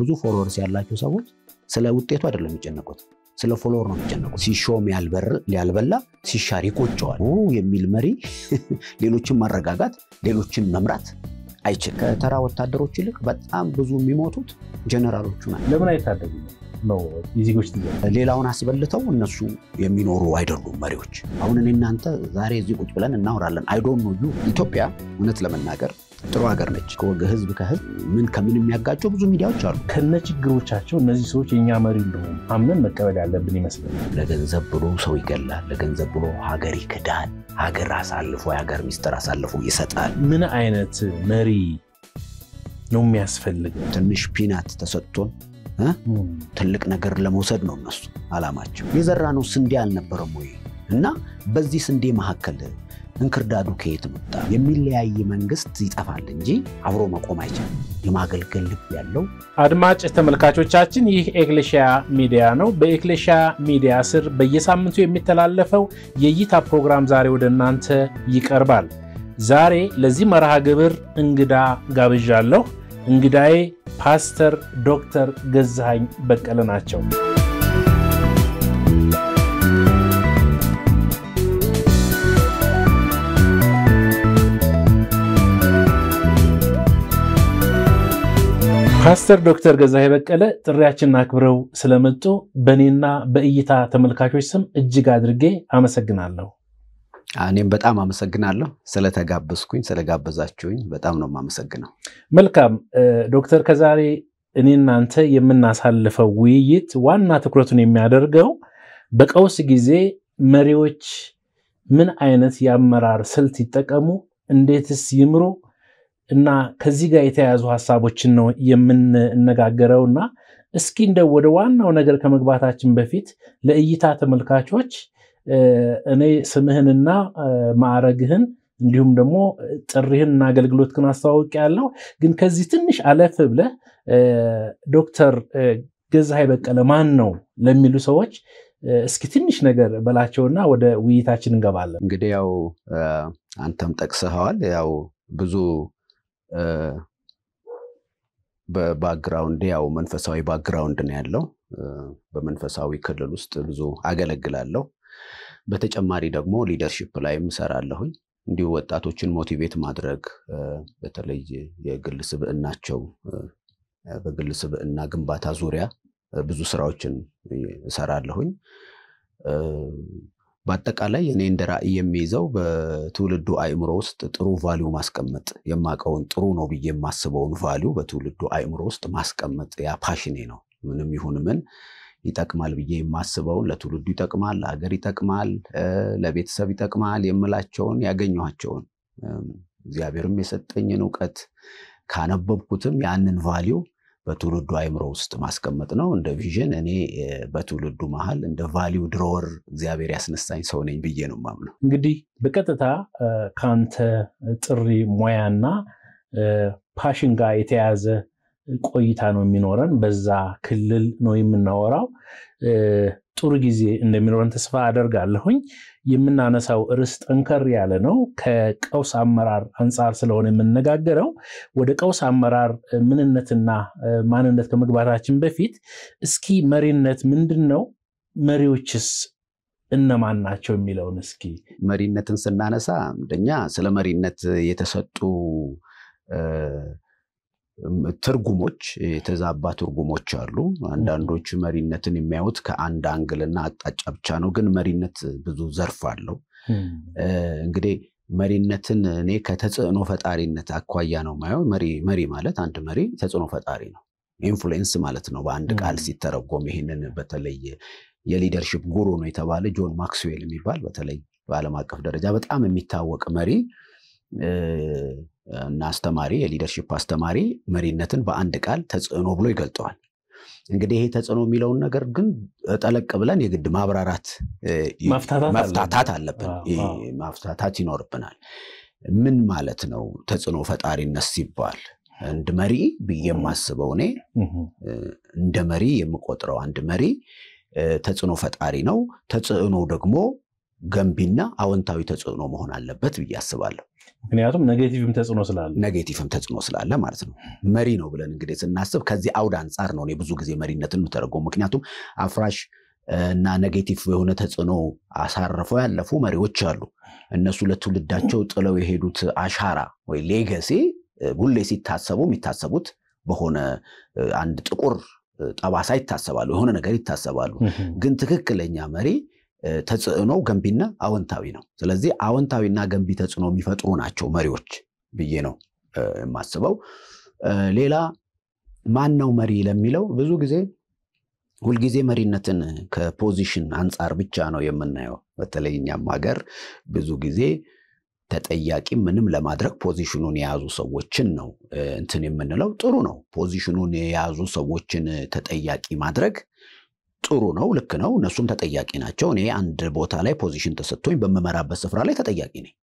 ብዙ ፎሎወርስ ያላቸው ሰዎች ስለ ውጤቱ አይደለም የሚጨነቁት፣ ስለ ፎሎወር ነው የሚጨነቁት። ሲሾም ያልበላ ሲሻር ይቆጨዋል የሚል መሪ ሌሎችን ማረጋጋት፣ ሌሎችን መምራት አይችል። ከተራ ወታደሮች ይልቅ በጣም ብዙ የሚሞቱት ጀነራሎቹ ናቸው። ለምን አይታደጉ ሌላውን አስበልተው እነሱ የሚኖሩ አይደሉም መሪዎች። አሁን እኔ እናንተ ዛሬ እዚህ ቁጭ ብለን እናወራለን። አይዶን ኢትዮጵያ እውነት ለመናገር ጥሩ ሀገር ነች። ህዝብ ከህዝብ ምን ከምን የሚያጋጨው ብዙ ሚዲያዎች አሉ። ከነ ችግሮቻቸው እነዚህ ሰዎች የኛ መሪ እንደሆኑ አምነን መቀበል ያለብን ይመስለኛል። ለገንዘብ ብሎ ሰው ይገላል። ለገንዘብ ብሎ ሀገር ይክዳል። ሀገር አሳልፎ የሀገር ሚስጥር አሳልፎ ይሰጣል። ምን አይነት መሪ ነው የሚያስፈልገው? ትንሽ ፒናት ተሰጥቶን ትልቅ ነገር ለመውሰድ ነው እነሱ አላማቸው። የዘራ ነው ስንዴ አልነበረም ወይ? እና በዚህ ስንዴ መካከል እንክርዳዱ ከየት መጣ? የሚለያይ መንግስት ይጠፋል እንጂ አብሮ መቆም አይቻልም። የማገልገል ልብ ያለው አድማጭ ተመልካቾቻችን፣ ይህ ኤክሌሽያ ሚዲያ ነው። በኤክሌሽያ ሚዲያ ስር በየሳምንቱ የሚተላለፈው የእይታ ፕሮግራም ዛሬ ወደ እናንተ ይቀርባል። ዛሬ ለዚህ መርሃ ግብር እንግዳ ጋብዣለሁ። እንግዳዬ ፓስተር ዶክተር ገዛሃኝ በቀለ ናቸው። ፓስተር ዶክተር ገዛኸኝ በቀለ ጥሪያችንን አክብረው ስለመጡ በእኔና በእይታ ተመልካቾች ስም እጅግ አድርጌ አመሰግናለሁ። እኔም በጣም አመሰግናለሁ ስለተጋበዝኩኝ፣ ስለጋበዛችሁኝ በጣም ነው የማመሰግነው። መልካም ዶክተር፣ ከዛሬ እኔ እናንተ የምናሳልፈው ውይይት ዋና ትኩረቱን የሚያደርገው በቀውስ ጊዜ መሪዎች ምን አይነት የአመራር ስልት ይጠቀሙ፣ እንዴትስ ይምሩ እና ከዚህ ጋር የተያያዙ ሀሳቦችን ነው የምንነጋገረው እና እስኪ እንደው ወደ ዋናው ነገር ከመግባታችን በፊት ለእይታ ተመልካቾች እኔ ስምህንና ማዕረግህን እንዲሁም ደግሞ ጥሪህን እና አገልግሎትህን አስተዋውቅ ያለው ግን ከዚህ ትንሽ አለፍ ብለ ዶክተር ገዛኸኝ በቀለ ማን ነው ለሚሉ ሰዎች እስኪ ትንሽ ነገር በላቸውና ወደ ውይይታችን እንገባለን። እንግዲህ ያው አንተም ጠቅሰኸዋል ያው ብዙ በባክግራውንድ ያው መንፈሳዊ ባክግራውንድ ነው ያለው። በመንፈሳዊ ክልል ውስጥ ብዙ አገለግላለሁ። በተጨማሪ ደግሞ ሊደርሺፕ ላይም እሰራለሁኝ። እንዲሁ ወጣቶችን ሞቲቬት ማድረግ በተለይ የግል ስብዕናቸው በግል ስብዕና ግንባታ ዙሪያ ብዙ ስራዎችን እሰራለሁኝ። በአጠቃላይ እኔ እንደ ራዕይ የሚይዘው በትውልዱ አእምሮ ውስጥ ጥሩ ቫሊዩ ማስቀመጥ የማውቀውን ጥሩ ነው ብዬ የማስበውን ቫሊዩ በትውልዱ አእምሮ ውስጥ ማስቀመጥ ያ ፓሽኔ ነው። ምንም ይሁን ምን ይጠቅማል ብዬ የማስበውን ለትውልዱ ይጠቅማል፣ ለሀገር ይጠቅማል፣ ለቤተሰብ ይጠቅማል የምላቸውን ያገኘኋቸውን እግዚአብሔርም የሰጠኝን እውቀት ካነበብኩትም ያንን ቫሊዩ በትውልዱ አይምሮ ውስጥ ማስቀመጥ ነው። እንደ ቪዥን እኔ በትውልዱ መሀል እንደ ቫሊው ድሮወር እግዚአብሔር ያስነሳኝ ሰው ነኝ ብዬ ነው የማምነው። እንግዲህ በቀጥታ ከአንተ ጥሪ ሙያና ፓሽን ጋር የተያዘ ቆይታ ነው የሚኖረን። በዛ ክልል ነው የምናወራው። ጥሩ ጊዜ እንደሚኖረን ተስፋ አደርጋለሁኝ። የምናነሳው ርዕስ ጠንከር ያለ ነው። ከቀውስ አመራር አንጻር ስለሆነ የምነጋገረው ወደ ቀውስ አመራር ምንነትና ማንነት ከመግባታችን በፊት እስኪ መሪነት ምንድን ነው? መሪዎችስ እነማን ናቸው የሚለውን እስኪ መሪነትን ስናነሳ አንደኛ ስለ መሪነት የተሰጡ ትርጉሞች የተዛባ ትርጉሞች አሉ። አንዳንዶቹ መሪነትን የሚያዩት ከአንድ አንግልና አቅጣጫ ብቻ ነው። ግን መሪነት ብዙ ዘርፍ አለው። እንግዲህ መሪነትን እኔ ከተጽዕኖ ፈጣሪነት አኳያ ነው ማየው። መሪ ማለት አንድ መሪ ተጽዕኖ ፈጣሪ ነው፣ ኢንፍሉዌንስ ማለት ነው በአንድ ቃል ሲተረጎም። ይህንን በተለይ የሊደርሽፕ ጉሩ ነው የተባለ ጆን ማክስዌል የሚባል በተለይ በዓለም አቀፍ ደረጃ በጣም የሚታወቅ መሪ እና አስተማሪ የሊደርሽፕ አስተማሪ መሪነትን በአንድ ቃል ተጽዕኖ ብሎ ይገልጠዋል። እንግዲህ ይሄ ተጽዕኖ የሚለውን ነገር ግን ጠለቅ ብለን የግድ ማብራራት መፍታታት አለብን፣ ማፍታታት ይኖርብናል። ምን ማለት ነው ተጽዕኖ ፈጣሪነት ሲባል? አንድ መሪ ብዬ የማስበው እኔ እንደ መሪ የምቆጥረው አንድ መሪ ተጽዕኖ ፈጣሪ ነው። ተጽዕኖ ደግሞ ገንቢና አዎንታዊ ተጽዕኖ መሆን አለበት ብዬ አስባለሁ። ምክንያቱም ኔጌቲቭም ተጽዕኖ ስላለ ኔጌቲቭም ተጽዕኖ ስላለ ማለት ነው። መሪ ነው ብለን እንግዲህ ስናስብ ከዚህ አውድ አንጻር ነው ብዙ ጊዜ መሪነትን የምተረገው። ምክንያቱም አፍራሽ እና ኔጌቲቭ የሆነ ተጽዕኖ አሳርፈው ያለፉ መሪዎች አሉ። እነሱ ለትውልዳቸው ጥለው የሄዱት አሻራ ወይ ሌገሲ ሁሌ ሲታሰቡ የሚታሰቡት በሆነ አንድ ጥቁር ጠባሳ ይታሰባሉ፣ የሆነ ነገር ይታሰባሉ። ግን ትክክለኛ መሪ ተጽዕኖው ገንቢና አዎንታዊ ነው። ስለዚህ አወንታዊና ገንቢ ተጽዕኖ የሚፈጥሩ ናቸው መሪዎች ብዬ ነው የማስበው። ሌላ ማን ነው መሪ ለሚለው ብዙ ጊዜ ሁልጊዜ መሪነትን ከፖዚሽን አንጻር ብቻ ነው የምናየው። በተለይ እኛም ሀገር ብዙ ጊዜ ተጠያቂ ምንም ለማድረግ ፖዚሽኑን የያዙ ሰዎችን ነው እንትን የምንለው። ጥሩ ነው። ፖዚሽኑን የያዙ ሰዎችን ተጠያቂ ማድረግ ጥሩ ነው፣ ልክ ነው። እነሱም ተጠያቂ ናቸው። እኔ አንድ ቦታ ላይ ፖዚሽን ተሰጥቶኝ በምመራበት ስፍራ ላይ ተጠያቂ ነኝ።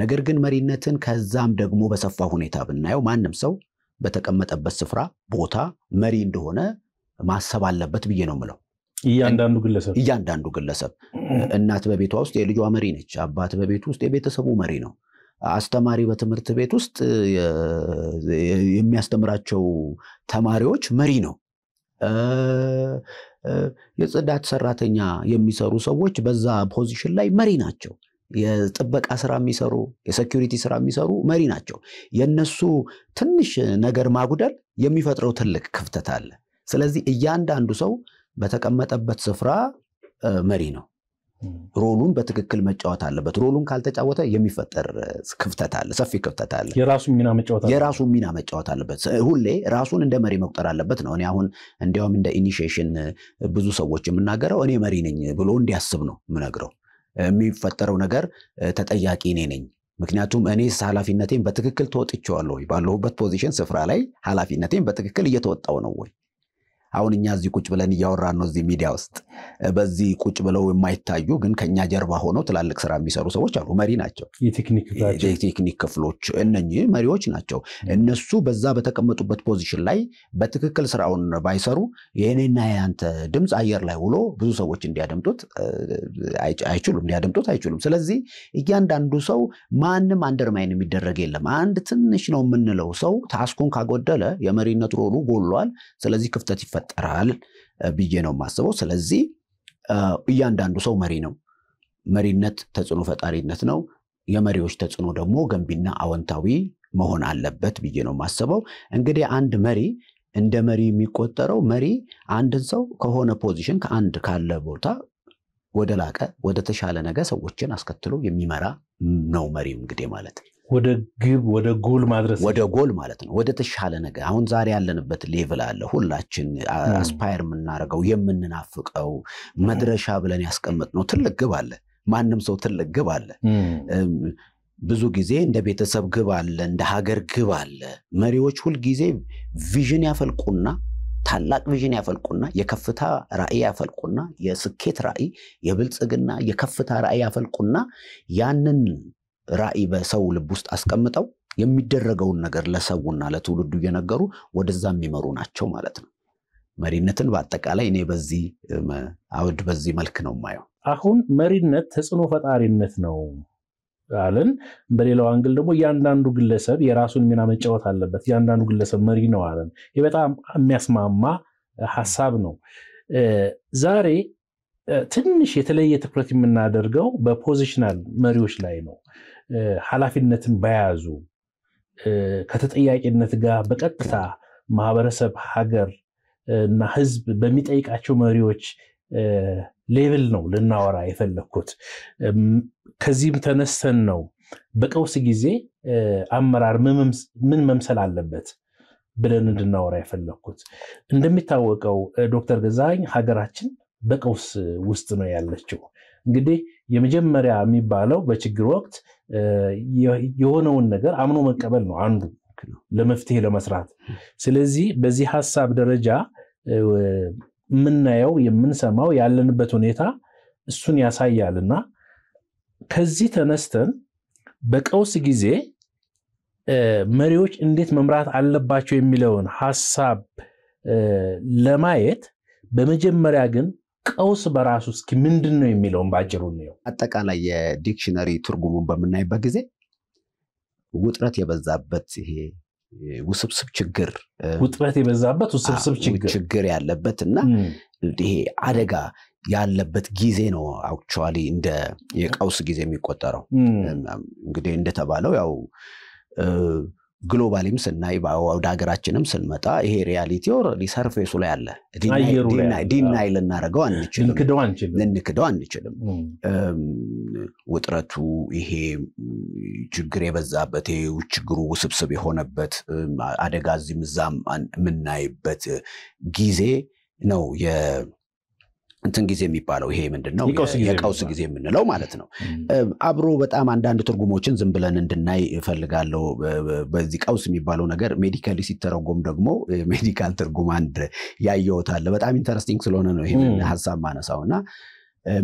ነገር ግን መሪነትን ከዛም ደግሞ በሰፋ ሁኔታ ብናየው ማንም ሰው በተቀመጠበት ስፍራ ቦታ መሪ እንደሆነ ማሰብ አለበት ብዬ ነው ምለው። እያንዳንዱ ግለሰብ እያንዳንዱ ግለሰብ እናት በቤቷ ውስጥ የልጇ መሪ ነች። አባት በቤቱ ውስጥ የቤተሰቡ መሪ ነው። አስተማሪ በትምህርት ቤት ውስጥ የሚያስተምራቸው ተማሪዎች መሪ ነው። የጽዳት ሰራተኛ የሚሰሩ ሰዎች በዛ ፖዚሽን ላይ መሪ ናቸው። የጥበቃ ስራ የሚሰሩ የሴኩሪቲ ስራ የሚሰሩ መሪ ናቸው። የነሱ ትንሽ ነገር ማጉደል የሚፈጥረው ትልቅ ክፍተት አለ። ስለዚህ እያንዳንዱ ሰው በተቀመጠበት ስፍራ መሪ ነው። ሮሉን በትክክል መጫወት አለበት። ሮሉን ካልተጫወተ የሚፈጠር ክፍተት አለ፣ ሰፊ ክፍተት አለ። የራሱን ሚና መጫወት አለበት። ሁሌ ራሱን እንደ መሪ መቁጠር አለበት ነው። እኔ አሁን እንዲያውም እንደ ኢኒሽሽን ብዙ ሰዎች የምናገረው እኔ መሪ ነኝ ብሎ እንዲያስብ ነው የምነግረው። የሚፈጠረው ነገር ተጠያቂ እኔ ነኝ ምክንያቱም እኔ ኃላፊነቴን በትክክል ተወጥቼዋለሁ ወይ? ባለሁበት ፖዚሽን ስፍራ ላይ ኃላፊነቴን በትክክል እየተወጣው ነው ወይ? አሁን እኛ እዚህ ቁጭ ብለን እያወራን ነው እዚህ ሚዲያ ውስጥ። በዚህ ቁጭ ብለው የማይታዩ ግን ከኛ ጀርባ ሆነው ትላልቅ ስራ የሚሰሩ ሰዎች አሉ። መሪ ናቸው። የቴክኒክ ክፍሎች እነኚህ መሪዎች ናቸው። እነሱ በዛ በተቀመጡበት ፖዚሽን ላይ በትክክል ስራውን ባይሰሩ የእኔና ያንተ ድምፅ አየር ላይ ውሎ ብዙ ሰዎች እንዲያደምጡት አይችሉም፣ እንዲያደምጡት አይችሉም። ስለዚህ እያንዳንዱ ሰው ማንም አንደርማይን የሚደረግ የለም። አንድ ትንሽ ነው የምንለው ሰው ታስኩን ካጎደለ የመሪነት ሮሉ ጎሏል። ስለዚህ ክፍተት ይፈ ይፈጠራል ብዬ ነው የማስበው። ስለዚህ እያንዳንዱ ሰው መሪ ነው። መሪነት ተጽዕኖ ፈጣሪነት ነው። የመሪዎች ተጽዕኖ ደግሞ ገንቢና አዎንታዊ መሆን አለበት ብዬ ነው የማስበው። እንግዲህ አንድ መሪ እንደ መሪ የሚቆጠረው መሪ አንድን ሰው ከሆነ ፖዚሽን ከአንድ ካለ ቦታ ወደ ላቀ ወደ ተሻለ ነገ ሰዎችን አስከትሎ የሚመራ ነው መሪው እንግዲህ ማለት ነው። ወደ ግብ ወደ ጎል ማድረስ ወደ ጎል ማለት ነው። ወደ ተሻለ ነገር አሁን ዛሬ ያለንበት ሌቭል አለ። ሁላችን አስፓየር የምናደርገው የምንናፍቀው መድረሻ ብለን ያስቀመጥነው ትልቅ ግብ አለ። ማንም ሰው ትልቅ ግብ አለ። ብዙ ጊዜ እንደ ቤተሰብ ግብ አለ፣ እንደ ሀገር ግብ አለ። መሪዎች ሁልጊዜ ቪዥን ያፈልቁና ታላቅ ቪዥን ያፈልቁና የከፍታ ራዕይ ያፈልቁና የስኬት ራዕይ፣ የብልጽግና የከፍታ ራዕይ ያፈልቁና ያንን ራዕይ በሰው ልብ ውስጥ አስቀምጠው የሚደረገውን ነገር ለሰውና ለትውልዱ እየነገሩ ወደዛ የሚመሩ ናቸው ማለት ነው። መሪነትን በአጠቃላይ እኔ በዚህ አውድ በዚህ መልክ ነው የማየው። አሁን መሪነት ተጽዕኖ ፈጣሪነት ነው አለን። በሌላው አንግል ደግሞ እያንዳንዱ ግለሰብ የራሱን ሚና መጫወት አለበት። እያንዳንዱ ግለሰብ መሪ ነው አለን። ይህ በጣም የሚያስማማ ሀሳብ ነው። ዛሬ ትንሽ የተለየ ትኩረት የምናደርገው በፖዚሽናል መሪዎች ላይ ነው። ኃላፊነትን በያዙ ከተጠያቂነት ጋር በቀጥታ ማህበረሰብ፣ ሀገር እና ህዝብ በሚጠይቃቸው መሪዎች ሌብል ነው ልናወራ የፈለግኩት። ከዚህም ተነስተን ነው በቀውስ ጊዜ አመራር ምን መምሰል አለበት ብለን እንድናወራ የፈለግኩት። እንደሚታወቀው ዶክተር ገዛኸኝ ሀገራችን በቀውስ ውስጥ ነው ያለችው። እንግዲህ የመጀመሪያ የሚባለው በችግር ወቅት የሆነውን ነገር አምኖ መቀበል ነው አንዱ ለመፍትሄ ለመስራት። ስለዚህ በዚህ ሀሳብ ደረጃ የምናየው የምንሰማው ያለንበት ሁኔታ እሱን ያሳያል እና ከዚህ ተነስተን በቀውስ ጊዜ መሪዎች እንዴት መምራት አለባቸው የሚለውን ሀሳብ ለማየት በመጀመሪያ ግን ቀውስ በራሱ እስኪ ምንድን ነው የሚለውን በአጭሩ እንየው። አጠቃላይ የዲክሽነሪ ትርጉሙን በምናይበት ጊዜ ውጥረት የበዛበት ይሄ ውስብስብ ችግር ውጥረት የበዛበት ውስብስብ ችግር ያለበት እና ይሄ አደጋ ያለበት ጊዜ ነው። አክቹዋሊ እንደ የቀውስ ጊዜ የሚቆጠረው እንግዲህ እንደተባለው ያው ግሎባሊም ስናይ ወደ ሀገራችንም ስንመጣ ይሄ ሪያሊቲ ኦልሬዲ ሰርፌሱ ላይ አለ። ዲናይ ልናደርገው አንችልም፣ ልንክደው አንችልም። ውጥረቱ ይሄ ችግር የበዛበት ችግሩ ውስብስብ የሆነበት አደጋ እዚህም እዛም የምናይበት ጊዜ ነው እንትን ጊዜ የሚባለው ይሄ ምንድን ነው? የቀውስ ጊዜ የምንለው ማለት ነው። አብሮ በጣም አንዳንድ ትርጉሞችን ዝም ብለን እንድናይ እፈልጋለሁ። በዚህ ቀውስ የሚባለው ነገር ሜዲካሊ ሲተረጎም ደግሞ ሜዲካል ትርጉም አንድ ያየውታለ በጣም ኢንተረስቲንግ ስለሆነ ነው ይህን ሀሳብ ማነሳው እና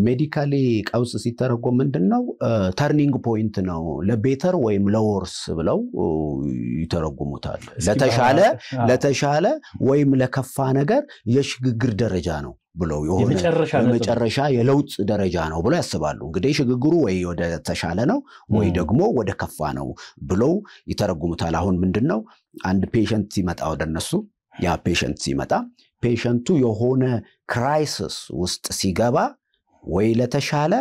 ሜዲካሊ ቀውስ ሲተረጎም ምንድን ነው ተርኒንግ ፖይንት ነው ለቤተር ወይም ለወርስ ብለው ይተረጉሙታል። ለተሻለ ለተሻለ ወይም ለከፋ ነገር የሽግግር ደረጃ ነው ብለው የመጨረሻ የለውጥ ደረጃ ነው ብለው ያስባሉ። እንግዲህ ሽግግሩ ወይ ወደ ተሻለ ነው ወይ ደግሞ ወደ ከፋ ነው ብለው ይተረጉሙታል። አሁን ምንድን ነው አንድ ፔሸንት ሲመጣ ወደ እነሱ ያ ፔሸንት ሲመጣ ፔሸንቱ የሆነ ክራይሲስ ውስጥ ሲገባ ወይ ለተሻለ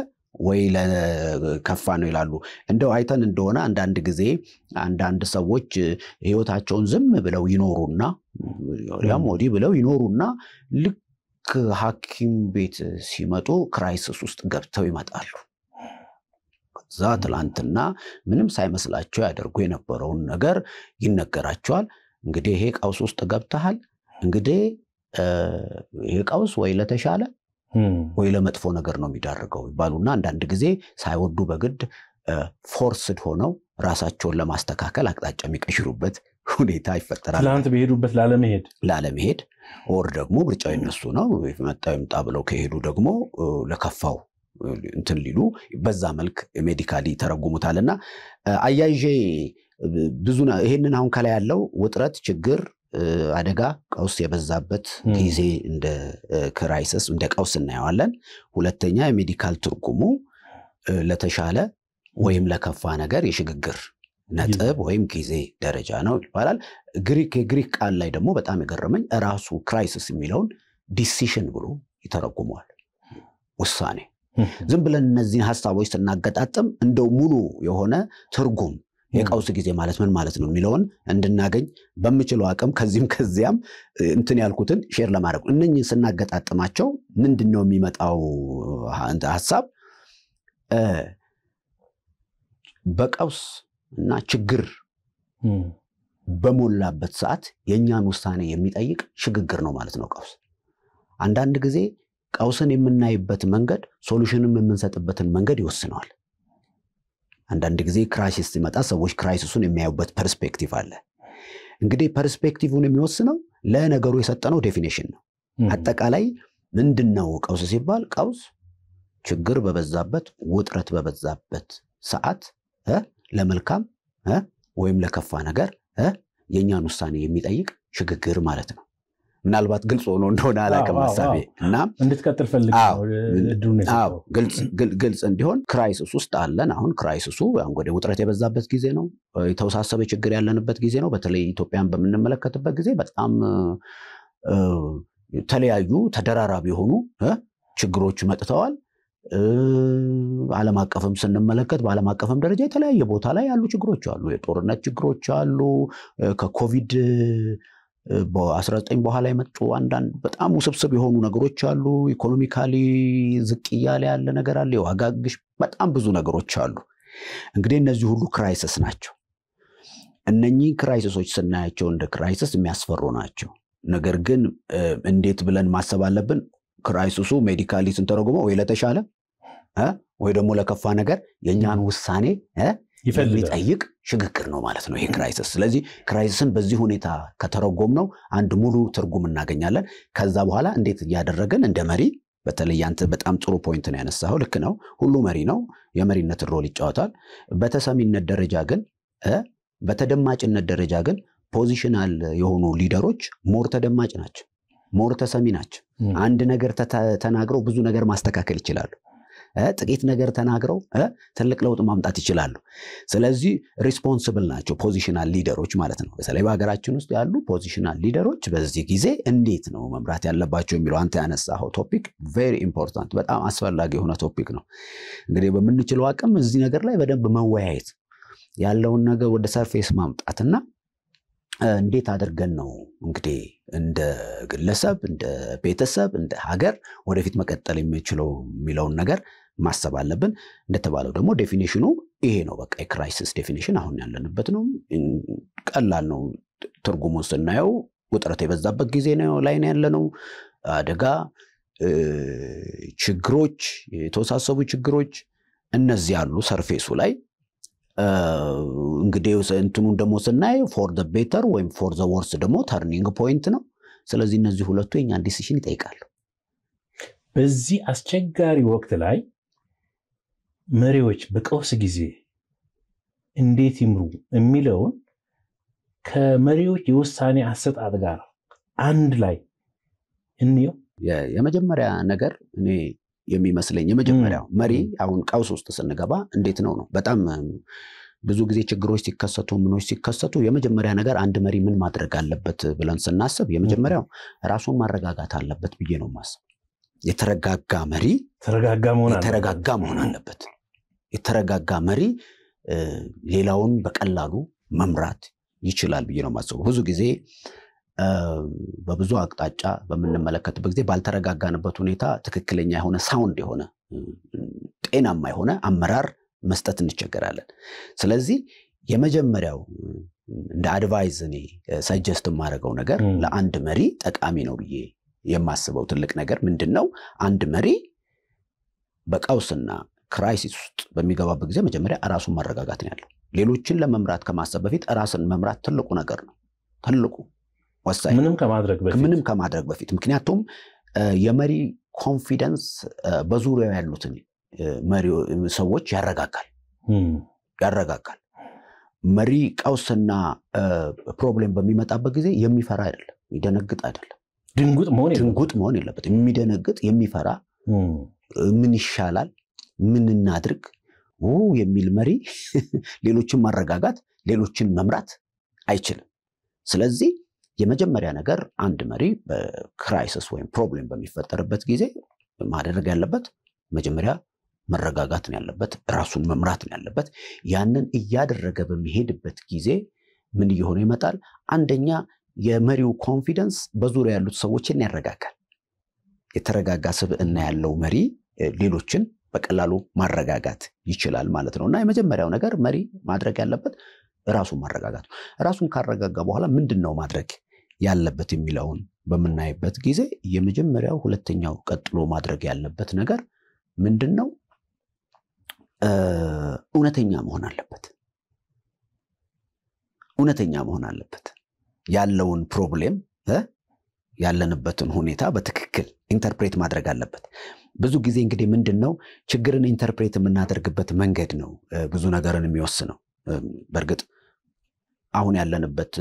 ወይ ለከፋ ነው ይላሉ። እንደው አይተን እንደሆነ አንዳንድ ጊዜ አንዳንድ ሰዎች ህይወታቸውን ዝም ብለው ይኖሩና ያም ወዲህ ብለው ይኖሩና ልክ ከሐኪም ቤት ሲመጡ ክራይሲስ ውስጥ ገብተው ይመጣሉ። እዛ ትላንትና ምንም ሳይመስላቸው ያደርጉ የነበረውን ነገር ይነገራቸዋል። እንግዲህ ይሄ ቀውስ ውስጥ ገብተሃል፣ እንግዲህ ይሄ ቀውስ ወይ ለተሻለ ወይ ለመጥፎ ነገር ነው የሚዳርገው ይባሉና አንዳንድ ጊዜ ሳይወዱ በግድ ፎርስድ ሆነው ራሳቸውን ለማስተካከል አቅጣጫ የሚቀሽሩበት ሁኔታ ይፈጠራል። ትላንት በሄዱበት ላለመሄድ ላለመሄድ ወር ደግሞ ምርጫ የነሱ ነው መጣ ይምጣ ብለው ከሄዱ ደግሞ ለከፋው እንትን ሊሉ በዛ መልክ ሜዲካሊ ተረጉሙታልና አያይዤ ብዙ ይሄንን አሁን ከላይ ያለው ውጥረት፣ ችግር፣ አደጋ፣ ቀውስ የበዛበት ጊዜ እንደ ክራይሰስ እንደ ቀውስ እናየዋለን። ሁለተኛ የሜዲካል ትርጉሙ ለተሻለ ወይም ለከፋ ነገር የሽግግር ነጥብ ወይም ጊዜ ደረጃ ነው ይባላል። ግሪክ የግሪክ ቃል ላይ ደግሞ በጣም የገረመኝ ራሱ ክራይሲስ የሚለውን ዲሲሽን ብሎ ይተረጉመዋል። ውሳኔ። ዝም ብለን እነዚህን ሀሳቦች ስናገጣጥም እንደው ሙሉ የሆነ ትርጉም የቀውስ ጊዜ ማለት ምን ማለት ነው የሚለውን እንድናገኝ በምችለው አቅም ከዚህም ከዚያም እንትን ያልኩትን ሼር ለማድረግ እነኝህን ስናገጣጥማቸው ምንድን ነው የሚመጣው ሀሳብ በቀውስ እና ችግር በሞላበት ሰዓት የእኛን ውሳኔ የሚጠይቅ ሽግግር ነው ማለት ነው ቀውስ። አንዳንድ ጊዜ ቀውስን የምናይበት መንገድ ሶሉሽንም የምንሰጥበትን መንገድ ይወስነዋል። አንዳንድ ጊዜ ክራይሲስ ሲመጣ ሰዎች ክራይሲሱን የሚያዩበት ፐርስፔክቲቭ አለ። እንግዲህ ፐርስፔክቲቭን የሚወስነው ለነገሩ የሰጠነው ዴፊኔሽን ነው። አጠቃላይ ምንድን ነው ቀውስ ሲባል ቀውስ ችግር በበዛበት ውጥረት በበዛበት ሰዓት ለመልካም ወይም ለከፋ ነገር የእኛን ውሳኔ የሚጠይቅ ሽግግር ማለት ነው። ምናልባት ግልጽ ሆኖ እንደሆነ አላውቅም ሀሳቤ እና እንድትቀጥል ፈልግ ግልጽ እንዲሆን ክራይሲስ ውስጥ አለን። አሁን ክራይሲሱ ወደ ውጥረት የበዛበት ጊዜ ነው። የተወሳሰበ ችግር ያለንበት ጊዜ ነው። በተለይ ኢትዮጵያን በምንመለከትበት ጊዜ በጣም ተለያዩ ተደራራቢ የሆኑ ችግሮች መጥተዋል። ዓለም አቀፍም ስንመለከት በዓለም አቀፍም ደረጃ የተለያየ ቦታ ላይ ያሉ ችግሮች አሉ። የጦርነት ችግሮች አሉ። ከኮቪድ በ19 በኋላ የመጡ አንዳንድ በጣም ውስብስብ የሆኑ ነገሮች አሉ። ኢኮኖሚካሊ ዝቅ እያለ ያለ ነገር አለ። የዋጋ ግሽ፣ በጣም ብዙ ነገሮች አሉ። እንግዲህ እነዚህ ሁሉ ክራይሲስ ናቸው። እነኚህ ክራይሲሶች ስናያቸው እንደ ክራይሲስ የሚያስፈሩ ናቸው። ነገር ግን እንዴት ብለን ማሰብ አለብን? ክራይሲሱ ሜዲካሊ ስንተረጉመው ወይ ለተሻለ ወይ ደግሞ ለከፋ ነገር የእኛን ውሳኔ የሚጠይቅ ሽግግር ነው ማለት ነው ይሄ ክራይሲስ። ስለዚህ ክራይሲስን በዚህ ሁኔታ ከተረጎም ነው አንድ ሙሉ ትርጉም እናገኛለን። ከዛ በኋላ እንዴት እያደረግን እንደ መሪ በተለይ አንተ በጣም ጥሩ ፖይንት ነው ያነሳኸው። ልክ ነው፣ ሁሉ መሪ ነው፣ የመሪነት ሮል ይጫወታል። በተሰሚነት ደረጃ ግን በተደማጭነት ደረጃ ግን ፖዚሽናል የሆኑ ሊደሮች ሞር ተደማጭ ናቸው። ሞር ተሰሚ ናቸው። አንድ ነገር ተናግረው ብዙ ነገር ማስተካከል ይችላሉ። ጥቂት ነገር ተናግረው ትልቅ ለውጥ ማምጣት ይችላሉ። ስለዚህ ሪስፖንስብል ናቸው ፖዚሽናል ሊደሮች ማለት ነው። በተለይ በሀገራችን ውስጥ ያሉ ፖዚሽናል ሊደሮች በዚህ ጊዜ እንዴት ነው መምራት ያለባቸው የሚለው አንተ ያነሳኸው ቶፒክ ቬሪ ኢምፖርታንት፣ በጣም አስፈላጊ የሆነ ቶፒክ ነው። እንግዲህ በምንችለው አቅም እዚህ ነገር ላይ በደንብ መወያየት ያለውን ነገር ወደ ሰርፌስ ማምጣትና እንዴት አድርገን ነው እንግዲህ እንደ ግለሰብ፣ እንደ ቤተሰብ፣ እንደ ሀገር ወደፊት መቀጠል የሚችለው የሚለውን ነገር ማሰብ አለብን። እንደተባለው ደግሞ ዴፊኒሽኑ ይሄ ነው። በቃ የክራይሲስ ዴፊኒሽን አሁን ያለንበት ነው። ቀላል ነው። ትርጉሙን ስናየው ውጥረት የበዛበት ጊዜ ላይ ነው ያለነው። አደጋ፣ ችግሮች፣ የተወሳሰቡ ችግሮች እነዚህ ያሉ ሰርፌሱ ላይ እንግዲህ እንትኑን ደግሞ ስናይ ፎር ዘ ቤተር ወይም ፎር ዘ ወርስ ደግሞ ተርኒንግ ፖይንት ነው። ስለዚህ እነዚህ ሁለቱ የኛን ዲሲሽን ይጠይቃሉ። በዚህ አስቸጋሪ ወቅት ላይ መሪዎች በቀውስ ጊዜ እንዴት ይምሩ የሚለውን ከመሪዎች የውሳኔ አሰጣጥ ጋር አንድ ላይ እንየው። የመጀመሪያ ነገር እኔ የሚመስለኝ የመጀመሪያው መሪ አሁን ቀውስ ውስጥ ስንገባ እንዴት ነው ነው በጣም ብዙ ጊዜ ችግሮች ሲከሰቱ ምኖች ሲከሰቱ የመጀመሪያ ነገር አንድ መሪ ምን ማድረግ አለበት ብለን ስናስብ የመጀመሪያው ራሱን ማረጋጋት አለበት ብዬ ነው ማስብ። የተረጋጋ መሪ የተረጋጋ መሆን አለበት። የተረጋጋ መሪ ሌላውን በቀላሉ መምራት ይችላል ብዬ ነው ማስበው ብዙ ጊዜ በብዙ አቅጣጫ በምንመለከትበት ጊዜ ባልተረጋጋንበት ሁኔታ ትክክለኛ የሆነ ሳውንድ የሆነ ጤናማ የሆነ አመራር መስጠት እንቸገራለን። ስለዚህ የመጀመሪያው እንደ አድቫይዝ እኔ ሰጀስት የማደርገው ነገር ለአንድ መሪ ጠቃሚ ነው ብዬ የማስበው ትልቅ ነገር ምንድን ነው? አንድ መሪ በቀውስና ክራይሲስ ውስጥ በሚገባበት ጊዜ መጀመሪያ ራሱን ማረጋጋት ነው ያለው። ሌሎችን ለመምራት ከማሰብ በፊት ራስን መምራት ትልቁ ነገር ነው። ትልቁ ወሳኝ ምንም ከማድረግ በፊት ምክንያቱም የመሪ ኮንፊደንስ በዙሪያው ያሉትን ሰዎች ያረጋጋል ያረጋጋል። መሪ ቀውስና ፕሮብሌም በሚመጣበት ጊዜ የሚፈራ አይደለም፣ የሚደነግጥ አይደለም። ድንጉጥ መሆን የለበት የሚደነግጥ የሚፈራ ምን ይሻላል፣ ምን እናድርግ የሚል መሪ ሌሎችን ማረጋጋት፣ ሌሎችን መምራት አይችልም። ስለዚህ የመጀመሪያ ነገር አንድ መሪ በክራይሲስ ወይም ፕሮብሌም በሚፈጠርበት ጊዜ ማድረግ ያለበት መጀመሪያ መረጋጋት ነው ያለበት፣ ራሱን መምራት ነው ያለበት። ያንን እያደረገ በሚሄድበት ጊዜ ምን እየሆነ ይመጣል? አንደኛ የመሪው ኮንፊደንስ በዙሪያ ያሉት ሰዎችን ያረጋጋል። የተረጋጋ ስብዕና ያለው መሪ ሌሎችን በቀላሉ ማረጋጋት ይችላል ማለት ነው። እና የመጀመሪያው ነገር መሪ ማድረግ ያለበት ራሱን ማረጋጋት ነው። ራሱን ካረጋጋ በኋላ ምንድን ነው ማድረግ ያለበት የሚለውን በምናይበት ጊዜ የመጀመሪያው ሁለተኛው ቀጥሎ ማድረግ ያለበት ነገር ምንድን ነው? እውነተኛ መሆን አለበት። እውነተኛ መሆን አለበት። ያለውን ፕሮብሌም ያለንበትን ሁኔታ በትክክል ኢንተርፕሬት ማድረግ አለበት። ብዙ ጊዜ እንግዲህ ምንድን ነው ችግርን ኢንተርፕሬት የምናደርግበት መንገድ ነው ብዙ ነገርን የሚወስነው። በእርግጥ አሁን ያለንበት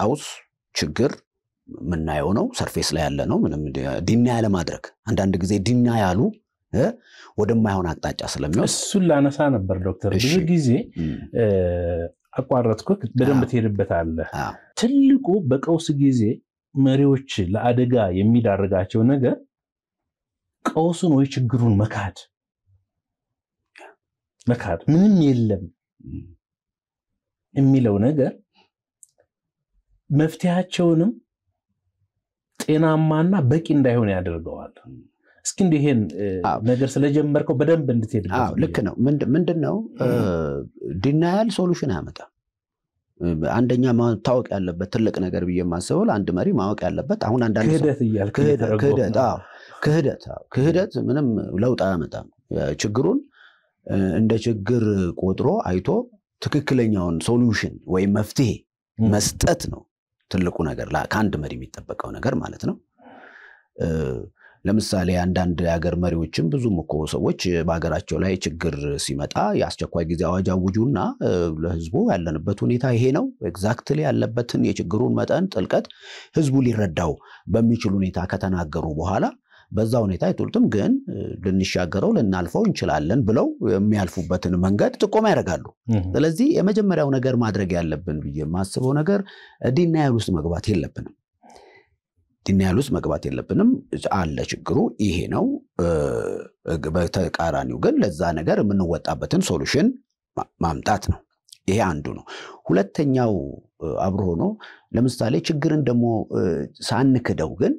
ቀውስ ችግር የምናየው ነው። ሰርፌስ ላይ ያለ ነው። ምንም ዲና ያለማድረግ አንዳንድ ጊዜ ዲና ያሉ ወደማይሆን አቅጣጫ ስለሚ እሱን ላነሳ ነበር ዶክተር። ብዙ ጊዜ አቋረጥኩት። በደንብ አለ። ትልቁ በቀውስ ጊዜ መሪዎች ለአደጋ የሚዳርጋቸው ነገር ቀውሱን ወይ ችግሩን መካድ መካድ ምንም የለም የሚለው ነገር መፍትሄያቸውንም ጤናማና በቂ እንዳይሆን ያደርገዋል። እስኪ እንዲ ይሄን ነገር ስለጀመርከው በደንብ እንድትሄድ ልክ ነው። ምንድን ነው ዲናያል ሶሉሽን አያመጣም። አንደኛ ማታወቅ ያለበት ትልቅ ነገር ብዬ የማስበው መሪ ማወቅ ያለበት አሁን አንዳንድ ክህደት ክህደት ምንም ለውጥ አያመጣም። ችግሩን እንደ ችግር ቆጥሮ አይቶ ትክክለኛውን ሶሉሽን ወይም መፍትሄ መስጠት ነው ትልቁ ነገር ከአንድ መሪ የሚጠበቀው ነገር ማለት ነው። ለምሳሌ አንዳንድ የሀገር መሪዎችም ብዙም እኮ ሰዎች በሀገራቸው ላይ ችግር ሲመጣ የአስቸኳይ ጊዜ አዋጅ አውጁና ለህዝቡ ያለንበት ሁኔታ ይሄ ነው፣ ኤግዛክትሊ ያለበትን የችግሩን መጠን ጥልቀት ህዝቡ ሊረዳው በሚችል ሁኔታ ከተናገሩ በኋላ በዛ ሁኔታ አይቶልትም ግን ልንሻገረው ልናልፈው እንችላለን ብለው የሚያልፉበትን መንገድ ጥቆማ ያደርጋሉ። ስለዚህ የመጀመሪያው ነገር ማድረግ ያለብን ብዬ የማስበው ነገር ዲናያል ውስጥ መግባት የለብንም። ዲናያል ውስጥ መግባት የለብንም። አለ ችግሩ ይሄ ነው። በተቃራኒው ግን ለዛ ነገር የምንወጣበትን ሶሉሽን ማምጣት ነው። ይሄ አንዱ ነው። ሁለተኛው አብሮ ሆኖ ለምሳሌ ችግርን ደግሞ ሳንክደው ግን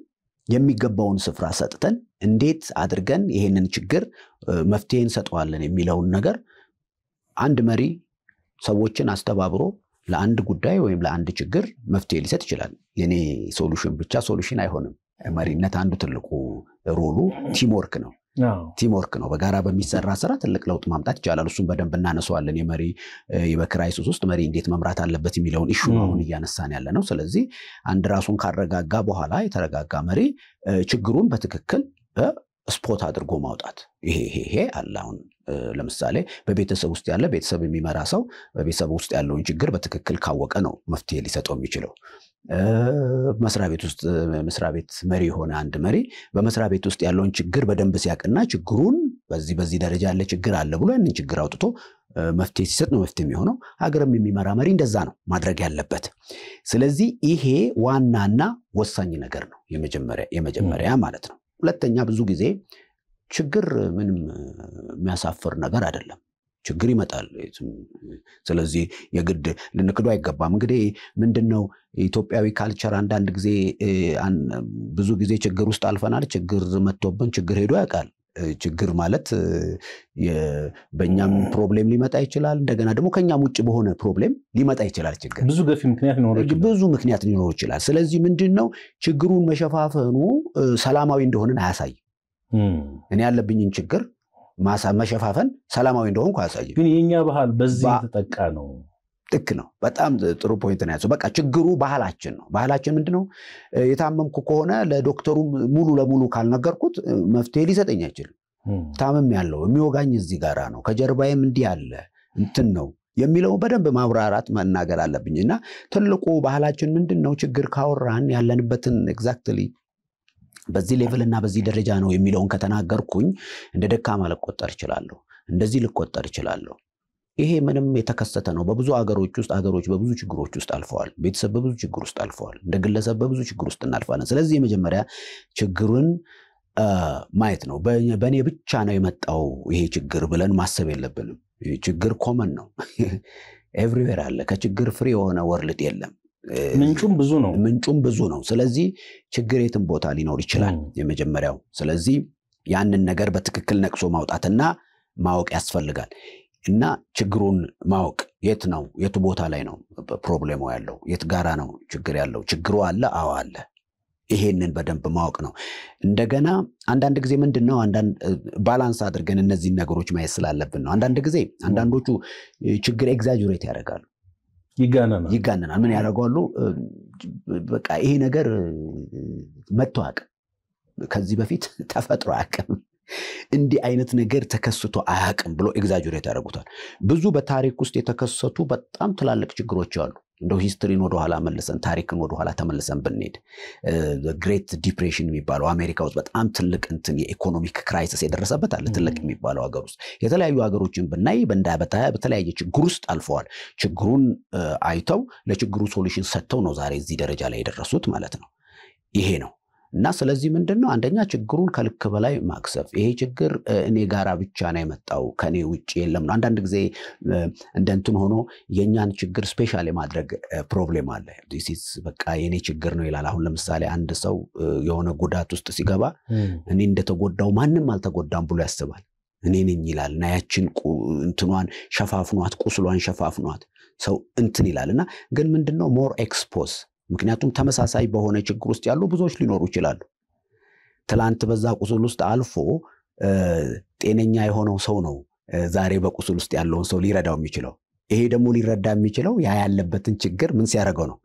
የሚገባውን ስፍራ ሰጥተን እንዴት አድርገን ይሄንን ችግር መፍትሄ እንሰጠዋለን የሚለውን ነገር አንድ መሪ ሰዎችን አስተባብሮ ለአንድ ጉዳይ ወይም ለአንድ ችግር መፍትሄ ሊሰጥ ይችላል። የኔ ሶሉሽን ብቻ ሶሉሽን አይሆንም። መሪነት አንዱ ትልቁ ሮሉ ቲምወርክ ነው። ቲምወርክ ነው። በጋራ በሚሰራ ስራ ትልቅ ለውጥ ማምጣት ይቻላል። እሱም በደንብ እናነሰዋለን። የመሪ በኪራይ ውስጥ መሪ እንዴት መምራት አለበት የሚለውን ኢሹ አሁን እያነሳን ያለ ነው። ስለዚህ አንድ ራሱን ካረጋጋ በኋላ የተረጋጋ መሪ ችግሩን በትክክል ስፖት አድርጎ ማውጣት ይሄ ይሄ አለ። አሁን ለምሳሌ በቤተሰብ ውስጥ ያለ ቤተሰብ የሚመራ ሰው በቤተሰብ ውስጥ ያለውን ችግር በትክክል ካወቀ ነው መፍትሄ ሊሰጠው የሚችለው። መስሪያ ቤት ውስጥ መስሪያ ቤት መሪ የሆነ አንድ መሪ በመስሪያ ቤት ውስጥ ያለውን ችግር በደንብ ሲያቅና ችግሩን በዚህ በዚህ ደረጃ ያለ ችግር አለ ብሎ ያንን ችግር አውጥቶ መፍትሄ ሲሰጥ ነው መፍትሄ የሚሆነው። ሀገርም የሚመራ መሪ እንደዛ ነው ማድረግ ያለበት። ስለዚህ ይሄ ዋናና ወሳኝ ነገር ነው፣ የመጀመሪያ ማለት ነው። ሁለተኛ ብዙ ጊዜ ችግር ምንም የሚያሳፍር ነገር አይደለም። ችግር ይመጣል። ስለዚህ የግድ ልንክዶ አይገባም። እንግዲህ ምንድን ነው ኢትዮጵያዊ ካልቸር አንዳንድ ጊዜ ብዙ ጊዜ ችግር ውስጥ አልፈናል። ችግር መጥቶብን ችግር ሄዶ ያውቃል። ችግር ማለት በእኛም ፕሮብሌም ሊመጣ ይችላል። እንደገና ደግሞ ከኛም ውጭ በሆነ ፕሮብሌም ሊመጣ ይችላል። ችግር ብዙ ገፊ ምክንያት ብዙ ምክንያት ሊኖር ይችላል። ስለዚህ ምንድን ነው ችግሩን መሸፋፈኑ ሰላማዊ እንደሆንን አያሳይም። እኔ ያለብኝን ችግር መሸፋፈን ሰላማዊ እንደሆንኩ አያሳይም። ግን የኛ ባህል በዚህ የተጠቃ ነው። ልክ ነው። በጣም ጥሩ ፖይንት ነው በቃ ችግሩ ባህላችን ነው። ባህላችን ምንድነው? የታመምኩ ከሆነ ለዶክተሩ ሙሉ ለሙሉ ካልነገርኩት መፍትሄ ሊሰጠኝ አይችልም። ታምም ያለው የሚወጋኝ እዚህ ጋራ ነው፣ ከጀርባዬም እንዲህ አለ እንትን ነው የሚለው በደንብ ማብራራት መናገር አለብኝ እና ትልቁ ባህላችን ምንድን ነው? ችግር ካወራን ያለንበትን ኤግዛክትሊ በዚህ ሌቭል እና በዚህ ደረጃ ነው የሚለውን ከተናገርኩኝ እንደ ደካማ ልቆጠር እችላለሁ፣ እንደዚህ ልቆጠር እችላለሁ። ይሄ ምንም የተከሰተ ነው። በብዙ አገሮች ውስጥ አገሮች በብዙ ችግሮች ውስጥ አልፈዋል። ቤተሰብ በብዙ ችግር ውስጥ አልፈዋል። እንደ ግለሰብ በብዙ ችግር ውስጥ እናልፋለን። ስለዚህ የመጀመሪያ ችግሩን ማየት ነው። በእኔ ብቻ ነው የመጣው ይሄ ችግር ብለን ማሰብ የለብንም። ችግር ኮመን ነው፣ ኤቭሪዌር አለ። ከችግር ፍሪ የሆነ ወርልድ የለም። ምንጩም ብዙ ነው። ምንጩም ብዙ ነው። ስለዚህ ችግር የትም ቦታ ሊኖር ይችላል። የመጀመሪያው ስለዚህ ያንን ነገር በትክክል ነቅሶ ማውጣትና ማወቅ ያስፈልጋል። እና ችግሩን ማወቅ የት ነው የቱ ቦታ ላይ ነው ፕሮብሌሙ ያለው የት ጋራ ነው ችግር ያለው ችግሩ አለ አዎ አለ ይሄንን በደንብ ማወቅ ነው። እንደገና አንዳንድ ጊዜ ምንድን ነው ባላንስ አድርገን እነዚህን ነገሮች ማየት ስላለብን ነው። አንዳንድ ጊዜ አንዳንዶቹ ችግር ኤግዛጅሬት ያደርጋሉ። ይጋነናል ይጋነናል። ምን ያደርጋሉ? በቃ ይሄ ነገር መጥቶ አያውቅም። ከዚህ በፊት ተፈጥሮ አያውቅም። እንዲህ አይነት ነገር ተከስቶ አያውቅም ብሎ ኤግዛጅሬት ያደርጉታል። ብዙ በታሪክ ውስጥ የተከሰቱ በጣም ትላልቅ ችግሮች አሉ። እንደው ሂስትሪን ወደኋላ መልሰን ታሪክን ወደኋላ ተመልሰን ብንሄድ ግሬት ዲፕሬሽን የሚባለው አሜሪካ ውስጥ በጣም ትልቅ እንትን የኢኮኖሚክ ክራይሲስ የደረሰበት አለ። ትልቅ የሚባለው ሀገር ውስጥ የተለያዩ ሀገሮችን ብናይ በተለያየ ችግር ውስጥ አልፈዋል። ችግሩን አይተው ለችግሩ ሶሉሽን ሰጥተው ነው ዛሬ እዚህ ደረጃ ላይ የደረሱት ማለት ነው። ይሄ ነው እና ስለዚህ ምንድን ነው አንደኛ ችግሩን ከልክ በላይ ማክሰፍ። ይሄ ችግር እኔ ጋራ ብቻ ነው የመጣው ከኔ ውጭ የለም ነው። አንዳንድ ጊዜ እንደ እንትን ሆኖ የእኛን ችግር ስፔሻል የማድረግ ፕሮብሌም አለ። ዲሲስ በቃ የኔ ችግር ነው ይላል። አሁን ለምሳሌ አንድ ሰው የሆነ ጉዳት ውስጥ ሲገባ እኔ እንደተጎዳው ማንም አልተጎዳም ብሎ ያስባል። እኔ ነኝ ይላል እና ያችን እንትኗን ሸፋፍኗት፣ ቁስሏን ሸፋፍኗት ሰው እንትን ይላል እና ግን ምንድነው ሞር ኤክስፖስ ምክንያቱም ተመሳሳይ በሆነ ችግር ውስጥ ያሉ ብዙዎች ሊኖሩ ይችላሉ። ትላንት በዛ ቁስል ውስጥ አልፎ ጤነኛ የሆነው ሰው ነው ዛሬ በቁስል ውስጥ ያለውን ሰው ሊረዳው የሚችለው። ይሄ ደግሞ ሊረዳ የሚችለው ያ ያለበትን ችግር ምን ሲያደርገው ነው?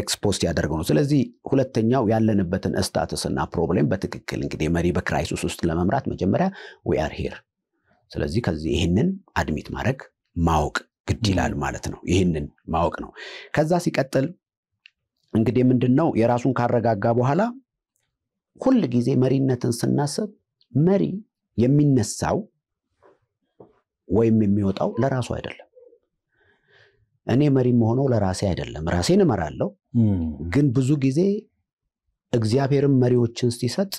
ኤክስፖስት ያደርገው ነው። ስለዚህ ሁለተኛው ያለንበትን ስታትስ እና ፕሮብሌም በትክክል እንግዲህ መሪ በክራይሲስ ውስጥ ለመምራት መጀመሪያ ዊ አር ሄር። ስለዚህ ከዚህ ይህንን አድሚት ማድረግ ማወቅ ግድ ይላል ማለት ነው። ይህንን ማወቅ ነው። ከዛ ሲቀጥል እንግዲህ ምንድን ነው የራሱን ካረጋጋ በኋላ ሁል ጊዜ መሪነትን ስናስብ መሪ የሚነሳው ወይም የሚወጣው ለራሱ አይደለም። እኔ መሪ መሆነው ለራሴ አይደለም። ራሴን እመራለሁ፣ ግን ብዙ ጊዜ እግዚአብሔርም መሪዎችን ሲሰጥ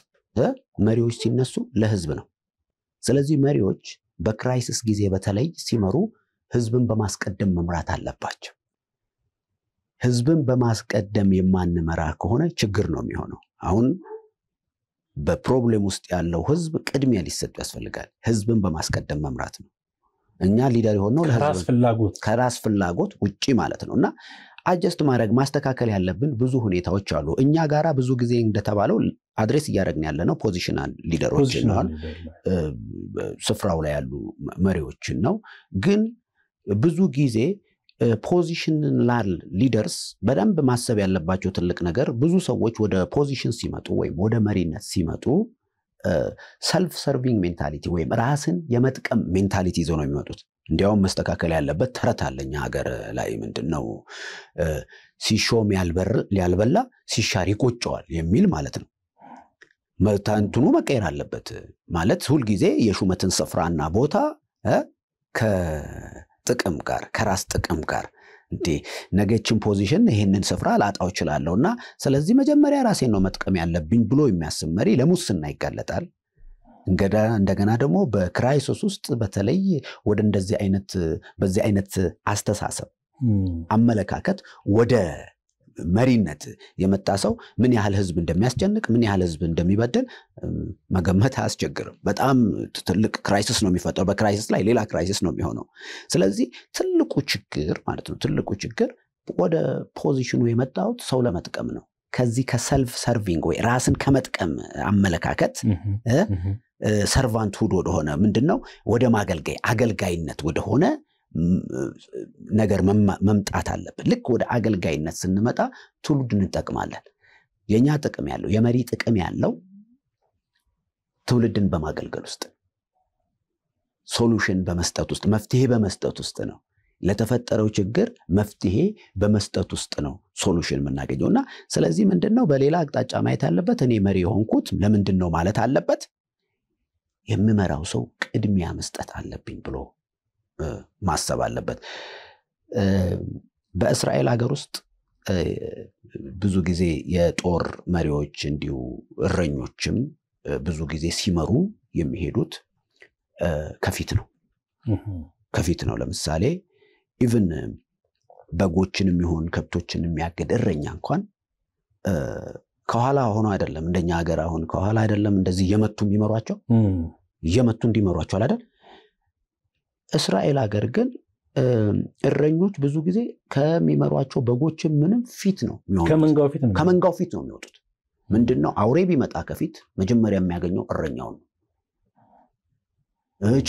መሪዎች ሲነሱ ለህዝብ ነው። ስለዚህ መሪዎች በክራይሲስ ጊዜ በተለይ ሲመሩ ህዝብን በማስቀደም መምራት አለባቸው። ህዝብን በማስቀደም የማንመራ ከሆነ ችግር ነው የሚሆነው። አሁን በፕሮብሌም ውስጥ ያለው ህዝብ ቅድሚያ ሊሰጡ ያስፈልጋል። ህዝብን በማስቀደም መምራት ነው። እኛ ሊደር የሆነው ከራስ ፍላጎት ውጪ ማለት ነው እና አጀስት ማድረግ ማስተካከል ያለብን ብዙ ሁኔታዎች አሉ። እኛ ጋራ ብዙ ጊዜ እንደተባለው አድሬስ እያደረግን ያለ ነው ፖዚሽናል ሊደሮችን ነው ስፍራው ላይ ያሉ መሪዎችን ነው። ግን ብዙ ጊዜ ፖዚሽንን ላል ሊደርስ በደንብ ማሰብ ያለባቸው ትልቅ ነገር ብዙ ሰዎች ወደ ፖዚሽን ሲመጡ ወይም ወደ መሪነት ሲመጡ ሰልፍ ሰርቪንግ ሜንታሊቲ ወይም ራስን የመጥቀም ሜንታሊቲ ይዘው ነው የሚመጡት። እንዲያውም መስተካከል ያለበት ተረት አለኛ ሀገር ላይ ምንድን ነው ሲሾም ያልበላ ሲሻር ይቆጨዋል የሚል ማለት ነው። መታንቱኑ መቀየር አለበት ማለት ሁልጊዜ የሹመትን ስፍራና ቦታ ጥቅም ጋር ከራስ ጥቅም ጋር እንዴ ነገችን ፖዚሽን ይህንን ስፍራ ላጣው እችላለሁ እና ስለዚህ መጀመሪያ ራሴን ነው መጥቀም ያለብኝ ብሎ የሚያስብ መሪ ለሙስና ይጋለጣል። እንደገና ደግሞ በክራይሶስ ውስጥ በተለይ ወደ እንደዚህ አይነት በዚህ አይነት አስተሳሰብ አመለካከት ወደ መሪነት የመጣ ሰው ምን ያህል ህዝብ እንደሚያስጨንቅ ምን ያህል ህዝብ እንደሚበድል መገመት አያስቸግርም። በጣም ትልቅ ክራይሲስ ነው የሚፈጠው በክራይሲስ ላይ ሌላ ክራይሲስ ነው የሚሆነው። ስለዚህ ትልቁ ችግር ማለት ነው ትልቁ ችግር ወደ ፖዚሽኑ የመጣሁት ሰው ለመጥቀም ነው። ከዚህ ከሰልፍ ሰርቪንግ ወይ ራስን ከመጥቀም አመለካከት ሰርቫንት ሁድ ወደሆነ ምንድን ነው ወደ ማገልገይ አገልጋይነት ወደሆነ ነገር መምጣት አለብን። ልክ ወደ አገልጋይነት ስንመጣ ትውልድ እንጠቅማለን። የእኛ ጥቅም ያለው የመሪ ጥቅም ያለው ትውልድን በማገልገል ውስጥ ሶሉሽን በመስጠት ውስጥ መፍትሄ በመስጠት ውስጥ ነው። ለተፈጠረው ችግር መፍትሄ በመስጠት ውስጥ ነው ሶሉሽን የምናገኘው እና ስለዚህ ምንድን ነው በሌላ አቅጣጫ ማየት አለበት እኔ መሪ የሆንኩት ለምንድን ነው ማለት አለበት። የምመራው ሰው ቅድሚያ መስጠት አለብኝ ብሎ ማሰብ አለበት። በእስራኤል ሀገር ውስጥ ብዙ ጊዜ የጦር መሪዎች እንዲሁ እረኞችም ብዙ ጊዜ ሲመሩ የሚሄዱት ከፊት ነው ከፊት ነው። ለምሳሌ ኢቭን በጎችንም ይሁን ከብቶችን የሚያግድ እረኛ እንኳን ከኋላ ሆኖ አይደለም እንደኛ ሀገር አሁን ከኋላ አይደለም እንደዚህ እየመቱ የሚመሯቸው እየመቱ እንዲመሯቸው አይደል እስራኤል ሀገር ግን እረኞች ብዙ ጊዜ ከሚመሯቸው በጎችን ምንም ፊት ነው ከመንጋው ፊት ነው የሚወጡት። ምንድን ነው አውሬ ቢመጣ ከፊት መጀመሪያ የሚያገኘው እረኛው ነው።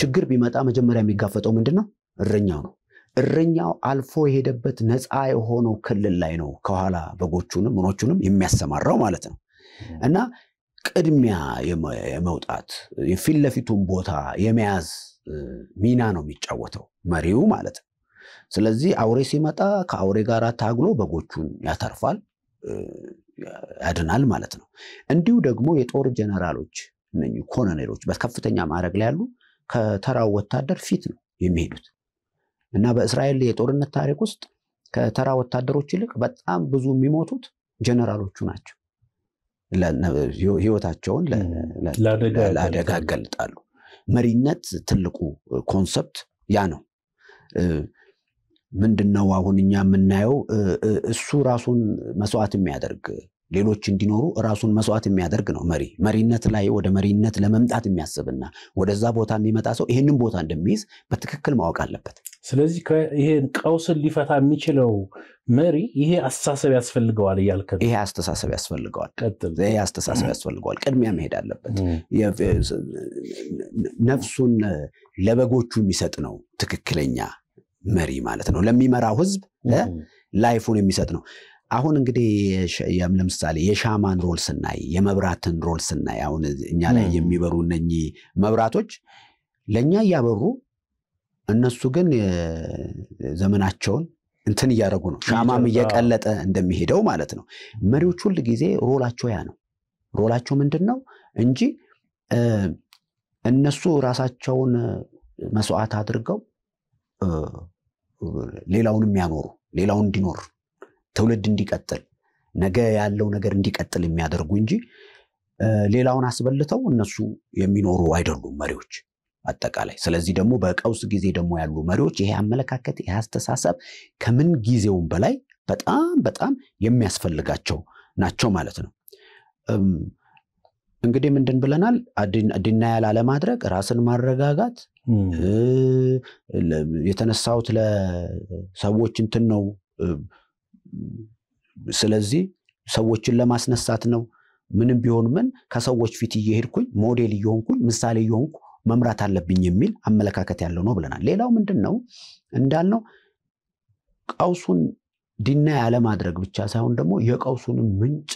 ችግር ቢመጣ መጀመሪያ የሚጋፈጠው ምንድን ነው? እረኛው ነው። እረኛው አልፎ የሄደበት ነፃ የሆነው ክልል ላይ ነው ከኋላ በጎቹንም ምኖቹንም የሚያሰማራው ማለት ነው እና ቅድሚያ የመውጣት የፊት ለፊቱን ቦታ የመያዝ ሚና ነው የሚጫወተው መሪው ማለት ነው። ስለዚህ አውሬ ሲመጣ ከአውሬ ጋር ታግሎ በጎቹን ያተርፋል፣ ያድናል ማለት ነው። እንዲሁ ደግሞ የጦር ጀነራሎች እነኚህ ኮሎኔሎች በከፍተኛ ማዕረግ ላይ ያሉ ከተራው ወታደር ፊት ነው የሚሄዱት እና በእስራኤል የጦርነት ታሪክ ውስጥ ከተራ ወታደሮች ይልቅ በጣም ብዙ የሚሞቱት ጀነራሎቹ ናቸው። ህይወታቸውን ለአደጋ ያጋልጣሉ። መሪነት ትልቁ ኮንሰፕት ያ ነው። ምንድነው አሁን እኛ የምናየው እሱ ራሱን መስዋዕት የሚያደርግ ሌሎች እንዲኖሩ ራሱን መስዋዕት የሚያደርግ ነው መሪ። መሪነት ላይ ወደ መሪነት ለመምጣት የሚያስብና ወደዛ ቦታ የሚመጣ ሰው ይህንን ቦታ እንደሚይዝ በትክክል ማወቅ አለበት። ስለዚህ ይህን ቀውስን ሊፈታ የሚችለው መሪ ይሄ አስተሳሰብ ያስፈልገዋል እያልክ ይሄ አስተሳሰብ ያስፈልገዋል። ይሄ አስተሳሰብ ያስፈልገዋል። ቅድሚያ መሄድ አለበት። ነፍሱን ለበጎቹ የሚሰጥ ነው ትክክለኛ መሪ ማለት ነው። ለሚመራው ህዝብ ላይፉን የሚሰጥ ነው። አሁን እንግዲህ ለምሳሌ የሻማን ሮል ስናይ፣ የመብራትን ሮል ስናይ አሁን እኛ ላይ የሚበሩ እነኚህ መብራቶች ለእኛ እያበሩ እነሱ ግን ዘመናቸውን እንትን እያደረጉ ነው። ሻማም እየቀለጠ እንደሚሄደው ማለት ነው። መሪዎች ሁል ጊዜ ሮላቸው ያ ነው። ሮላቸው ምንድን ነው እንጂ እነሱ ራሳቸውን መስዋዕት አድርገው ሌላውን የሚያኖሩ ሌላውን እንዲኖር ትውልድ እንዲቀጥል ነገ ያለው ነገር እንዲቀጥል የሚያደርጉ እንጂ ሌላውን አስበልተው እነሱ የሚኖሩ አይደሉም መሪዎች። አጠቃላይ። ስለዚህ ደግሞ በቀውስ ጊዜ ደግሞ ያሉ መሪዎች ይሄ አመለካከት፣ ይሄ አስተሳሰብ ከምን ጊዜውም በላይ በጣም በጣም የሚያስፈልጋቸው ናቸው ማለት ነው። እንግዲህ ምንድን ብለናል? ዲናያል አለማድረግ፣ ራስን ማረጋጋት የተነሳሁት ለሰዎች እንትን ነው። ስለዚህ ሰዎችን ለማስነሳት ነው። ምንም ቢሆን ምን ከሰዎች ፊት እየሄድኩኝ ሞዴል እየሆንኩኝ ምሳሌ እየሆንኩ መምራት አለብኝ የሚል አመለካከት ያለው ነው ብለናል። ሌላው ምንድን ነው እንዳልነው ቀውሱን ዲናይ ያለማድረግ ብቻ ሳይሆን ደግሞ የቀውሱንም ምንጭ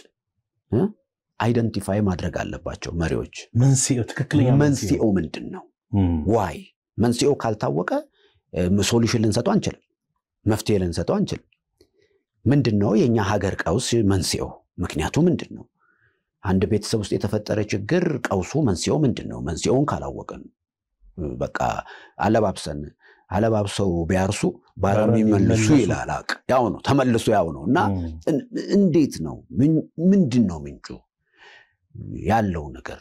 አይደንቲፋይ ማድረግ አለባቸው መሪዎች። መንስኤው መንስኤው ምንድን ነው? ዋይ መንስኤው ካልታወቀ ሶሉሽን ልንሰጠው አንችልም፣ መፍትሄ ልንሰጠው አንችልም። ምንድን ነው የእኛ ሀገር ቀውስ መንስኤው ምክንያቱ ምንድን ነው? አንድ ቤተሰብ ውስጥ የተፈጠረ ችግር ቀውሱ መንስኤው ምንድን ነው? መንስኤውን ካላወቅን በቃ አለባብሰን አለባብሰው ቢያርሱ ባረም ይመልሱ ይላል። አቅ ያው ነው ተመልሶ ያው ነው እና እንዴት ነው ምንድን ነው ምንጩ ያለው ነገር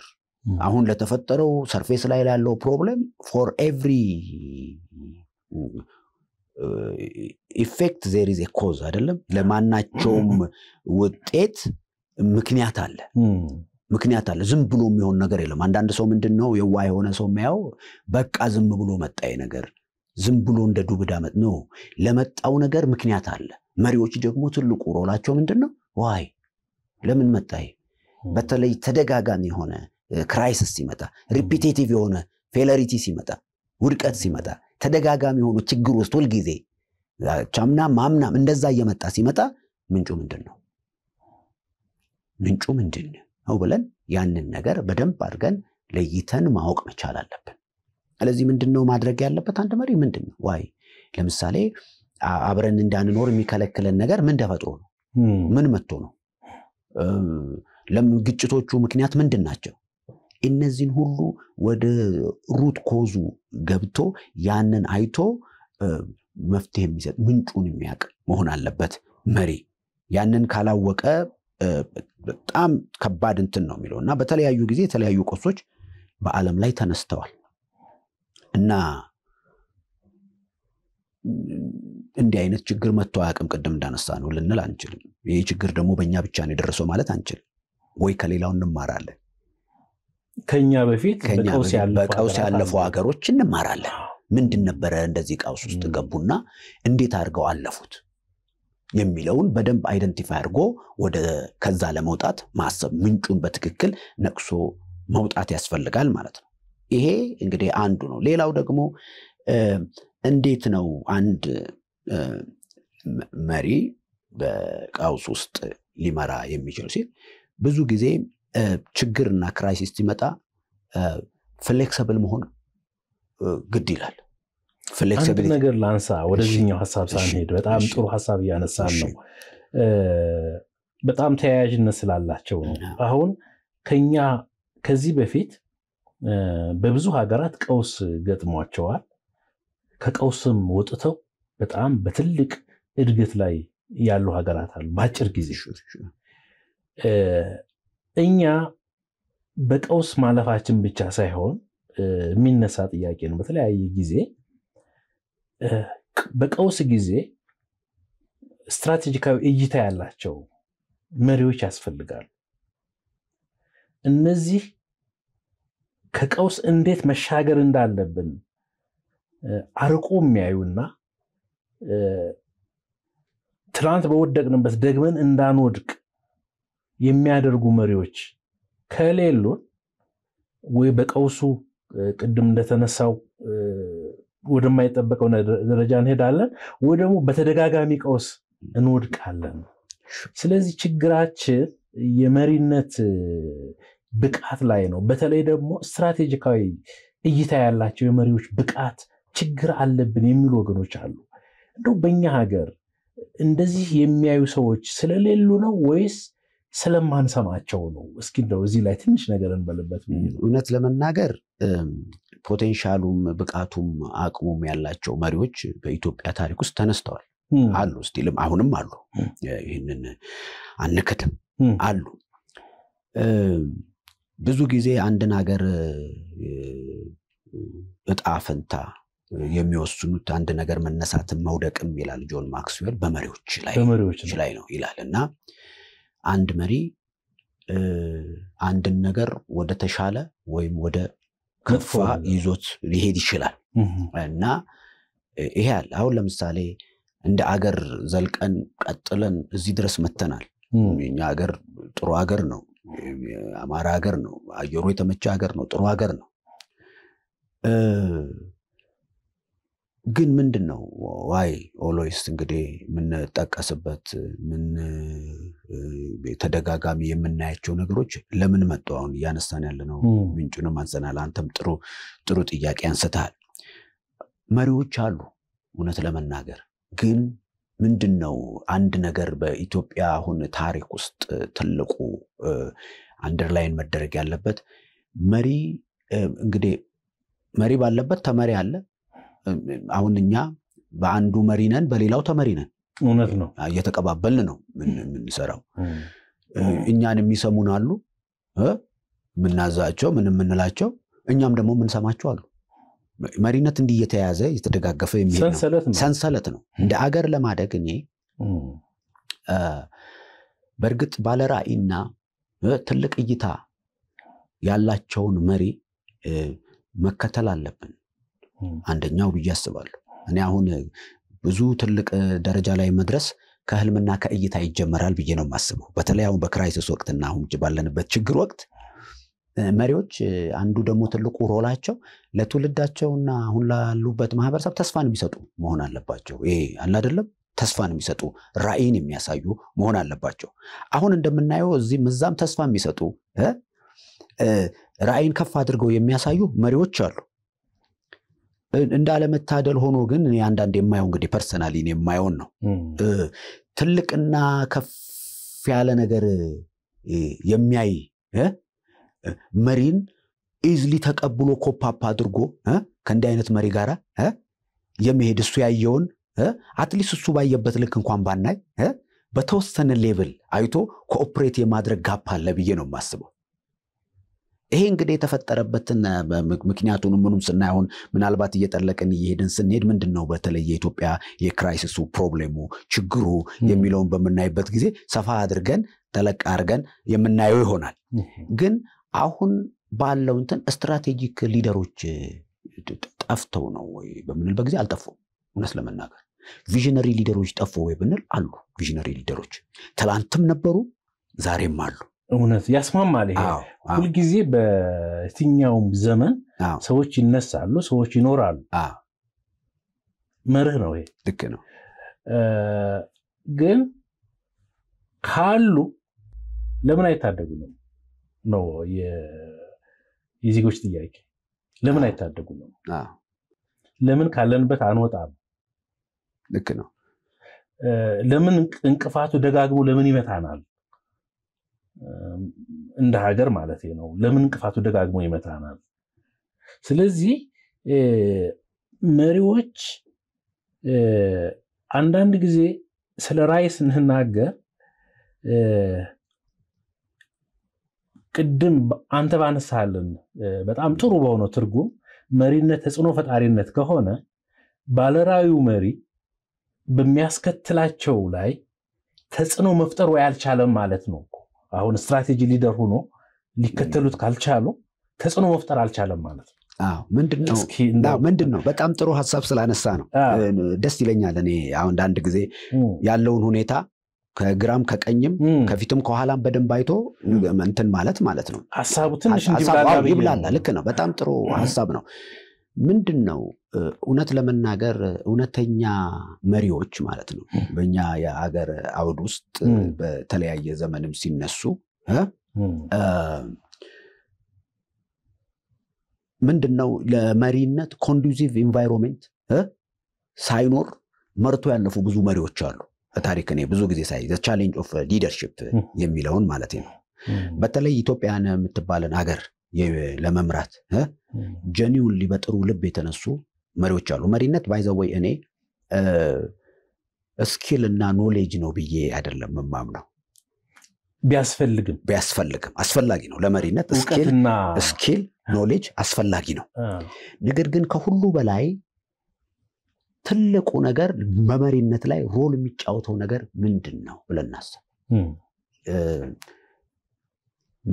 አሁን ለተፈጠረው ሰርፌስ ላይ ላለው ፕሮብለም ፎር ኤቭሪ ኢፌክት ዜር ኢዝ ኤ ኮዝ አይደለም። ለማናቸውም ውጤት ምክንያት አለ ምክንያት አለ። ዝም ብሎ የሚሆን ነገር የለም። አንዳንድ ሰው ምንድን ነው የዋ የሆነ ሰው የሚያው በቃ ዝም ብሎ መጣ ነገር ዝም ብሎ እንደ ዱብዳ መጥ ነው። ለመጣው ነገር ምክንያት አለ። መሪዎች ደግሞ ትልቁ ሮላቸው ምንድን ነው? ዋይ ለምን መጣይ? በተለይ ተደጋጋሚ የሆነ ክራይሲስ ሲመጣ፣ ሪፒቴቲቭ የሆነ ፌለሪቲ ሲመጣ፣ ውድቀት ሲመጣ፣ ተደጋጋሚ የሆኑ ችግር ውስጥ ሁልጊዜ ቻምናም ማምናም እንደዛ እየመጣ ሲመጣ ምንጩ ምንድን ነው? ምንጩ ምንድን ነው ብለን ያንን ነገር በደንብ አድርገን ለይተን ማወቅ መቻል አለብን። ስለዚህ ምንድን ነው ማድረግ ያለበት አንድ መሪ ምንድን ነው ዋይ ለምሳሌ አብረን እንዳንኖር የሚከለክለን ነገር ምን ተፈጥሮ ነው? ምን መጥቶ ነው? ለግጭቶቹ ምክንያት ምንድን ናቸው? እነዚህን ሁሉ ወደ ሩት ኮዙ ገብቶ ያንን አይቶ መፍትሄ የሚሰጥ ምንጩን የሚያውቅ መሆን አለበት መሪ። ያንን ካላወቀ በጣም ከባድ እንትን ነው የሚለው እና በተለያዩ ጊዜ የተለያዩ ቀውሶች በዓለም ላይ ተነስተዋል እና እንዲህ አይነት ችግር መጥቶ አያውቅም። ቅድም እንዳነሳ ነው ልንል አንችልም። ይህ ችግር ደግሞ በእኛ ብቻ ነው የደረሰው ማለት አንችልም። ወይ ከሌላው እንማራለን፣ ከኛ በፊት በቀውስ ያለፉ ሀገሮች እንማራለን። ምንድን ነበረ እንደዚህ ቀውስ ውስጥ ገቡና እንዴት አድርገው አለፉት? የሚለውን በደንብ አይደንቲፋይ አድርጎ ወደ ከዛ ለመውጣት ማሰብ ምንጩን በትክክል ነቅሶ መውጣት ያስፈልጋል ማለት ነው። ይሄ እንግዲህ አንዱ ነው። ሌላው ደግሞ እንዴት ነው አንድ መሪ በቀውስ ውስጥ ሊመራ የሚችል ሲል ብዙ ጊዜ ችግርና ክራይሲስ ሲመጣ ፍሌክሰብል መሆን ግድ ይላል። አንድ ነገር ላንሳ። ወደዚህኛው ሀሳብ ሳንሄድ በጣም ጥሩ ሀሳብ እያነሳን ነው። በጣም ተያያዥነት ስላላቸው ነው። አሁን ከኛ ከዚህ በፊት በብዙ ሀገራት ቀውስ ገጥሟቸዋል። ከቀውስም ወጥተው በጣም በትልቅ እድገት ላይ ያሉ ሀገራት አሉ። በአጭር ጊዜ እኛ በቀውስ ማለፋችን ብቻ ሳይሆን የሚነሳ ጥያቄ ነው። በተለያየ ጊዜ በቀውስ ጊዜ ስትራቴጂካዊ እይታ ያላቸው መሪዎች ያስፈልጋሉ። እነዚህ ከቀውስ እንዴት መሻገር እንዳለብን አርቆ የሚያዩና ትናንት በወደቅንበት ደግመን እንዳንወድቅ የሚያደርጉ መሪዎች ከሌሉን ወይ በቀውሱ ቅድም እንደተነሳው ወደማይጠበቀው ደረጃ እንሄዳለን ወይ ደግሞ በተደጋጋሚ ቀውስ እንወድቃለን። ስለዚህ ችግራችን የመሪነት ብቃት ላይ ነው። በተለይ ደግሞ ስትራቴጂካዊ እይታ ያላቸው የመሪዎች ብቃት ችግር አለብን የሚሉ ወገኖች አሉ። እንደው በኛ ሀገር እንደዚህ የሚያዩ ሰዎች ስለሌሉ ነው ወይስ ስለማንሰማቸው ነው? እስኪ እንደው እዚህ ላይ ትንሽ ነገር እንበልበት። እውነት ለመናገር ፖቴንሻሉም ብቃቱም አቅሙም ያላቸው መሪዎች በኢትዮጵያ ታሪክ ውስጥ ተነስተዋል አሉ። ስቲልም አሁንም አሉ። ይህንን አንክትም አሉ። ብዙ ጊዜ አንድን ሀገር እጣ ፈንታ የሚወስኑት አንድ ነገር መነሳትም መውደቅም ይላል ጆን ማክስዌል በመሪዎች ላይ ነው ይላል እና አንድ መሪ አንድን ነገር ወደ ተሻለ ወይም ወደ ከፋ ይዞት ሊሄድ ይችላል እና ይሄ አለ። አሁን ለምሳሌ እንደ አገር ዘልቀን ቀጥለን እዚህ ድረስ መተናል። እኛ ሀገር ጥሩ ሀገር ነው። አማራ ሀገር ነው። አየሩ የተመቸ ሀገር ነው። ጥሩ ሀገር ነው። ግን ምንድን ነው ዋይ ኦሎይስ እንግዲህ የምንጠቀስበት ተደጋጋሚ የምናያቸው ነገሮች ለምን መጡ? አሁን እያነሳን ያለ ነው። ምንጩንም አንሰናል። አንተም ጥሩ ጥሩ ጥያቄ አንስተሃል። መሪዎች አሉ እውነት ለመናገር ግን ምንድን ነው አንድ ነገር በኢትዮጵያ አሁን ታሪክ ውስጥ ትልቁ አንደርላይን መደረግ ያለበት መሪ እንግዲህ መሪ ባለበት ተመሪ አለ አሁን እኛ በአንዱ መሪ ነን፣ በሌላው ተመሪ ነን። እውነት ነው። እየተቀባበልን ነው የምንሰራው። እኛን የሚሰሙን አሉ፣ የምናዛቸው ምን የምንላቸው፣ እኛም ደግሞ የምንሰማቸው አሉ። መሪነት እንዲህ እየተያዘ እየተደጋገፈ ሰንሰለት ነው። እንደ አገር ለማደግ እኔ በእርግጥ ባለ ትልቅ እይታ ያላቸውን መሪ መከተል አለብን። አንደኛው ብዬ አስባለሁ። እኔ አሁን ብዙ ትልቅ ደረጃ ላይ መድረስ ከህልምና ከእይታ ይጀመራል ብዬ ነው የማስበው። በተለይ አሁን በክራይሲስ ወቅትና አሁን ባለንበት ችግር ወቅት መሪዎች አንዱ ደግሞ ትልቁ ሮላቸው ለትውልዳቸውና አሁን ላሉበት ማህበረሰብ ተስፋን የሚሰጡ መሆን አለባቸው። ይሄ አለ አይደለም ተስፋን የሚሰጡ ራዕይን የሚያሳዩ መሆን አለባቸው። አሁን እንደምናየው እዚህም እዛም ተስፋ የሚሰጡ ራዕይን ከፍ አድርገው የሚያሳዩ መሪዎች አሉ። እንዳለመታደል ሆኖ ግን እኔ አንዳንድ የማየው እንግዲህ ፐርሰናሊ የማየውን ነው። ትልቅና ከፍ ያለ ነገር የሚያይ መሪን ኢዝሊ ተቀብሎ ኮፓፕ አድርጎ ከእንዲህ አይነት መሪ ጋራ የሚሄድ እሱ ያየውን አትሊስት እሱ ባየበት ልክ እንኳን ባናይ በተወሰነ ሌቭል አይቶ ኮኦፕሬት የማድረግ ጋፕ አለ ብዬ ነው የማስበው። ይሄ እንግዲህ የተፈጠረበትን ምክንያቱን ምኑም ስናይሆን ምናልባት እየጠለቅን እየሄድን ስንሄድ ምንድን ነው በተለይ የኢትዮጵያ የክራይሲሱ ፕሮብሌሙ ችግሩ የሚለውን በምናይበት ጊዜ ሰፋ አድርገን ጠለቅ አድርገን የምናየው ይሆናል። ግን አሁን ባለው እንትን ስትራቴጂክ ሊደሮች ጠፍተው ነው ወይ በምንልበት ጊዜ አልጠፉም። እውነት ለመናገር ቪዥነሪ ሊደሮች ጠፉ ወይ ብንል አሉ። ቪዥነሪ ሊደሮች ትላንትም ነበሩ፣ ዛሬም አሉ። እውነት ያስማማል። ይሄ ሁልጊዜ በየትኛውም ዘመን ሰዎች ይነሳሉ፣ ሰዎች ይኖራሉ። መርህ ነው ይሄ። ልክ ነው። ግን ካሉ ለምን አይታደጉ ነው የዜጎች ጥያቄ። ለምን ነው? ለምን ካለንበት አንወጣም? ልክ ነው። ለምን እንቅፋቱ ደጋግሞ ለምን ይመታናል? እንደ ሀገር ማለት ነው። ለምን እንቅፋቱ ደጋግሞ ይመታናል? ስለዚህ መሪዎች አንዳንድ ጊዜ ስለ ራዕይ ስንናገር ቅድም አንተ ባነሳልን በጣም ጥሩ በሆነው ትርጉም መሪነት ተጽዕኖ ፈጣሪነት ከሆነ ባለራዕዩ መሪ በሚያስከትላቸው ላይ ተጽዕኖ መፍጠር ወይ አልቻለም ማለት ነው። አሁን ስትራቴጂ ሊደር ሆኖ ሊከተሉት ካልቻሉ ተጽዕኖ መፍጠር አልቻለም ማለት ነው። ምንድን ነው በጣም ጥሩ ሀሳብ ስላነሳ ነው ደስ ይለኛል። እኔ አሁን አንድ ጊዜ ያለውን ሁኔታ ከግራም ከቀኝም ከፊትም ከኋላም በደንብ አይቶ እንትን ማለት ማለት ነው። ሀሳቡ ትንሽ ይብላላ። ልክ ነው። በጣም ጥሩ ሀሳብ ነው። ምንድን ነው እውነት ለመናገር እውነተኛ መሪዎች ማለት ነው በኛ የሀገር አውድ ውስጥ በተለያየ ዘመንም ሲነሱ ምንድን ነው ለመሪነት ኮንዱሲቭ ኢንቫይሮንሜንት ሳይኖር መርቶ ያለፉ ብዙ መሪዎች አሉ። ታሪክ እኔ ብዙ ጊዜ ሳይ ቻሌንጅ ኦፍ ሊደርሺፕ የሚለውን ማለት ነው። በተለይ ኢትዮጵያን የምትባለን ሀገር ለመምራት ጀኒውን በጥሩ ልብ የተነሱ መሪዎች አሉ። መሪነት ባይዘወይ እኔ ስኪል እና ኖሌጅ ነው ብዬ አይደለም የማምነው። ቢያስፈልግም ቢያስፈልግም አስፈላጊ ነው ለመሪነት ስኪል ኖሌጅ አስፈላጊ ነው። ነገር ግን ከሁሉ በላይ ትልቁ ነገር በመሪነት ላይ ሮል የሚጫወተው ነገር ምንድን ነው ብለን እናስብ።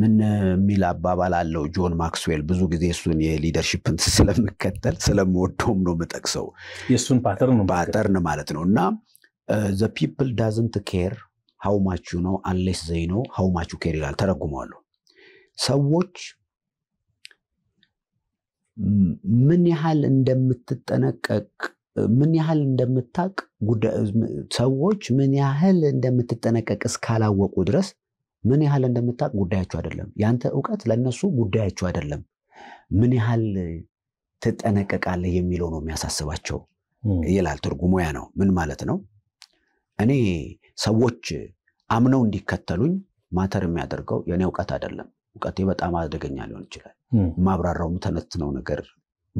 ምን የሚል አባባል አለው ጆን ማክስዌል። ብዙ ጊዜ እሱን የሊደርሽፕን ስለምከተል ስለምወደውም ነው የምጠቅሰው፣ የእሱን ፓተርን ማለት ነው። እና ዘ ፒፕል ዳዝንት ኬር ሀውማቹ ነው አንሌስ ዘይ ነው ሀውማቹ ኬር ይላል። ተረጉመዋለሁ። ሰዎች ምን ያህል እንደምትጠነቀቅ ምን ያህል እንደምታቅ ሰዎች ምን ያህል እንደምትጠነቀቅ እስካላወቁ ድረስ ምን ያህል እንደምታውቅ ጉዳያቸው አይደለም። ያንተ እውቀት ለእነሱ ጉዳያቸው አይደለም። ምን ያህል ትጠነቀቃለህ የሚለው ነው የሚያሳስባቸው ይላል ትርጉሙ። ያ ነው ምን ማለት ነው? እኔ ሰዎች አምነው እንዲከተሉኝ ማተር የሚያደርገው የእኔ እውቀት አይደለም። እውቀቴ በጣም አደገኛ ሊሆን ይችላል። ማብራራውም ተነትነው ነገር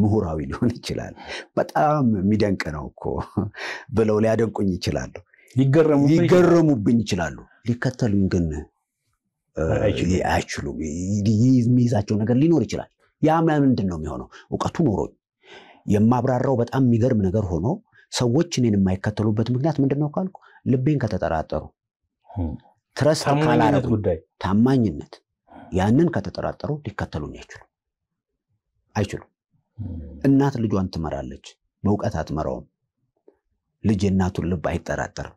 ምሁራዊ ሊሆን ይችላል። በጣም የሚደንቅ ነው እኮ ብለው ሊያደንቁኝ ይችላሉ፣ ሊገረሙብኝ ይችላሉ። ሊከተሉኝ ግን አይችሉም። የሚይዛቸው ነገር ሊኖር ይችላል። ያ ምንድን ነው የሚሆነው? እውቀቱ ኖሮኝ የማብራራው በጣም የሚገርም ነገር ሆኖ ሰዎች እኔን የማይከተሉበት ምክንያት ምንድን ነው ካልኩ ልቤን ከተጠራጠሩ ትረስት ካላረጉ ታማኝነት ያንን ከተጠራጠሩ ሊከተሉኝ አይችሉ አይችሉም። እናት ልጇን ትመራለች፣ በእውቀት አትመራውም። ልጅ የእናቱን ልብ አይጠራጠርም።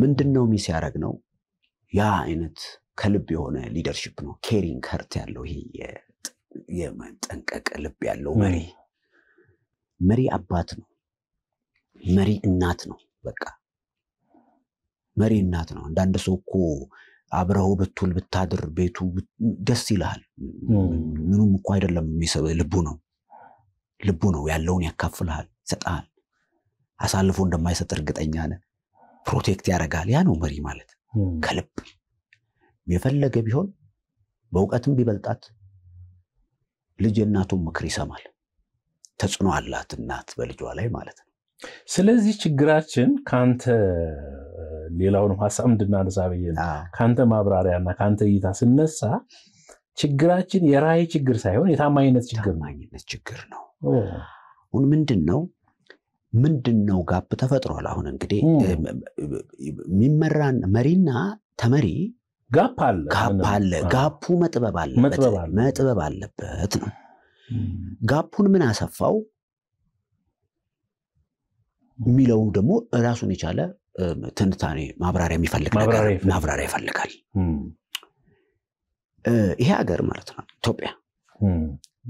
ምንድን ነው ሚስ ያደረግ ነው ያ አይነት ከልብ የሆነ ሊደርሽፕ ነው። ኬሪንግ ከርት ያለው ይሄ የመጠንቀቅ ልብ ያለው መሪ መሪ አባት ነው። መሪ እናት ነው። በቃ መሪ እናት ነው። አንዳንድ ሰው እኮ አብረው ብትውል ብታድር ቤቱ ደስ ይልሃል። ምኑም እኮ አይደለም የሚስብ ልቡ ነው ልቡ ነው ያለውን ያካፍልሃል፣ ይሰጠሃል። አሳልፎ እንደማይሰጥ እርግጠኛ ነህ። ፕሮቴክት ያደርጋል። ያ ነው መሪ ማለት። ከልብ የፈለገ ቢሆን በእውቀትም ቢበልጣት ልጅ የእናቱን ምክር ይሰማል። ተጽዕኖ አላት እናት በልጇ ላይ ማለት ነው። ስለዚህ ችግራችን ከአንተ ሌላውንም ሀሳብ እንድናነሳ ብዬ ከአንተ ማብራሪያና ከአንተ እይታ ስነሳ ችግራችን የራይ ችግር ሳይሆን የታማኝነት ችግር ነው። አሁን ምንድን ነው ምንድን ነው ጋፕ ተፈጥሯል። አሁን እንግዲህ የሚመራን መሪና ተመሪ ጋፕ አለ አለ። ጋፑ መጥበብ አለበት መጥበብ አለበት ነው። ጋፑን ምን አሰፋው የሚለው ደግሞ ራሱን የቻለ ትንታኔ ማብራሪያ የሚፈልግ ማብራሪያ ይፈልጋል። ይሄ ሀገር ማለት ነው ኢትዮጵያ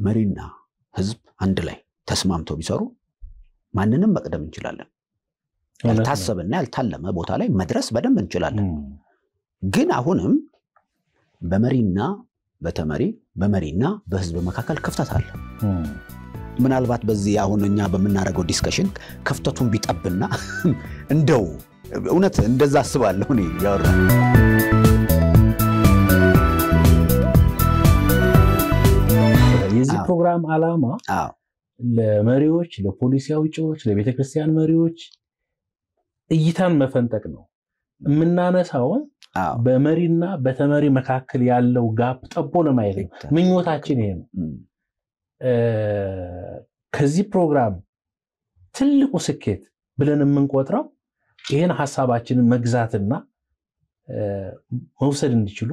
መሪና ህዝብ አንድ ላይ ተስማምተው ቢሰሩ ማንንም መቅደም እንችላለን። ያልታሰበና ያልታለመ ቦታ ላይ መድረስ በደንብ እንችላለን። ግን አሁንም በመሪና በተመሪ በመሪና በህዝብ መካከል ክፍተት አለ። ምናልባት በዚህ አሁን እኛ በምናደርገው ዲስከሽን ክፍተቱን ቢጠብና እንደው እውነት እንደዛ አስባለሁ እኔ የዚህ ፕሮግራም አላማ ለመሪዎች፣ ለፖሊሲ አውጪዎች፣ ለቤተክርስቲያን መሪዎች እይታን መፈንጠቅ ነው። የምናነሳውን በመሪና በተመሪ መካከል ያለው ጋፕ ጠቦ ለማየት ነው። ምኞታችን ይሄ ነው። ከዚህ ፕሮግራም ትልቁ ስኬት ብለን የምንቆጥረው ይህን ሀሳባችንን መግዛትና መውሰድ እንዲችሉ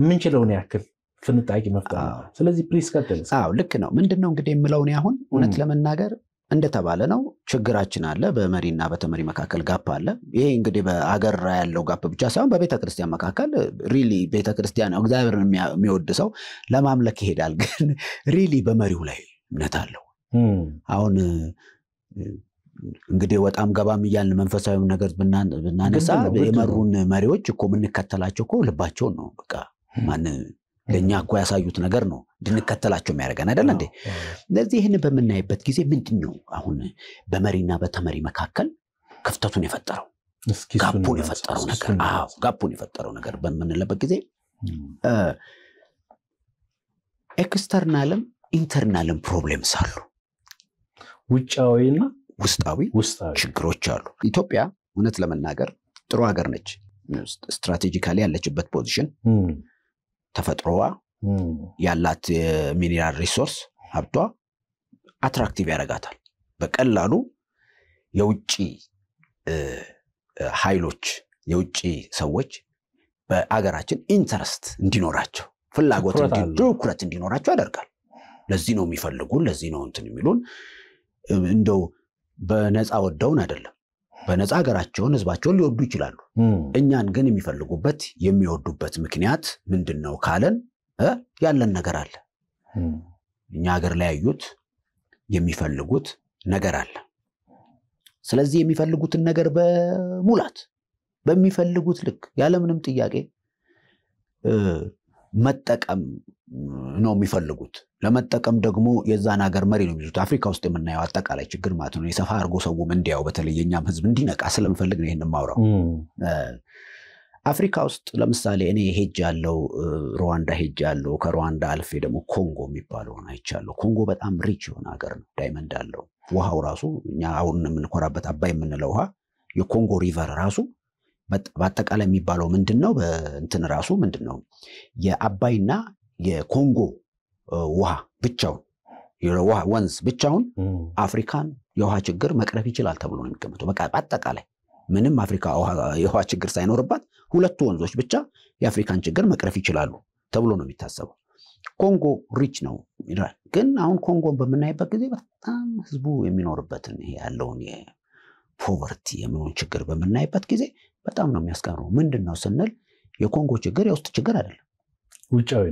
የምንችለውን ያክል ፍንጣቂ መፍጠር ነው። ስለዚህ ፕሊስ ቀጥል። ልክ ነው። ምንድን ነው እንግዲህ የምለውን አሁን እውነት ለመናገር እንደተባለ ነው ችግራችን አለ። በመሪና በተመሪ መካከል ጋፕ አለ። ይሄ እንግዲህ በአገር ያለው ጋፕ ብቻ ሳይሆን በቤተ ክርስቲያን መካከል ሪሊ ቤተ ክርስቲያን እግዚአብሔርን የሚወድ ሰው ለማምለክ ይሄዳል፣ ግን ሪሊ በመሪው ላይ እምነት አለው። አሁን እንግዲህ ወጣም ገባም እያልን መንፈሳዊ ነገር ብናነሳ የመሩን መሪዎች እኮ የምንከተላቸው እኮ ልባቸውን ነው በቃ ማን ለእኛ እኮ ያሳዩት ነገር ነው እንድንከተላቸው የሚያደርገን አይደለ እንዴ? ስለዚህ ይህን በምናይበት ጊዜ ምንድን ነው አሁን በመሪና በተመሪ መካከል ክፍተቱን የፈጠረው ጋፑን የፈጠረው ነገር አዎ ጋፑን የፈጠረው ነገር በምንለበት ጊዜ ኤክስተርናልም ኢንተርናልም ፕሮብሌምስ አሉ። ውጫዊና ውስጣዊ ችግሮች አሉ። ኢትዮጵያ እውነት ለመናገር ጥሩ ሀገር ነች። ስትራቴጂካሊ ያለችበት ፖዚሽን ተፈጥሮዋ ያላት የሚኒራል ሪሶርስ ሀብቷ አትራክቲቭ ያደርጋታል። በቀላሉ የውጭ ኃይሎች የውጭ ሰዎች በአገራችን ኢንተረስት እንዲኖራቸው ፍላጎት ትኩረት እንዲኖራቸው ያደርጋል። ለዚህ ነው የሚፈልጉን፣ ለዚህ ነው እንትን የሚሉን እንደው በነፃ ወደውን አይደለም በነፃ ሀገራቸውን ህዝባቸውን ሊወዱ ይችላሉ። እኛን ግን የሚፈልጉበት የሚወዱበት ምክንያት ምንድን ነው ካለን ያለን ነገር አለ። እኛ ሀገር ላይ ያዩት የሚፈልጉት ነገር አለ። ስለዚህ የሚፈልጉትን ነገር በሙላት በሚፈልጉት ልክ ያለምንም ጥያቄ መጠቀም ነው የሚፈልጉት። ለመጠቀም ደግሞ የዛን ሀገር መሪ ነው የሚይዙት። አፍሪካ ውስጥ የምናየው አጠቃላይ ችግር ማለት ነው የሰፋ አድርጎ ሰውም እንዲያው በተለይ የኛም ህዝብ እንዲነቃ ስለምፈልግ ነው ይህን ማውራው። አፍሪካ ውስጥ ለምሳሌ እኔ ሄጅ ያለው ሩዋንዳ ሄጅ ያለው ከሩዋንዳ አልፌ ደግሞ ኮንጎ የሚባለውን አይቻለሁ። ኮንጎ በጣም ሪች የሆነ ሀገር ነው፣ ዳይመንድ አለው። ውሃው ራሱ እኛ አሁን የምንኮራበት አባይ የምንለው ውሃ የኮንጎ ሪቨር ራሱ በአጠቃላይ የሚባለው ምንድን ነው? ራሱ ምንድን ነው? የአባይና የኮንጎ ውሃ ብቻውን ወንዝ ብቻውን አፍሪካን የውሃ ችግር መቅረፍ ይችላል ተብሎ ነው የሚቀመጠው። በቃ በአጠቃላይ ምንም አፍሪካ የውሃ ችግር ሳይኖርባት ሁለቱ ወንዞች ብቻ የአፍሪካን ችግር መቅረፍ ይችላሉ ተብሎ ነው የሚታሰበው። ኮንጎ ሪች ነው ይላል። ግን አሁን ኮንጎን በምናይበት ጊዜ በጣም ህዝቡ የሚኖርበትን ያለውን የፖቨርቲ የምንሆን ችግር በምናይበት ጊዜ በጣም ነው የሚያስቀረው። ምንድን ነው ስንል የኮንጎ ችግር የውስጥ ችግር አይደለም፣ ውጫዊ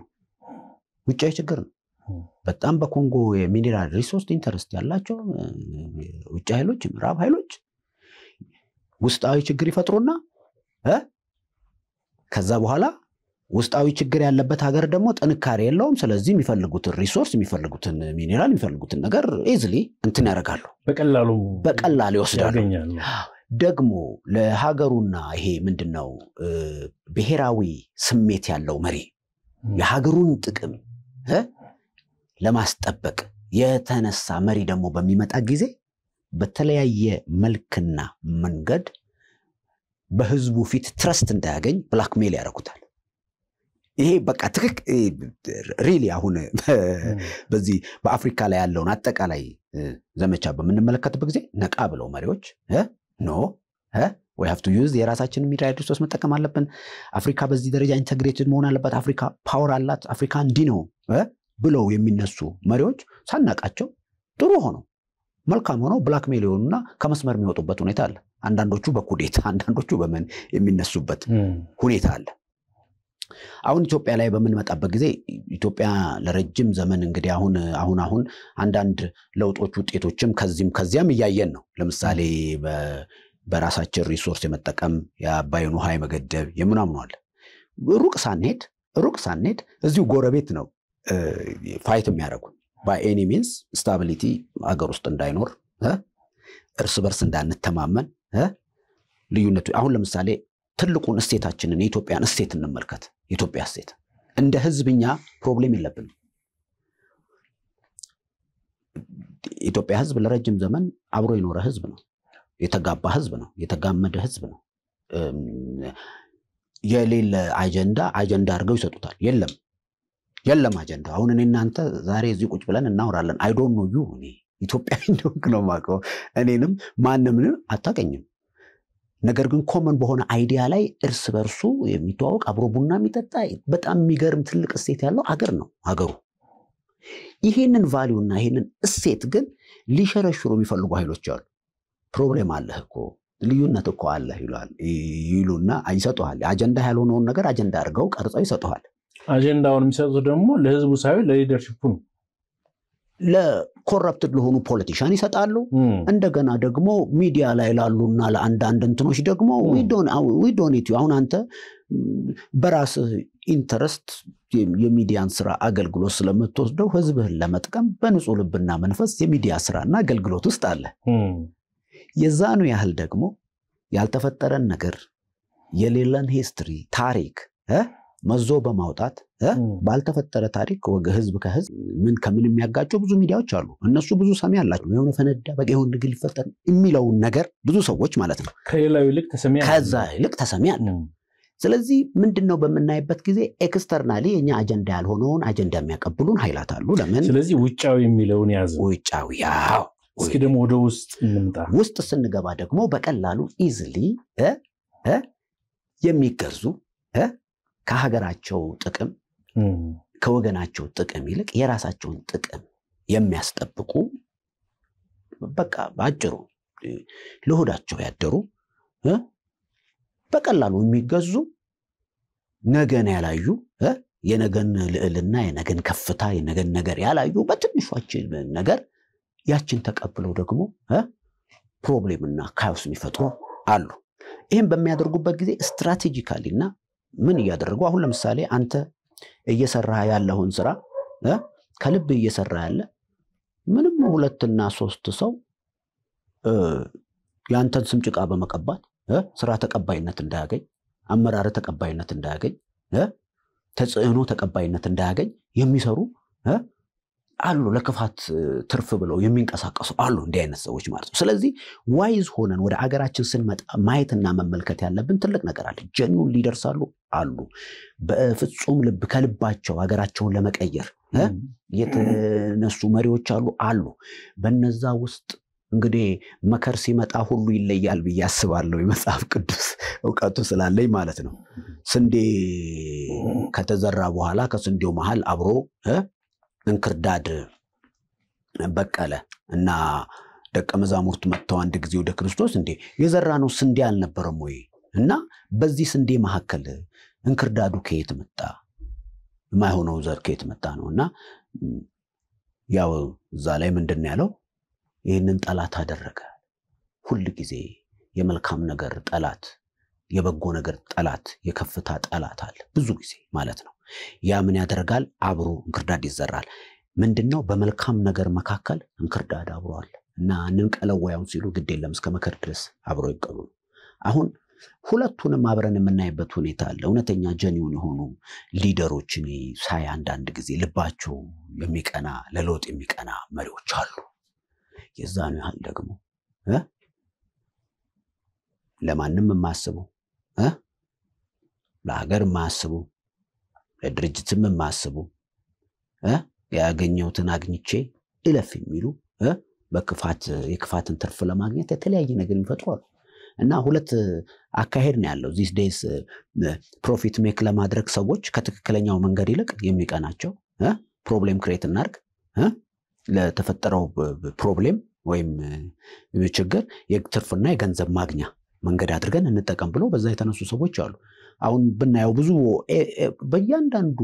ነው ውጫዊ ችግር ነው። በጣም በኮንጎ የሚኒራል ሪሶርስ ኢንተረስት ያላቸው ውጭ ኃይሎች፣ ምዕራብ ኃይሎች ውስጣዊ ችግር ይፈጥሩና ከዛ በኋላ ውስጣዊ ችግር ያለበት ሀገር ደግሞ ጥንካሬ የለውም። ስለዚህ የሚፈልጉትን ሪሶርስ፣ የሚፈልጉትን ሚኔራል፣ የሚፈልጉትን ነገር ኢዝሊ እንትን ያደርጋሉ። በቀላሉ በቀላሉ ይወስዳሉ። ደግሞ ለሀገሩና ይሄ ምንድን ነው ብሔራዊ ስሜት ያለው መሪ የሀገሩን ጥቅም ለማስጠበቅ የተነሳ መሪ ደግሞ በሚመጣ ጊዜ በተለያየ መልክና መንገድ በህዝቡ ፊት ትረስት እንዳያገኝ ብላክሜል ያደርጉታል። ይሄ በቃ ትክክ ሪሊ አሁን በዚህ በአፍሪካ ላይ ያለውን አጠቃላይ ዘመቻ በምንመለከትበት ጊዜ ነቃ ብለው መሪዎች ኖ ሀፍ ቱ ዩዝ የራሳችን ሚዲያ ሪሶርስ መጠቀም አለብን። አፍሪካ በዚህ ደረጃ ኢንተግሬትድ መሆን አለባት። አፍሪካ ፓወር አላት። አፍሪካ እንዲህ ነው ብለው የሚነሱ መሪዎች ሳናቃቸው ጥሩ ሆነው መልካም ሆነው ብላክሜል የሆኑና ከመስመር የሚወጡበት ሁኔታ አለ። አንዳንዶቹ በኩዴታ አንዳንዶቹ በምን የሚነሱበት ሁኔታ አለ። አሁን ኢትዮጵያ ላይ በምንመጣበት ጊዜ ኢትዮጵያ ለረጅም ዘመን እንግዲህ አሁን አሁን አሁን አንዳንድ ለውጦች ውጤቶችም ከዚህም ከዚያም እያየን ነው። ለምሳሌ በራሳችን ሪሶርስ የመጠቀም የአባይን ውሃ የመገደብ የምናምኑ ሩቅ ሳንሄድ ሩቅ ሳንሄድ እዚሁ ጎረቤት ነው ፋይት የሚያደርጉን በኤኒ ሚንስ ስታቢሊቲ አገር ውስጥ እንዳይኖር እርስ በርስ እንዳንተማመን ልዩነቱ አሁን ለምሳሌ ትልቁን እሴታችንን የኢትዮጵያን እሴት እንመልከት። ኢትዮጵያ ሴት እንደ ህዝብኛ ፕሮብሌም የለብንም። ኢትዮጵያ ህዝብ ለረጅም ዘመን አብሮ የኖረ ህዝብ ነው። የተጋባ ህዝብ ነው። የተጋመደ ህዝብ ነው። የሌለ አጀንዳ አጀንዳ አድርገው ይሰጡታል። የለም የለም አጀንዳ። አሁን እኔ እናንተ ዛሬ እዚህ ቁጭ ብለን እናወራለን። አይዶን ኖዩ እኔ ኢትዮጵያ እንደሆንክ ነው የማውቀው። እኔንም ማንምንም አታቀኝም። ነገር ግን ኮመን በሆነ አይዲያ ላይ እርስ በርሱ የሚተዋወቅ አብሮ ቡና የሚጠጣ በጣም የሚገርም ትልቅ እሴት ያለው አገር ነው ሀገሩ። ይህንን ቫሊዩና ይህንን እሴት ግን ሊሸረሽሩ የሚፈልጉ ኃይሎች አሉ። ፕሮብሌም አለህ እኮ ልዩነት እኮ አለ ይሏል ይሉና ይሰጡሃል። አጀንዳ ያልሆነውን ነገር አጀንዳ አድርገው ቀርጸው ይሰጠዋል። አጀንዳውን የሚሰጡት ደግሞ ለህዝቡ ሳይሆን ለሊደርሽፑ ነው። ኮረፕትድ ለሆኑ ፖለቲሻን ይሰጣሉ። hmm. እንደገና ደግሞ ሚዲያ ላይ ላሉና ለአንዳንድ እንትኖች ደግሞ ዶኔት hmm. አሁን አንተ በራስህ ኢንተረስት የሚዲያን ስራ አገልግሎት ስለምትወስደው ህዝብህን ለመጥቀም በንጹህ ልብና መንፈስ የሚዲያ ስራና አገልግሎት ውስጥ አለ። hmm. የዛኑ ያህል ደግሞ ያልተፈጠረን ነገር የሌለን ሂስትሪ ታሪክ መዞ በማውጣት ባልተፈጠረ ታሪክ ወገ ህዝብ ከህዝብ ምን ከምን የሚያጋጩ ብዙ ሚዲያዎች አሉ። እነሱ ብዙ ሰሚ አላቸው። የሆነ ፈነዳ፣ በቃ የሆነ ንግል ሊፈጠር የሚለውን ነገር ብዙ ሰዎች ማለት ነው ከሌላው ይልቅ ተሰሚ ከዛ ይልቅ ተሰሚ አለ። ስለዚህ ምንድን ነው በምናይበት ጊዜ ኤክስተርናሊ የኛ አጀንዳ ያልሆነውን አጀንዳ የሚያቀብሉን ኃይላት አሉ። ለምን ስለዚህ ውጫዊ የሚለውን ያዘ ውጫዊ ያው እስኪ ደግሞ ወደ ውስጥ እንምጣ። ውስጥ ስንገባ ደግሞ በቀላሉ ኢዝሊ የሚገዙ ከሀገራቸው ጥቅም ከወገናቸው ጥቅም ይልቅ የራሳቸውን ጥቅም የሚያስጠብቁ በቃ በአጭሩ ለሆዳቸው ያደሩ በቀላሉ የሚገዙ ነገን ያላዩ የነገን ልዕልና፣ የነገን ከፍታ፣ የነገን ነገር ያላዩ በትንሿችን ነገር ያችን ተቀብለው ደግሞ ፕሮብሌምና ካዮስ የሚፈጥሩ አሉ። ይህም በሚያደርጉበት ጊዜ ስትራቴጂካሊ እና ምን እያደረጉ አሁን ለምሳሌ አንተ እየሰራ ያለውን ስራ ከልብ እየሰራ ያለ ምንም ሁለትና ሶስት ሰው የአንተን ስም ጭቃ በመቀባት ስራ ተቀባይነት እንዳያገኝ፣ አመራር ተቀባይነት እንዳያገኝ፣ ተጽዕኖ ተቀባይነት እንዳያገኝ የሚሰሩ አሉ ለክፋት ትርፍ ብለው የሚንቀሳቀሱ አሉ እንዲህ አይነት ሰዎች ማለት ነው። ስለዚህ ዋይዝ ሆነን ወደ አገራችን ስንመጣ ማየትና መመልከት ያለብን ትልቅ ነገር አለ። ጀኒውን ሊደርሳሉ አሉ በፍጹም ልብ ከልባቸው ሀገራቸውን ለመቀየር የተነሱ መሪዎች አሉ አሉ። በነዛ ውስጥ እንግዲህ መከር ሲመጣ ሁሉ ይለያል ብዬ አስባለሁ። የመጽሐፍ ቅዱስ እውቀቱ ስላለኝ ማለት ነው። ስንዴ ከተዘራ በኋላ ከስንዴው መሃል አብሮ እንክርዳድ በቀለ እና ደቀ መዛሙርት መጥተው አንድ ጊዜ ወደ ክርስቶስ እንዴ የዘራ ነው ስንዴ አልነበረም ወይ? እና በዚህ ስንዴ መካከል እንክርዳዱ ከየት መጣ? የማይሆነው ዘር ከየት መጣ ነው እና ያው እዛ ላይ ምንድን ያለው ይህንን ጠላት አደረገ። ሁል ጊዜ የመልካም ነገር ጠላት የበጎ ነገር ጠላት፣ የከፍታ ጠላት አለ ብዙ ጊዜ ማለት ነው። ያ ምን ያደርጋል? አብሮ እንክርዳድ ይዘራል። ምንድን ነው? በመልካም ነገር መካከል እንክርዳድ አብሮ አለ እና እንንቀለወያውን ሲሉ ግድ የለም እስከ መከር ድረስ አብሮ ይቀሉ። አሁን ሁለቱንም አብረን የምናይበት ሁኔታ አለ። እውነተኛ ጀኒውን የሆኑ ሊደሮች እኔ ሳይ አንዳንድ ጊዜ ልባቸው የሚቀና ለለውጥ የሚቀና መሪዎች አሉ። የዛኑ ያህል ደግሞ ለማንም የማስበው ለሀገር የማያስቡ ለድርጅትም የማያስቡ ያገኘሁትን አግኝቼ እለፍ የሚሉ በክፋት የክፋትን ትርፍ ለማግኘት የተለያየ ነገር የሚፈጥሩ አሉ እና ሁለት አካሄድ ነው ያለው። ዚስ ዴይስ ፕሮፊት ሜክ ለማድረግ ሰዎች ከትክክለኛው መንገድ ይልቅ የሚቀናቸው ፕሮብሌም ክሬት እናርግ፣ ለተፈጠረው ፕሮብሌም ወይም ችግር የትርፍና የገንዘብ ማግኛ መንገድ አድርገን እንጠቀም ብለው በዛ የተነሱ ሰዎች አሉ። አሁን ብናየው ብዙ በእያንዳንዱ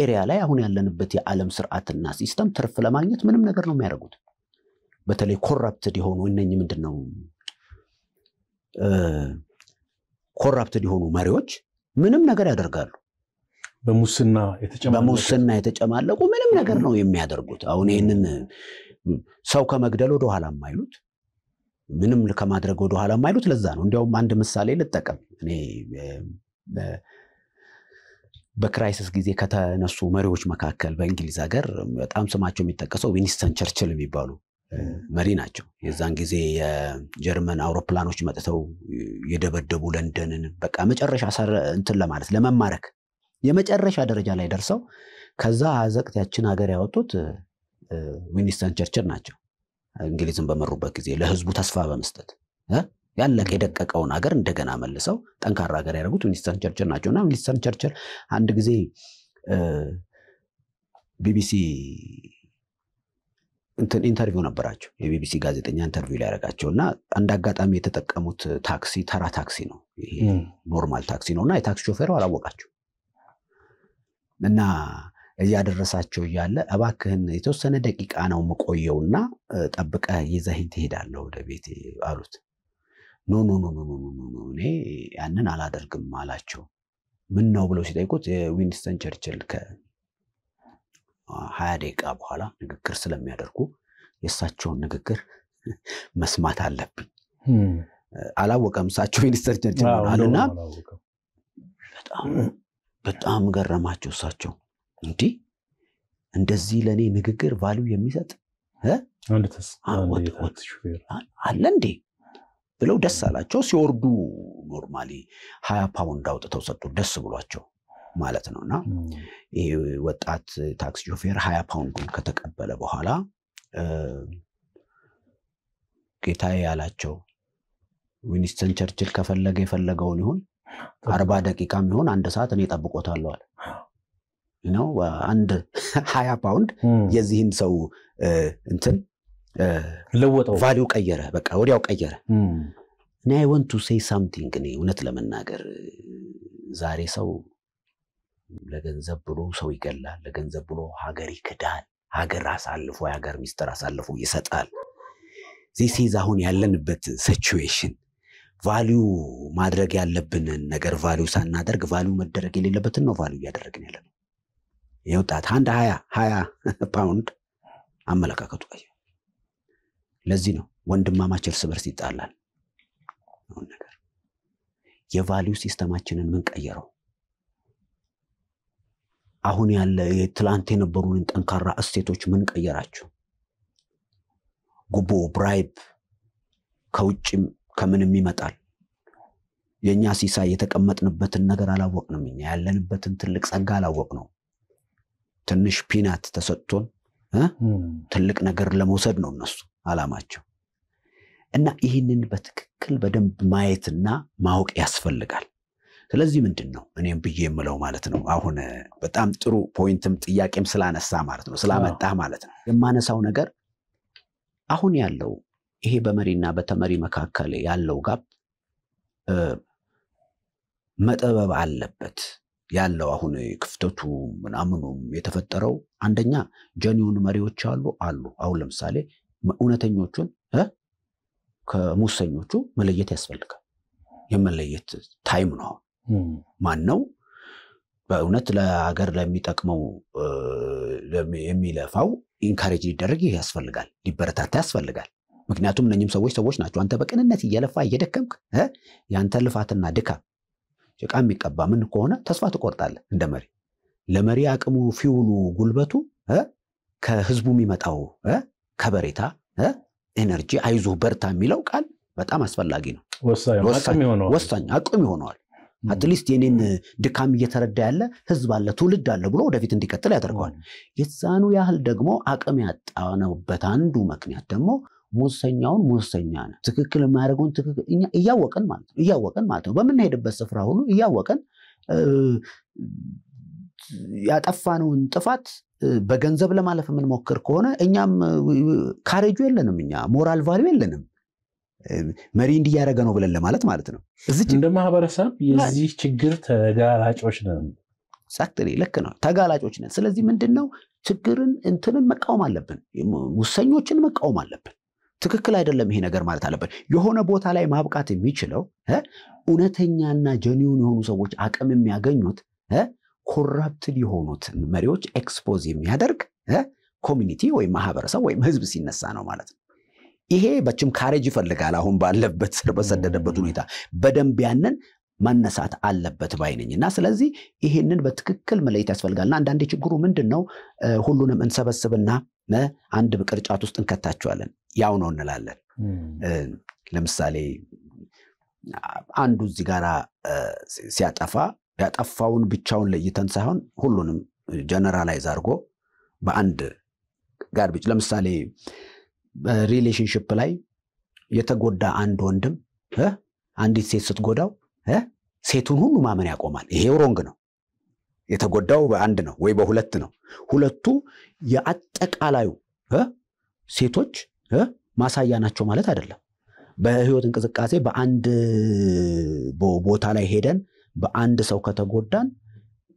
ኤሪያ ላይ አሁን ያለንበት የዓለም ስርዓትና ሲስተም ትርፍ ለማግኘት ምንም ነገር ነው የሚያደርጉት። በተለይ ኮራፕትድ የሆኑ እነኝህ ምንድን ነው ኮራፕትድ የሆኑ መሪዎች ምንም ነገር ያደርጋሉ። በሙስና የተጨማለቁ ምንም ነገር ነው የሚያደርጉት። አሁን ይህንን ሰው ከመግደል ወደኋላ የማይሉት ምንም ከማድረግ ወደኋላ የማይሉት ለዛ ነው። እንዲያውም አንድ ምሳሌ ልጠቀም። እኔ በክራይሲስ ጊዜ ከተነሱ መሪዎች መካከል በእንግሊዝ ሀገር በጣም ስማቸው የሚጠቀሰው ዊኒስተን ቸርችል የሚባሉ መሪ ናቸው። የዛን ጊዜ የጀርመን አውሮፕላኖች መጥተው የደበደቡ ለንደንን በቃ መጨረሻ እንትን ለማለት ለመማረክ የመጨረሻ ደረጃ ላይ ደርሰው ከዛ አዘቅት ያችን ሀገር ያወጡት ዊኒስተን ቸርችል ናቸው። እንግሊዝን በመሩበት ጊዜ ለህዝቡ ተስፋ በመስጠት ያለቀ የደቀቀውን ሀገር እንደገና መልሰው ጠንካራ ሀገር ያደረጉት ዊንስተን ቸርችል ናቸው። እና ዊንስተን ቸርችል አንድ ጊዜ ቢቢሲ ኢንተርቪው ነበራቸው። የቢቢሲ ጋዜጠኛ ኢንተርቪው ሊያደርጋቸው እና አንድ አጋጣሚ የተጠቀሙት ታክሲ ተራ ታክሲ ነው፣ ኖርማል ታክሲ ነው እና የታክሲ ሾፌሩ አላወቃቸው እና እያደረሳቸው እያለ እባክህን የተወሰነ ደቂቃ ነው የምቆየውና ጠብቀ ይዘህኝ ትሄዳለህ ወደ ቤት አሉት። ኖ ኖ ኖ ኖ እኔ ያንን አላደርግም አላቸው። ምን ነው ብለው ሲጠይቁት የዊንስተን ቸርችል ከሀያ ደቂቃ በኋላ ንግግር ስለሚያደርጉ የእሳቸውን ንግግር መስማት አለብኝ። አላወቀም እሳቸው ዊንስተን ቸርችል እና በጣም በጣም ገረማቸው እሳቸው እንዲህ እንደዚህ ለእኔ ንግግር ቫሊዩ የሚሰጥ አለ እንዴ ብለው ደስ አላቸው። ሲወርዱ ኖርማሊ ሀያ ፓውንድ አውጥተው ሰጡ፣ ደስ ብሏቸው ማለት ነው። እና ይህ ወጣት ታክሲ ሾፌር ሀያ ፓውንዱን ከተቀበለ በኋላ ጌታዬ ያላቸው ዊኒስተን ቸርችል ከፈለገ የፈለገውን ይሁን አርባ ደቂቃም ይሁን አንድ ሰዓት እኔ ጠብቆታለዋል ነው አንድ ሀያ ፓውንድ የዚህን ሰው እንትን ለወጠው ቫሊው ቀየረ። በቃ ወዲያው ቀየረ። እና አይ ወንት ቱ ሴይ ሳምቲንግ እኔ እውነት ለመናገር ዛሬ ሰው ለገንዘብ ብሎ ሰው ይገላል። ለገንዘብ ብሎ ሀገር ይክዳል። ሀገር አሳልፎ የሀገር ሚስጥር አሳልፎ ይሰጣል። ዚሲዝ አሁን ያለንበት ሲቹዌሽን ቫሊዩ ማድረግ ያለብንን ነገር ቫሊዩ ሳናደርግ ቫሊዩ መደረግ የሌለበትን ነው ቫሊዩ እያደረግን ያለ የወጣት አንድ ሀያ ሀያ ፓውንድ አመለካከቱ ቀየ። ለዚህ ነው ወንድማማች እርስ በርስ ይጣላል። ነገር የቫሊዩ ሲስተማችንን ምን ቀየረው? አሁን ያለ የትላንት የነበሩንን ጠንካራ እሴቶች ምን ቀየራቸው? ጉቦ፣ ብራይብ ከውጭም ከምንም ይመጣል። የእኛ ሲሳይ የተቀመጥንበትን ነገር አላወቅንም። እኛ ያለንበትን ትልቅ ጸጋ አላወቅ ነው። ትንሽ ፒናት ተሰጥቶን ትልቅ ነገር ለመውሰድ ነው እነሱ አላማቸው። እና ይህንን በትክክል በደንብ ማየትና ማወቅ ያስፈልጋል። ስለዚህ ምንድን ነው እኔም ብዬ የምለው ማለት ነው አሁን በጣም ጥሩ ፖይንትም ጥያቄም ስላነሳ ማለት ነው ስላመጣህ ማለት ነው የማነሳው ነገር አሁን ያለው ይሄ በመሪና በተመሪ መካከል ያለው ጋብ መጠበብ አለበት። ያለው አሁን ክፍተቱ ምናምኑም የተፈጠረው አንደኛ ጀኒውን መሪዎች አሉ አሉ። አሁን ለምሳሌ እውነተኞቹን ከሙሰኞቹ መለየት ያስፈልጋል። የመለየት ታይም ነው። አሁን ማን ነው በእውነት ለሀገር ለሚጠቅመው የሚለፋው ኢንካሬጅ ሊደረግ ይህ ያስፈልጋል፣ ሊበረታታ ያስፈልጋል። ምክንያቱም እነኝም ሰዎች ሰዎች ናቸው። አንተ በቅንነት እየለፋ እየደከምክ የአንተ ልፋትና ድካም ጭቃ የሚቀባ ምን ከሆነ ተስፋ ትቆርጣለህ እንደ መሪ። ለመሪ አቅሙ ፊውሉ ጉልበቱ ከህዝቡ የሚመጣው ከበሬታ ኤነርጂ፣ አይዞህ በርታ የሚለው ቃል በጣም አስፈላጊ ነው። ወሳኝ አቅም ይሆነዋል። አትሊስት የኔን ድካም እየተረዳ ያለ ህዝብ አለ ትውልድ አለ ብሎ ወደፊት እንዲቀጥል ያደርገዋል። የዛኑ ያህል ደግሞ አቅም ያጣነውበት አንዱ ምክንያት ደግሞ ሙሰኛውን ሙሰኛ ነው፣ ትክክል የማያደርገውን ትክክል እያወቀን ማለት ነው እያወቀን ማለት ነው በምንሄድበት ስፍራ ሁሉ እያወቀን ያጠፋነውን ጥፋት በገንዘብ ለማለፍ የምንሞክር ከሆነ እኛም ካሬጁ የለንም፣ እኛ ሞራል ቫሉ የለንም። መሪ እንዲያደረገ ነው ብለን ለማለት ማለት ነው። እንደ ማህበረሰብ የዚህ ችግር ተጋላጮች ነን። ኤግዛክትሊ ልክ ነው፣ ተጋላጮች ነን። ስለዚህ ምንድን ነው ችግርን እንትንን መቃወም አለብን፣ ሙሰኞችን መቃወም አለብን። ትክክል አይደለም ይሄ ነገር ማለት አለበት። የሆነ ቦታ ላይ ማብቃት የሚችለው እውነተኛና ጀኒውን የሆኑ ሰዎች አቅም የሚያገኙት ኮራፕትድ የሆኑትን መሪዎች ኤክስፖዝ የሚያደርግ ኮሚኒቲ ወይም ማህበረሰብ ወይም ህዝብ ሲነሳ ነው ማለት ነው። ይሄ በችም ካሬጅ ይፈልጋል። አሁን ባለበት ስር በሰደደበት ሁኔታ በደንብ ያንን መነሳት አለበት ባይነኝ እና ስለዚህ ይሄንን በትክክል መለየት ያስፈልጋልና አንዳንዴ ችግሩ ምንድን ነው? ሁሉንም እንሰበስብና አንድ ቅርጫት ውስጥ እንከታቸዋለን። ያው ነው እንላለን። ለምሳሌ አንዱ እዚህ ጋራ ሲያጠፋ ያጠፋውን ብቻውን ለይተን ሳይሆን ሁሉንም ጀነራላይዝ አድርጎ በአንድ ጋርቤጅ ለምሳሌ ሪሌሽንሽፕ ላይ የተጎዳ አንድ ወንድም አንዲት ሴት ስትጎዳው ሴቱን ሁሉ ማመን ያቆማል። ይሄ ሮንግ ነው። የተጎዳው በአንድ ነው ወይ በሁለት ነው። ሁለቱ የአጠቃላዩ ሴቶች ማሳያ ናቸው ማለት አይደለም። በህይወት እንቅስቃሴ በአንድ ቦታ ላይ ሄደን በአንድ ሰው ከተጎዳን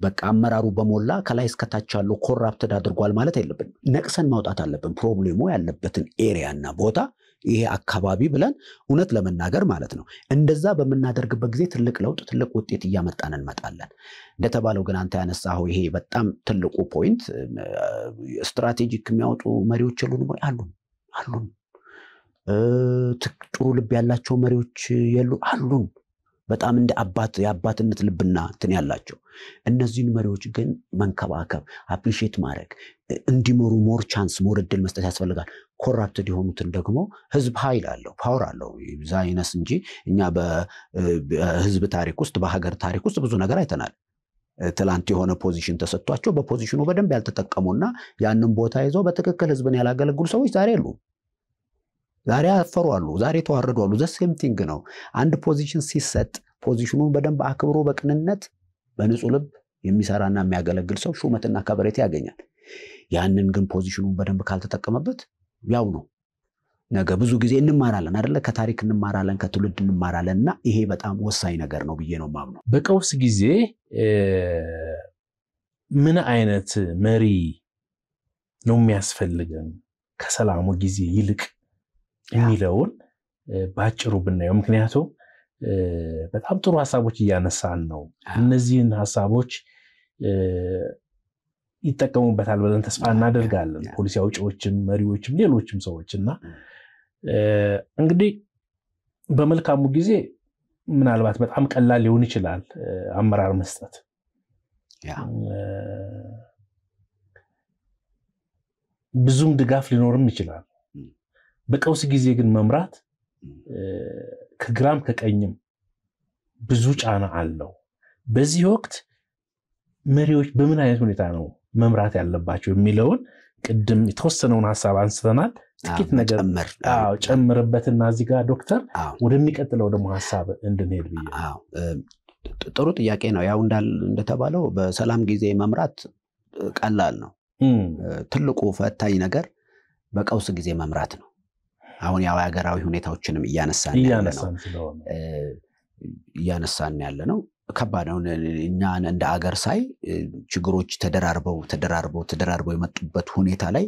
በቃ አመራሩ በሞላ ከላይ እስከታች ያለው ኮራፕትድ አድርጓል ማለት የለብን። ነቅሰን ማውጣት አለብን። ፕሮብሌሙ ያለበትን ኤሪያና ቦታ ይሄ አካባቢ ብለን እውነት ለመናገር ማለት ነው። እንደዛ በምናደርግበት ጊዜ ትልቅ ለውጥ፣ ትልቅ ውጤት እያመጣን እንመጣለን። እንደተባለው ግን አንተ ያነሳኸው ይሄ በጣም ትልቁ ፖይንት ስትራቴጂክ የሚያወጡ መሪዎች የሉንም ወይ? አሉን። አሉን። ጥሩ ልብ ያላቸው መሪዎች የሉ አሉን። በጣም እንደ አባት የአባትነት ልብና እንትን ያላቸው እነዚህን መሪዎች ግን መንከባከብ፣ አፕሪሼት ማድረግ እንዲመሩ ሞር ቻንስ ሞር እድል መስጠት ያስፈልጋል። ኮራፕትድ የሆኑትን ደግሞ ህዝብ ኃይል አለው ፓወር አለው ዛይነስ እንጂ እኛ በህዝብ ታሪክ ውስጥ በሀገር ታሪክ ውስጥ ብዙ ነገር አይተናል። ትላንት የሆነ ፖዚሽን ተሰጥቷቸው በፖዚሽኑ በደንብ ያልተጠቀሙና ያንን ቦታ ይዘው በትክክል ህዝብን ያላገለግሉ ሰዎች ዛሬ አሉ። ዛሬ አፈሩ አሉ። ዛሬ ተዋረዱ አሉ። ዘሴም ቲንግ ነው። አንድ ፖዚሽን ሲሰጥ ፖዚሽኑን በደንብ አክብሮ በቅንነት በንጹህ ልብ የሚሰራና የሚያገለግል ሰው ሹመትና ከበሬታ ያገኛል። ያንን ግን ፖዚሽኑን በደንብ ካልተጠቀመበት ያው ነው ነገ ብዙ ጊዜ እንማራለን አደለ? ከታሪክ እንማራለን፣ ከትውልድ እንማራለን። እና ይሄ በጣም ወሳኝ ነገር ነው ብዬ ነው ማምነው። በቀውስ ጊዜ ምን አይነት መሪ ነው የሚያስፈልገን ከሰላሙ ጊዜ ይልቅ የሚለውን በአጭሩ ብናየው፣ ምክንያቱም በጣም ጥሩ ሀሳቦች እያነሳን ነው። እነዚህን ሀሳቦች ይጠቀሙበታል ብለን ተስፋ እናደርጋለን። ፖሊሲ አውጪዎችም፣ መሪዎችም፣ ሌሎችም ሰዎች እና እንግዲህ በመልካሙ ጊዜ ምናልባት በጣም ቀላል ሊሆን ይችላል አመራር መስጠት። ብዙም ድጋፍ ሊኖርም ይችላል። በቀውስ ጊዜ ግን መምራት ከግራም ከቀኝም ብዙ ጫና አለው። በዚህ ወቅት መሪዎች በምን አይነት ሁኔታ ነው መምራት ያለባቸው የሚለውን ቅድም የተወሰነውን ሀሳብ አንስተናል። ጥቂት ነገር ጨምርበትና እዚህ ጋር ዶክተር ወደሚቀጥለው ደግሞ ሀሳብ እንድንሄድ ብዬ ጥሩ ጥያቄ ነው። ያው እንደተባለው በሰላም ጊዜ መምራት ቀላል ነው። ትልቁ ፈታኝ ነገር በቀውስ ጊዜ መምራት ነው። አሁን ያው ሀገራዊ ሁኔታዎችንም እያነሳን እያነሳን ያለ ነው። ከባድ ነው። እኛ እንደ አገር ሳይ ችግሮች ተደራርበው ተደራርበው ተደራርበው የመጡበት ሁኔታ ላይ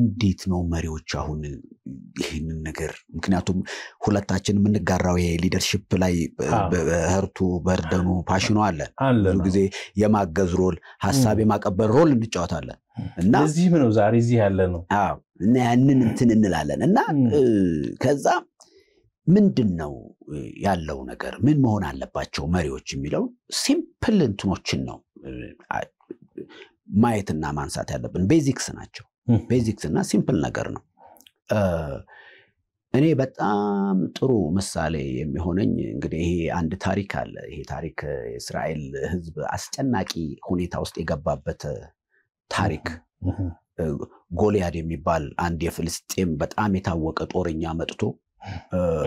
እንዴት ነው መሪዎች አሁን ይህንን ነገር ምክንያቱም ሁለታችን የምንጋራው የሊደርሽፕ ላይ በህርቱ በርደኑ ፓሽኖ አለ። ብዙ ጊዜ የማገዝ ሮል፣ ሀሳብ የማቀበል ሮል እንጫወታለን እና ነው ዛሬ እዚህ ያለ ነው እና ያንን እንትን እንላለን እና ከዛ ምንድን ነው ያለው ነገር ምን መሆን አለባቸው መሪዎች የሚለው ሲምፕል እንትኖችን ነው ማየትና ማንሳት ያለብን። ቤዚክስ ናቸው። ቤዚክስ እና ሲምፕል ነገር ነው። እኔ በጣም ጥሩ ምሳሌ የሚሆነኝ እንግዲህ ይሄ አንድ ታሪክ አለ። ይሄ ታሪክ የእስራኤል ህዝብ አስጨናቂ ሁኔታ ውስጥ የገባበት ታሪክ ጎልያድ የሚባል አንድ የፍልስጤም በጣም የታወቀ ጦረኛ መጥቶ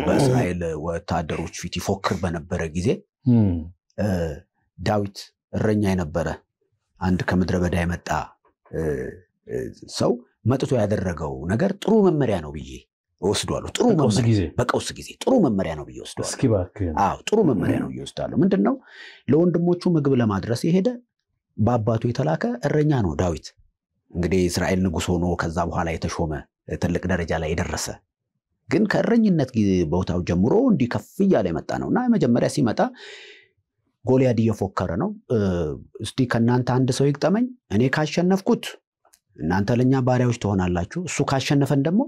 በእስራኤል ወታደሮች ፊት ይፎክር በነበረ ጊዜ ዳዊት እረኛ የነበረ አንድ ከምድረ በዳ የመጣ ሰው መጥቶ ያደረገው ነገር ጥሩ መመሪያ ነው ብዬ እወስደዋለሁ። ጥሩ በቀውስ ጊዜ ጥሩ መመሪያ ነው ብዬ እወስደዋለሁ። ጥሩ መመሪያ ነው ብዬ እወስደዋለሁ። ምንድን ነው ለወንድሞቹ ምግብ ለማድረስ የሄደ በአባቱ የተላከ እረኛ ነው ዳዊት። እንግዲህ እስራኤል ንጉሥ ሆኖ ከዛ በኋላ የተሾመ ትልቅ ደረጃ ላይ የደረሰ ግን ከእረኝነት ቦታው ጀምሮ እንዲህ ከፍ እያለ የመጣ ነው እና መጀመሪያ ሲመጣ ጎልያድ እየፎከረ ነው። እስቲ ከእናንተ አንድ ሰው ይግጠመኝ፣ እኔ ካሸነፍኩት እናንተ ለእኛ ባሪያዎች ትሆናላችሁ፣ እሱ ካሸነፈን ደግሞ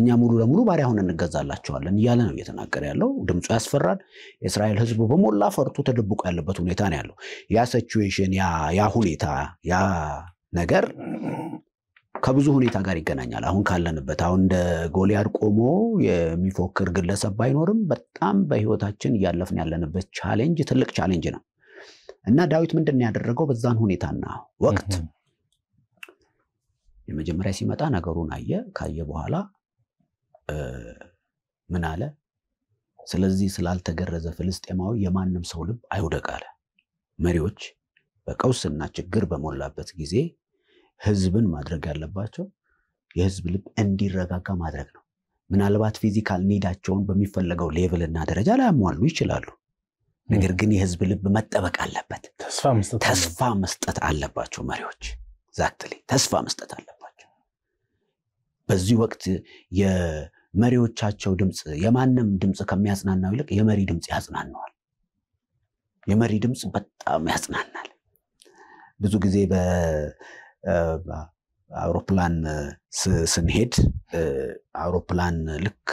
እኛ ሙሉ ለሙሉ ባሪያ ሆነ እንገዛላቸዋለን እያለ ነው እየተናገረ ያለው። ድምፁ ያስፈራል። የእስራኤል ህዝቡ በሞላ ፈርቶ ተደብቆ ያለበት ሁኔታ ነው ያለው። ያ ሲቹዌሽን፣ ያ ሁኔታ፣ ያ ነገር ከብዙ ሁኔታ ጋር ይገናኛል። አሁን ካለንበት አሁን እንደ ጎልያድ ቆሞ የሚፎክር ግለሰብ ባይኖርም በጣም በህይወታችን እያለፍን ያለንበት ቻሌንጅ ትልቅ ቻሌንጅ ነው እና ዳዊት ምንድን ያደረገው? በዛን ሁኔታና ወቅት የመጀመሪያ ሲመጣ ነገሩን አየ። ካየ በኋላ ምን አለ? ስለዚህ ስላልተገረዘ ፍልስጤማዊ የማንም ሰው ልብ አይውደቅ አለ። መሪዎች በቀውስና ችግር በሞላበት ጊዜ ህዝብን ማድረግ ያለባቸው የህዝብ ልብ እንዲረጋጋ ማድረግ ነው። ምናልባት ፊዚካል ኒዳቸውን በሚፈለገው እና ደረጃ ላያሟሉ ይችላሉ። ነገር ግን የህዝብ ልብ መጠበቅ አለበት። ተስፋ መስጠት አለባቸው መሪዎች። ዛክትሊ ተስፋ መስጠት አለባቸው። በዚህ ወቅት የመሪዎቻቸው ድምፅ የማንም ድምፅ ከሚያጽናናው ይልቅ የመሪ ድምፅ ያጽናነዋል። የመሪ ድምፅ በጣም ያጽናናል። ብዙ ጊዜ አውሮፕላን ስንሄድ አውሮፕላን ልክ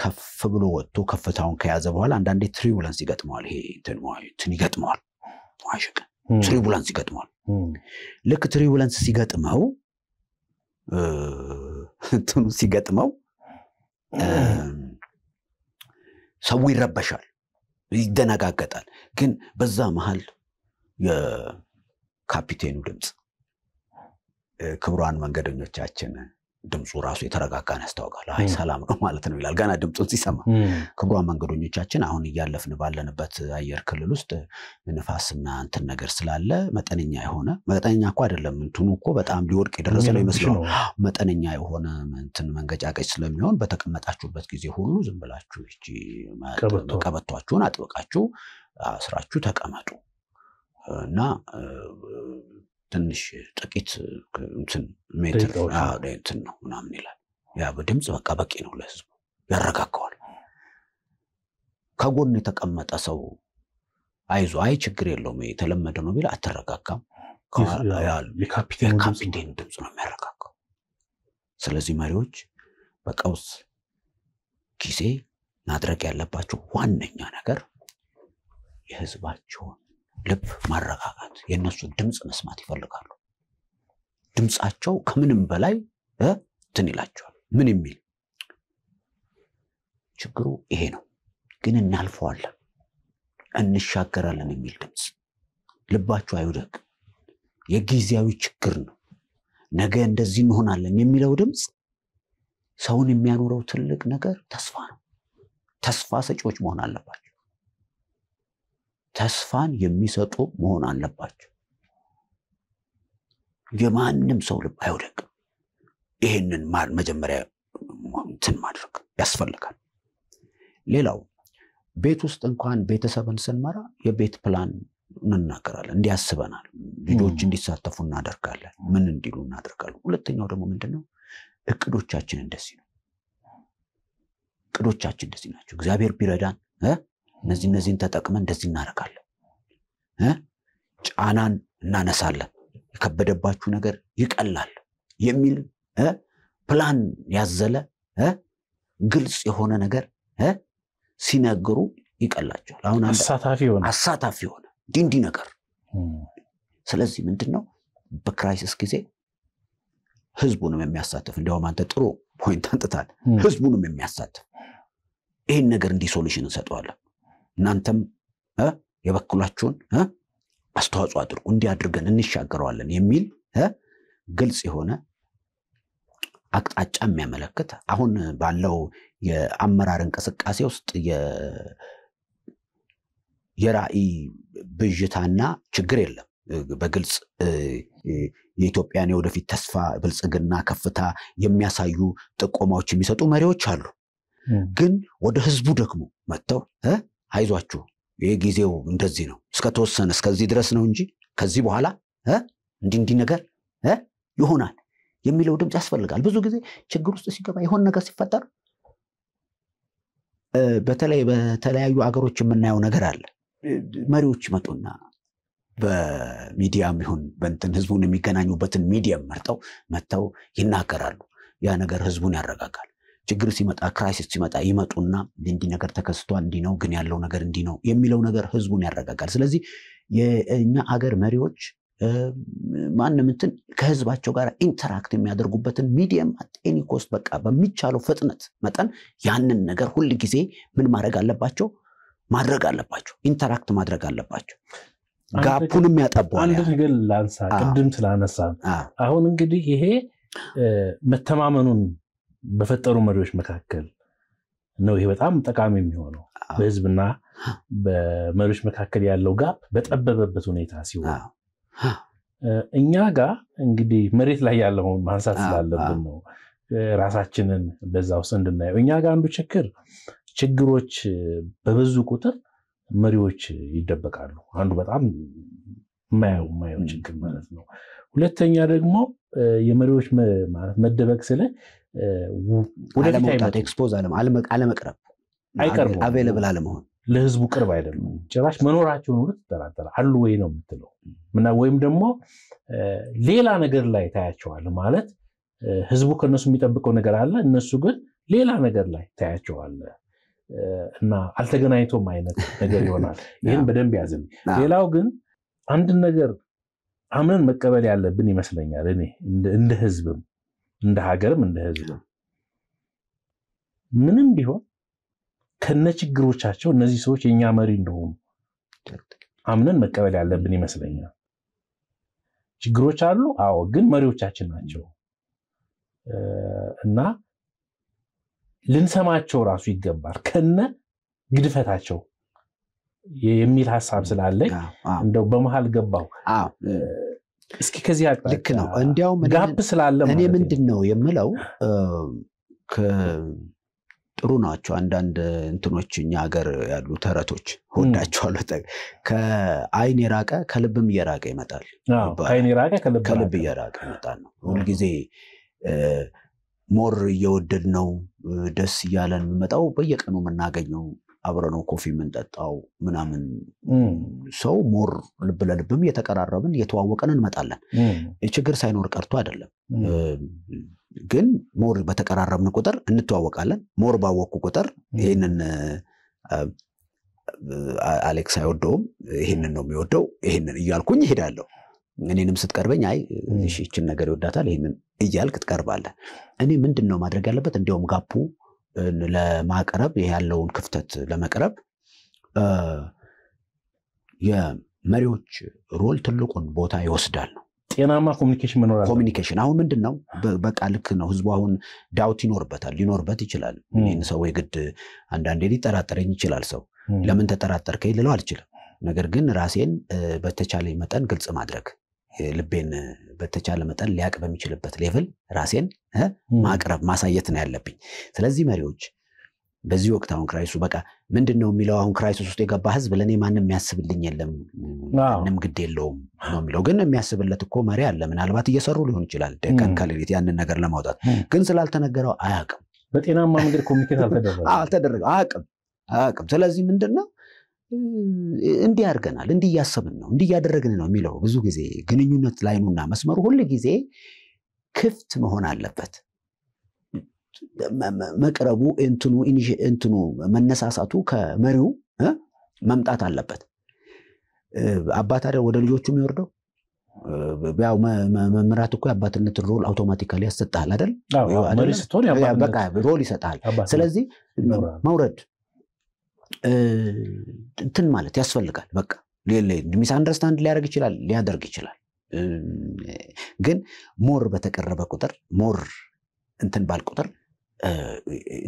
ከፍ ብሎ ወጥቶ ከፍታውን ከያዘ በኋላ አንዳንዴ ትሪቡላንስ ይገጥመዋል። ይሄ እንትን ይገጥመዋል፣ ዋሽቅ ትሪቡላንስ ይገጥመዋል። ልክ ትሪቡላንስ ሲገጥመው እንትኑ ሲገጥመው ሰው ይረበሻል፣ ይደነጋገጣል። ግን በዛ መሀል የካፒቴኑ ድምፅ ክብሯን መንገደኞቻችን ድምፁ ራሱ የተረጋጋን ያስታውቃል። አይ ሰላም ነው ማለት ነው ይላል ገና ድምፁን ሲሰማ። ክብሯን መንገደኞቻችን አሁን እያለፍን ባለንበት አየር ክልል ውስጥ ንፋስና እንትን ነገር ስላለ መጠነኛ የሆነ መጠነኛ እኮ አይደለም እንትኑ እኮ በጣም ሊወድቅ የደረሰ ነው ይመስላል። መጠነኛ የሆነ እንትን መንገጫቀጭ ስለሚሆን በተቀመጣችሁበት ጊዜ ሁሉ ዝም ብላችሁ ቀበቷችሁን አጥብቃችሁ ስራችሁ ተቀመጡ እና ትንሽ ጥቂት እንትን ሜትር እንትን ነው ምናምን ይላል። ያ በድምፅ በቃ በቂ ነው ለህዝቡ ያረጋጋዋል። ከጎን የተቀመጠ ሰው አይዞ አይ ችግር የለውም የተለመደ ነው ቢል አትረጋጋም። የካፒቴን ድምፅ ነው የሚያረጋጋው። ስለዚህ መሪዎች በቀውስ ጊዜ ማድረግ ያለባቸው ዋነኛ ነገር የህዝባቸውን ልብ ማረጋጋት፣ የእነሱን ድምፅ መስማት ይፈልጋሉ። ድምፃቸው ከምንም በላይ እንትን ይላቸዋል። ምን የሚል ችግሩ ይሄ ነው። ግን እናልፈዋለን፣ እንሻገራለን የሚል ድምፅ ልባቸው አይውደቅ። የጊዜያዊ ችግር ነው፣ ነገ እንደዚህ እንሆናለን የሚለው ድምፅ ሰውን የሚያኖረው ትልቅ ነገር ተስፋ ነው። ተስፋ ሰጪዎች መሆን አለባቸው። ተስፋን የሚሰጡ መሆን አለባቸው። የማንም ሰው ልብ አይውደቅም። ይህንን መጀመሪያ እንትን ማድረግ ያስፈልጋል። ሌላው ቤት ውስጥ እንኳን ቤተሰብን ስንመራ የቤት ፕላን እንናገራለን። እንዲያስበናል ልጆች እንዲሳተፉ እናደርጋለን። ምን እንዲሉ እናደርጋለን። ሁለተኛው ደግሞ ምንድነው እቅዶቻችን እንደዚህ ነው። እቅዶቻችን እንደዚህ ናቸው። እግዚአብሔር ቢረዳን እነዚህ እነዚህን ተጠቅመን እንደዚህ እናደርጋለን፣ ጫናን እናነሳለን፣ የከበደባችሁ ነገር ይቀላል የሚል ፕላን ያዘለ ግልጽ የሆነ ነገር ሲነግሩ ይቀላቸዋል። አሁን አሳታፊ ሆነ ዲንዲ ነገር። ስለዚህ ምንድን ነው በክራይሲስ ጊዜ ህዝቡንም የሚያሳትፍ እንዲያውም አንተ ጥሩ ፖይንት አንጥታል። ህዝቡንም የሚያሳትፍ ይህን ነገር እንዲህ ሶሉሽን እንሰጠዋለን። እናንተም የበኩላችሁን አስተዋጽኦ አድርጉ። እንዲያድርገን እንሻገረዋለን የሚል ግልጽ የሆነ አቅጣጫ የሚያመለክት አሁን ባለው የአመራር እንቅስቃሴ ውስጥ የራዕይ ብዥታና ችግር የለም። በግልጽ የኢትዮጵያን የወደፊት ተስፋ፣ ብልጽግና፣ ከፍታ የሚያሳዩ ጥቆማዎች የሚሰጡ መሪዎች አሉ። ግን ወደ ህዝቡ ደግሞ መጥተው አይዟችሁ ይህ ጊዜው እንደዚህ ነው እስከተወሰነ እስከዚህ ድረስ ነው እንጂ ከዚህ በኋላ እንዲህ እንዲህ ነገር ይሆናል የሚለው ድምፅ ያስፈልጋል። ብዙ ጊዜ ችግር ውስጥ ሲገባ የሆን ነገር ሲፈጠር በተለይ በተለያዩ አገሮች የምናየው ነገር አለ። መሪዎች መጡና በሚዲያም ይሁን በንትን ህዝቡን የሚገናኙበትን ሚዲየም መርጠው መጥተው ይናገራሉ። ያ ነገር ህዝቡን ያረጋጋል። ችግር ሲመጣ ክራይሲስ ሲመጣ ይመጡና እንዲህ ነገር ተከስቷል፣ እንዲህ ነው ግን ያለው ነገር እንዲህ ነው የሚለው ነገር ህዝቡን ያረጋጋል። ስለዚህ የእኛ አገር መሪዎች ማንም እንትን ከህዝባቸው ጋር ኢንተራክት የሚያደርጉበትን ሚዲየም አጤኒ ኮስት በቃ በሚቻለው ፍጥነት መጠን ያንን ነገር ሁል ጊዜ ምን ማድረግ አለባቸው ማድረግ አለባቸው፣ ኢንተራክት ማድረግ አለባቸው። ጋፑንም ያጠባዋል። አንድ ነገር ላንሳ፣ ቅድም ስላነሳ አሁን እንግዲህ ይሄ መተማመኑን በፈጠሩ መሪዎች መካከል ነው ይሄ በጣም ጠቃሚ የሚሆነው። በህዝብና በመሪዎች መካከል ያለው ጋፕ በጠበበበት ሁኔታ ሲሆን እኛ ጋር እንግዲህ መሬት ላይ ያለውን ማንሳት ስላለብን ነው ራሳችንን በዛ ውስጥ እንድናየው። እኛ ጋር አንዱ ችግር ችግሮች በብዙ ቁጥር መሪዎች ይደበቃሉ። አንዱ በጣም ማየው ማየው ችግር ማለት ነው። ሁለተኛ ደግሞ የመሪዎች ማለት መደበቅ ስለ ወደፊት ኤክስፖዝ አለመቅረብ አይቀርቡ አቬለብል አለመሆን ለህዝቡ ቅርብ አይደሉም። ጭራሽ መኖራቸውን ሁሉ ትጠራጠራለህ። አሉ ወይ ነው የምትለው እና ወይም ደግሞ ሌላ ነገር ላይ ታያቸዋል። ማለት ህዝቡ ከእነሱ የሚጠብቀው ነገር አለ፣ እነሱ ግን ሌላ ነገር ላይ ታያቸዋል እና አልተገናኝቶም አይነት ነገር ይሆናል። ይህን በደንብ ያዝም። ሌላው ግን አንድን ነገር አምነን መቀበል ያለብን ይመስለኛል። እኔ እንደ ህዝብም እንደ ሀገርም እንደ ህዝብም ምንም ቢሆን ከነ ችግሮቻቸው እነዚህ ሰዎች የእኛ መሪ እንደሆኑ አምነን መቀበል ያለብን ይመስለኛል። ችግሮች አሉ፣ አዎ፣ ግን መሪዎቻችን ናቸው እና ልንሰማቸው ራሱ ይገባል ከነ ግድፈታቸው የሚል ሀሳብ ስላለኝ እንደው በመሀል ገባው። እስኪ ከዚህ ልክ ነው። እንዲያውም ጋፕ ስላለ እኔ ምንድን ነው የምለው ጥሩ ናቸው አንዳንድ እንትኖች እኛ ሀገር ያሉ ተረቶች ወዳቸዋለሁ። ከአይን የራቀ ከልብም እየራቀ ይመጣል። ከልብ እየራቀ ይመጣል ነው ሁልጊዜ ሞር እየወደድ ነው ደስ እያለን የምመጣው በየቀኑ የምናገኘው አብረነው ኮፊ የምንጠጣው ምናምን ሰው ሞር ልብ ለልብም እየተቀራረብን እየተዋወቀን እንመጣለን። ችግር ሳይኖር ቀርቶ አይደለም። ግን ሞር በተቀራረብን ቁጥር እንተዋወቃለን። ሞር ባወቅኩ ቁጥር ይህንን አሌክስ አይወደውም፣ ይህንን ነው የሚወደው፣ ይህንን እያልኩኝ ይሄዳለሁ። እኔንም ስትቀርበኝ አይ ይችን ነገር ይወዳታል፣ ይህንን እያልክ ትቀርባለህ። እኔ ምንድን ነው ማድረግ ያለበት? እንዲያውም ጋፑ ለማቅረብ ያለውን ክፍተት ለመቅረብ የመሪዎች ሮል ትልቁን ቦታ ይወስዳል ነው። ጤናማ ኮሚኒኬሽን መኖር ኮሚኒኬሽን አሁን ምንድን ነው? በቃ ልክ ነው። ህዝቡ አሁን ዳውት ይኖርበታል ሊኖርበት ይችላል። ይህን ሰው የግድ አንዳንዴ ሊጠራጠረኝ ይችላል። ሰው ለምን ተጠራጠርከኝ ልለው አልችልም። ነገር ግን ራሴን በተቻለ መጠን ግልጽ ማድረግ ልቤን በተቻለ መጠን ሊያቅ በሚችልበት ሌቭል ራሴን ማቅረብ ማሳየት ነው ያለብኝ። ስለዚህ መሪዎች በዚህ ወቅት አሁን ክራይሱ በቃ ምንድን ነው የሚለው አሁን ክራይሱስ ውስጥ የገባ ህዝብ ለእኔ ማንም የሚያስብልኝ የለም ማንም ግድ የለውም ነው የሚለው። ግን የሚያስብለት እኮ መሪ አለ። ምናልባት እየሰሩ ሊሆን ይችላል ቀን ከሌሊት ያንን ነገር ለማውጣት ግን ስላልተነገረው አያውቅም። በጤናማ መንገድ ኮሚኒኬት አልተደረገ አያውቅም አያውቅም። ስለዚህ ምንድን ነው እንዲህ አድርገናል፣ እንዲህ እያሰብን ነው፣ እንዲህ እያደረግን ነው የሚለው ብዙ ጊዜ ግንኙነት ላይኑና መስመሩ ሁል ጊዜ ክፍት መሆን አለበት። መቅረቡ እንትኑ እንትኑ መነሳሳቱ ከመሪው መምጣት አለበት። አባት አይደል ወደ ልጆቹ የሚወርደው። ያው መምራት እኮ የአባትነትን ሮል አውቶማቲካሊ ያሰጣል አይደል? በቃ ሮል ይሰጣል። ስለዚህ መውረድ እንትን ማለት ያስፈልጋል። በቃ ሚስ አንደርስታንድ ሊያደርግ ይችላል ሊያደርግ ይችላል ግን ሞር በተቀረበ ቁጥር ሞር እንትን ባል ቁጥር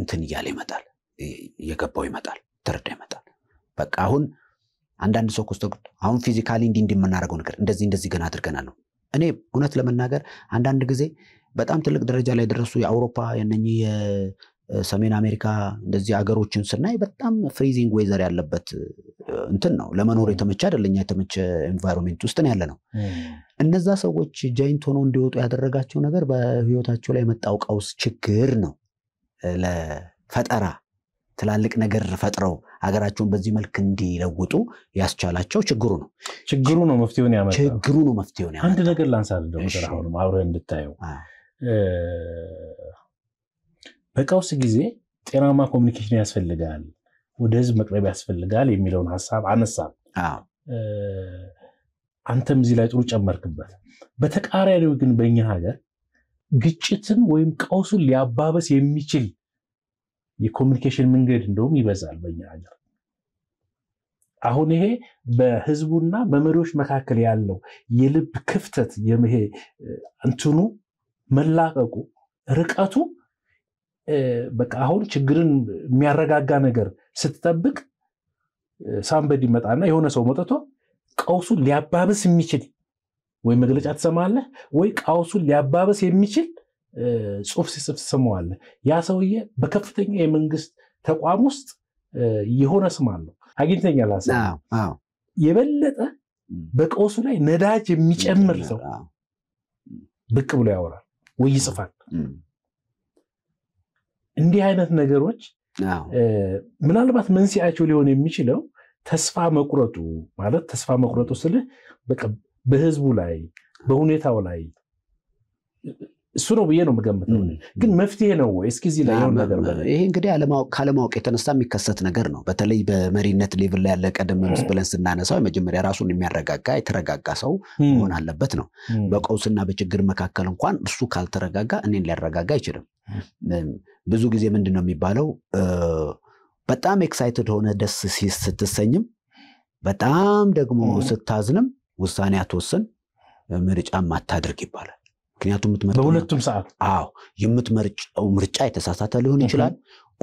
እንትን እያለ ይመጣል፣ እየገባው ይመጣል፣ ተረዳ ይመጣል። በቃ አሁን አንዳንድ ሰው ኮስተ አሁን ፊዚካሊ እንዲህ እንዲህ የምናደርገው ነገር እንደዚህ እንደዚህ ገና አድርገናል ነው። እኔ እውነት ለመናገር አንዳንድ ጊዜ በጣም ትልቅ ደረጃ ላይ የደረሱ የአውሮፓ የነኚህ የሰሜን አሜሪካ እንደዚህ ሀገሮችን ስናይ በጣም ፍሪዚንግ ዌዘር ያለበት እንትን ነው። ለመኖር የተመቸ አይደለኛ የተመቸ ኤንቫይሮንሜንት ውስጥ ያለ ነው። እነዛ ሰዎች ጃይንት ሆኖ እንዲወጡ ያደረጋቸው ነገር በህይወታቸው ላይ የመጣው ቀውስ ችግር ነው። ለፈጠራ ትላልቅ ነገር ፈጥረው ሀገራቸውን በዚህ መልክ እንዲለውጡ ያስቻላቸው ችግሩ ነው። ችግሩ ነው መፍትሄውን ያመጣው። ችግሩ ነው መፍትሄውን አንድ ነገር ላንሳል ዶክተር፣ አሁንም እንድታየው በቀውስ ጊዜ ጤናማ ኮሚኒኬሽን ያስፈልጋል፣ ወደ ህዝብ መቅረብ ያስፈልጋል የሚለውን ሀሳብ አነሳል። አንተም እዚህ ላይ ጥሩ ጨመርክበት። በተቃራኒው ግን በእኛ ሀገር ግጭትን ወይም ቀውሱን ሊያባበስ የሚችል የኮሚኒኬሽን መንገድ እንደውም ይበዛል በእኛ ሀገር። አሁን ይሄ በህዝቡና በመሪዎች መካከል ያለው የልብ ክፍተት ይሄ እንትኑ መላቀቁ ርቀቱ በቃ አሁን ችግርን የሚያረጋጋ ነገር ስትጠብቅ ሳምበድ ይመጣና የሆነ ሰው መጥቶ ቀውሱን ሊያባብስ የሚችል ወይ መግለጫ ትሰማለህ ወይ ቀውሱን ሊያባብስ የሚችል ጽሁፍ ሲጽፍ ትሰማዋለህ። ያ ሰውዬ በከፍተኛ የመንግስት ተቋም ውስጥ የሆነ ስም አለው አግኝተኛል። የበለጠ በቀውሱ ላይ ነዳጅ የሚጨምር ሰው ብቅ ብሎ ያወራል ወይ ይጽፋል። እንዲህ አይነት ነገሮች ምናልባት መንስኤያቸው ሊሆን የሚችለው ተስፋ መቁረጡ ማለት ተስፋ መቁረጡ ስልህ በህዝቡ ላይ በሁኔታው ላይ እሱ ነው ብዬ ነው የምገምተው። ግን መፍትሄ ነው ወይ? እስኪ እዚህ ላይ ይሄ እንግዲህ ካለማወቅ የተነሳ የሚከሰት ነገር ነው። በተለይ በመሪነት ሌቭል ላይ ያለ ቀደም ብለን ስናነሳው የመጀመሪያ ራሱን የሚያረጋጋ የተረጋጋ ሰው መሆን አለበት ነው። በቀውስና በችግር መካከል እንኳን እሱ ካልተረጋጋ እኔን ሊያረጋጋ አይችልም። ብዙ ጊዜ ምንድን ነው የሚባለው በጣም ኤክሳይትድ ሆነ ደስ ስትሰኝም በጣም ደግሞ ስታዝንም ውሳኔ አትወስን፣ ምርጫም አታድርግ ይባላል። ምክንያቱም በሁለቱም ሰዓት አዎ የምትመርጨው ምርጫ የተሳሳተ ሊሆን ይችላል፣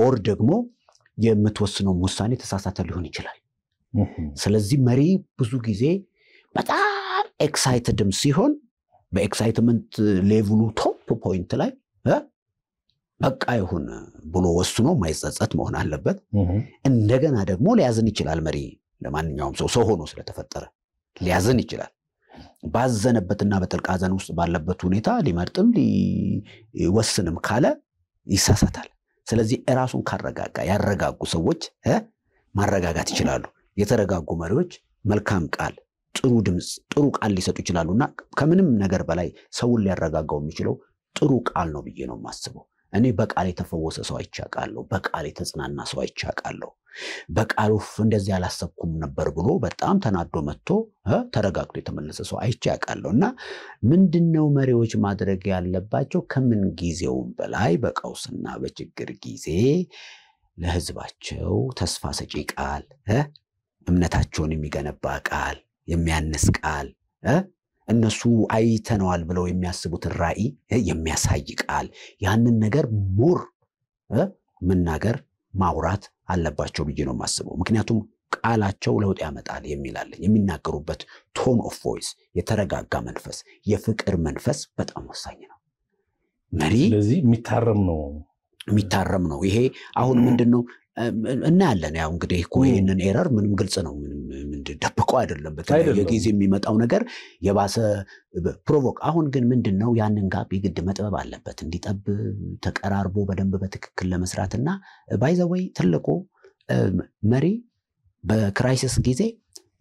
ኦር ደግሞ የምትወስነው ውሳኔ የተሳሳተ ሊሆን ይችላል። ስለዚህ መሪ ብዙ ጊዜ በጣም ኤክሳይትድም ሲሆን በኤክሳይትመንት ሌቭሉ ቶፕ ፖይንት ላይ በቃ ይሁን ብሎ ወስኖ ማይጸጸት መሆን አለበት። እንደገና ደግሞ ሊያዝን ይችላል። መሪ ለማንኛውም ሰው ሰው ሆኖ ስለተፈጠረ ሊያዝን ይችላል። ባዘነበትና በጥልቅ ሐዘን ውስጥ ባለበት ሁኔታ ሊመርጥም ሊወስንም ካለ ይሳሳታል። ስለዚህ እራሱን ካረጋጋ ያረጋጉ ሰዎች ማረጋጋት ይችላሉ። የተረጋጉ መሪዎች መልካም ቃል፣ ጥሩ ድምፅ፣ ጥሩ ቃል ሊሰጡ ይችላሉ እና ከምንም ነገር በላይ ሰውን ሊያረጋጋው የሚችለው ጥሩ ቃል ነው ብዬ ነው የማስበው። እኔ በቃል የተፈወሰ ሰው አይቻቃለሁ። በቃል የተጽናና ሰው አይቻቃለሁ። በቃሉ እንደዚህ አላሰብኩም ነበር ብሎ በጣም ተናዶ መጥቶ ተረጋግቶ የተመለሰ ሰው አይቻቃለሁ። እና ምንድነው መሪዎች ማድረግ ያለባቸው? ከምን ጊዜውም በላይ በቀውስና በችግር ጊዜ ለህዝባቸው ተስፋ ሰጪ ቃል፣ እምነታቸውን የሚገነባ ቃል፣ የሚያንስ ቃል እነሱ አይተነዋል ብለው የሚያስቡትን ራዕይ የሚያሳይ ቃል ያንን ነገር ሞር መናገር ማውራት አለባቸው ብዬ ነው የማስበው። ምክንያቱም ቃላቸው ለውጥ ያመጣል የሚላለን የሚናገሩበት ቶን ኦፍ ቮይስ፣ የተረጋጋ መንፈስ፣ የፍቅር መንፈስ በጣም ወሳኝ ነው። መሪ ስለዚህ የሚታረም ነው የሚታረም ነው። ይሄ አሁን ምንድን ነው እናያለን። ያው እንግዲህ እኮ ይህንን ኤረር ምንም ግልጽ ነው፣ ደብቆ አይደለም። በተለያየ ጊዜ የሚመጣው ነገር የባሰ ፕሮቮክ። አሁን ግን ምንድን ነው ያንን ጋፕ የግድ መጥበብ አለበት እንዲጠብ ተቀራርቦ በደንብ በትክክል ለመስራት እና ባይዘወይ ትልቁ መሪ በክራይሲስ ጊዜ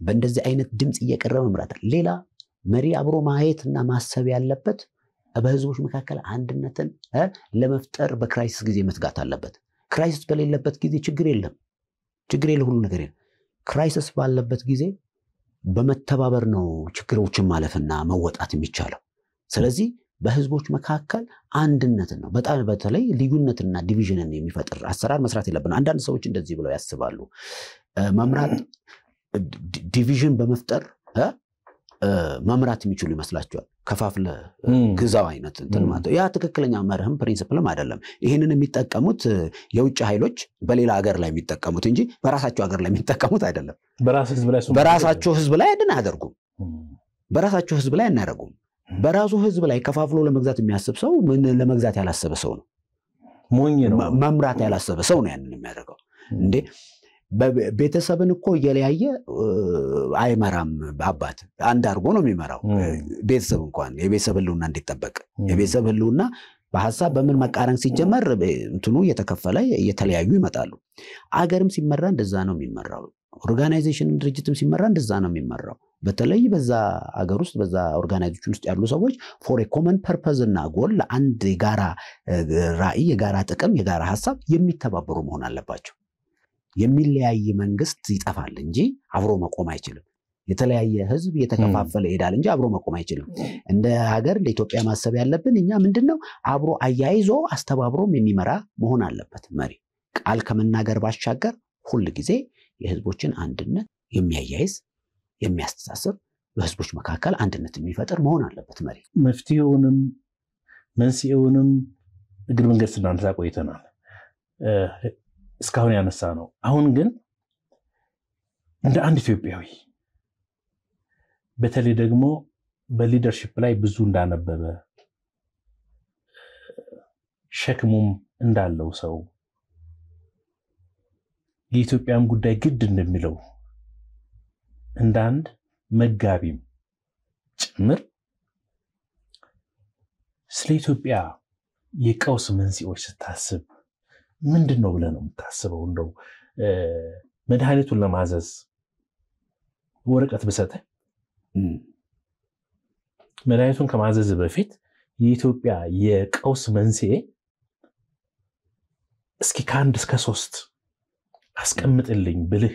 በእንደዚህ አይነት ድምፅ እየቀረበ መምራት ሌላ መሪ አብሮ ማየት እና ማሰብ ያለበት በህዝቦች መካከል አንድነትን ለመፍጠር በክራይሲስ ጊዜ መትጋት አለበት። ክራይሲስ በሌለበት ጊዜ ችግር የለም፣ ችግር የለ፣ ሁሉ ነገር የለ። ክራይሲስ ባለበት ጊዜ በመተባበር ነው ችግሮችን ማለፍና መወጣት የሚቻለው። ስለዚህ በህዝቦች መካከል አንድነትን ነው በጣም በተለይ ልዩነትና ዲቪዥንን የሚፈጥር አሰራር መስራት የለብን። አንዳንድ ሰዎች እንደዚህ ብለው ያስባሉ መምራት ዲቪዥን በመፍጠር መምራት የሚችሉ ይመስላቸዋል። ከፋፍለ ግዛው አይነት እንትን ማለት ያ ትክክለኛ መርህም ፕሪንስፕልም አይደለም። ይህንን የሚጠቀሙት የውጭ ኃይሎች በሌላ ሀገር ላይ የሚጠቀሙት እንጂ በራሳቸው ሀገር ላይ የሚጠቀሙት አይደለም። በራሳቸው ህዝብ ላይ ድን አያደርጉም። በራሳቸው ህዝብ ላይ አናደርጉም። በራሱ ህዝብ ላይ ከፋፍሎ ለመግዛት የሚያስብ ሰው ምን ለመግዛት ያላሰበ ሰው ነው። ሞኝ ነው። መምራት ያላሰበ ሰው ነው ያንን የሚያደርገው እንዴ ቤተሰብን እኮ እየለያየ አይመራም። አባት አንድ አድርጎ ነው የሚመራው። ቤተሰብ እንኳን የቤተሰብ ህልውና እንዲጠበቅ የቤተሰብ ህልውና በሀሳብ በምን መቃረን ሲጀመር እንትኑ እየተከፈለ እየተለያዩ ይመጣሉ። አገርም ሲመራ እንደዛ ነው የሚመራው። ኦርጋናይዜሽንም ድርጅትም ሲመራ እንደዛ ነው የሚመራው። በተለይ በዛ አገር ውስጥ በዛ ኦርጋናይዜሽን ውስጥ ያሉ ሰዎች ፎር ኮመን ፐርፐዝ እና ጎል ለአንድ የጋራ ራዕይ፣ የጋራ ጥቅም፣ የጋራ ሀሳብ የሚተባበሩ መሆን አለባቸው። የሚለያይ መንግስት ይጠፋል እንጂ አብሮ መቆም አይችልም። የተለያየ ህዝብ እየተከፋፈለ ይሄዳል እንጂ አብሮ መቆም አይችልም። እንደ ሀገር እንደ ኢትዮጵያ ማሰብ ያለብን እኛ ምንድን ነው አብሮ አያይዞ አስተባብሮም የሚመራ መሆን አለበት መሪ ቃል ከመናገር ባሻገር ሁል ጊዜ የህዝቦችን አንድነት የሚያያይዝ የሚያስተሳስብ በህዝቦች መካከል አንድነት የሚፈጥር መሆን አለበት መሪ። መፍትሄውንም መንስኤውንም እግር መንገድ ስናነሳ ቆይተናል። እስካሁን ያነሳ ነው። አሁን ግን እንደ አንድ ኢትዮጵያዊ በተለይ ደግሞ በሊደርሽፕ ላይ ብዙ እንዳነበበ ሸክሙም እንዳለው ሰው የኢትዮጵያም ጉዳይ ግድ እንደሚለው እንደ አንድ መጋቢም ጭምር ስለ ኢትዮጵያ የቀውስ መንስኤዎች ስታስብ ምንድን ነው ብለህ ነው የምታስበው? እንደው መድኃኒቱን ለማዘዝ ወረቀት ብሰጥህ መድኃኒቱን ከማዘዝ በፊት የኢትዮጵያ የቀውስ መንስኤ እስኪ ከአንድ እስከ ሶስት አስቀምጥልኝ ብልህ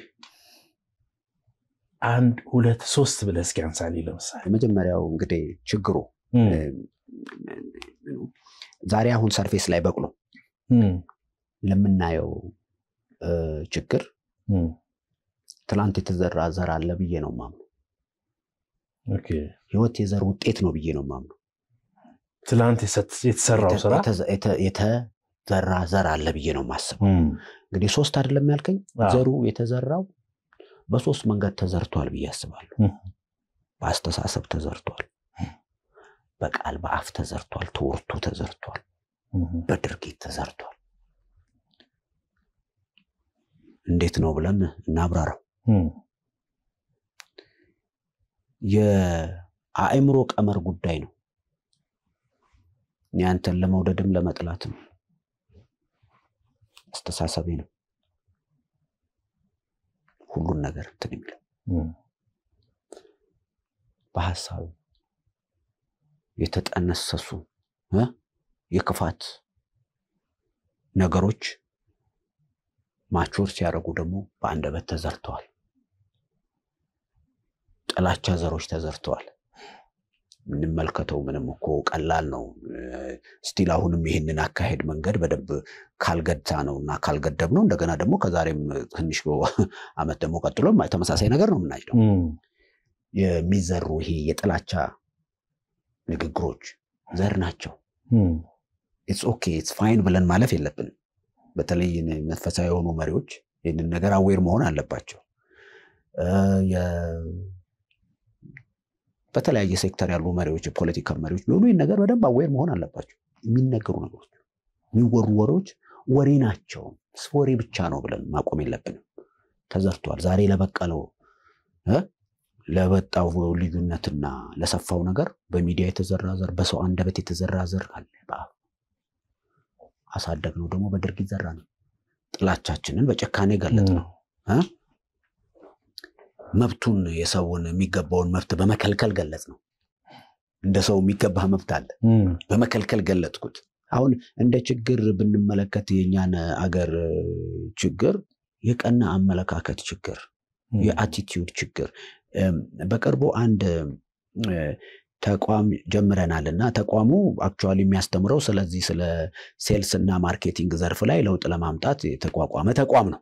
አንድ ሁለት ሶስት ብለህ እስኪ አንሳሌ። ለምሳሌ የመጀመሪያው እንግዲህ ችግሩ ዛሬ አሁን ሰርፌስ ላይ በቅሎ ለምናየው ችግር ትላንት የተዘራ ዘር አለ ብዬ ነው ማምነው። ህይወት የዘር ውጤት ነው ብዬ ነው ማምነው። ትላንት የተሰራው ስራ የተዘራ ዘር አለ ብዬ ነው ማስብ። እንግዲህ ሶስት አይደለም ያልከኝ ዘሩ የተዘራው በሶስት መንገድ ተዘርቷል ብዬ አስባለሁ። በአስተሳሰብ ተዘርቷል፣ በቃል በአፍ ተዘርቷል፣ ትውርቱ ተዘርቷል፣ በድርጊት ተዘርቷል። እንዴት ነው ብለን እናብራራው። የአእምሮ ቀመር ጉዳይ ነው። እኔ አንተን ለመውደድም ለመጥላትም አስተሳሰቤ ነው ሁሉን ነገር እንትን የሚለው በሀሳብ የተጠነሰሱ የክፋት ነገሮች ማቾር ሲያደርጉ ደግሞ በአንደበት ተዘርተዋል። ጥላቻ ዘሮች ተዘርተዋል። የምንመልከተው ምንም እኮ ቀላል ነው። ስቲል አሁንም ይህንን አካሄድ መንገድ በደንብ ካልገታ ነው እና ካልገደብ ነው እንደገና ደግሞ ከዛሬም ትንሽ አመት ደግሞ ቀጥሎ ተመሳሳይ ነገር ነው ነው የሚዘሩ ይሄ የጥላቻ ንግግሮች ዘር ናቸው። ኢትስ ኦኬ ኢትስ ፋይን ብለን ማለፍ የለብንም። በተለይ መንፈሳዊ የሆኑ መሪዎች ይህንን ነገር አዌር መሆን አለባቸው። በተለያየ ሴክተር ያሉ መሪዎች፣ የፖለቲካ መሪዎች ቢሆኑ ይህን ነገር በደንብ አዌር መሆን አለባቸው። የሚነገሩ ነገሮች፣ የሚወሩ ወሬዎች ወሬ ናቸው፣ ወሬ ብቻ ነው ብለን ማቆም የለብንም። ተዘርቷል። ዛሬ ለበቀለው ለበጣው ልዩነትና ለሰፋው ነገር በሚዲያ የተዘራ ዘር፣ በሰው አንደበት የተዘራ ዘር አለ አሳደግ ነው ደግሞ በድርጊት ይዘራ ነው። ጥላቻችንን በጭካኔ ገለጥ ነው። መብቱን የሰውን የሚገባውን መብት በመከልከል ገለጽ ነው። እንደ ሰው የሚገባ መብት አለ፣ በመከልከል ገለጥኩት። አሁን እንደ ችግር ብንመለከት የእኛን አገር ችግር የቀና አመለካከት ችግር፣ የአቲቲዩድ ችግር። በቅርቡ አንድ ተቋም ጀምረናል እና ተቋሙ አክቹዋሊ የሚያስተምረው ስለዚህ ስለ ሴልስ እና ማርኬቲንግ ዘርፍ ላይ ለውጥ ለማምጣት የተቋቋመ ተቋም ነው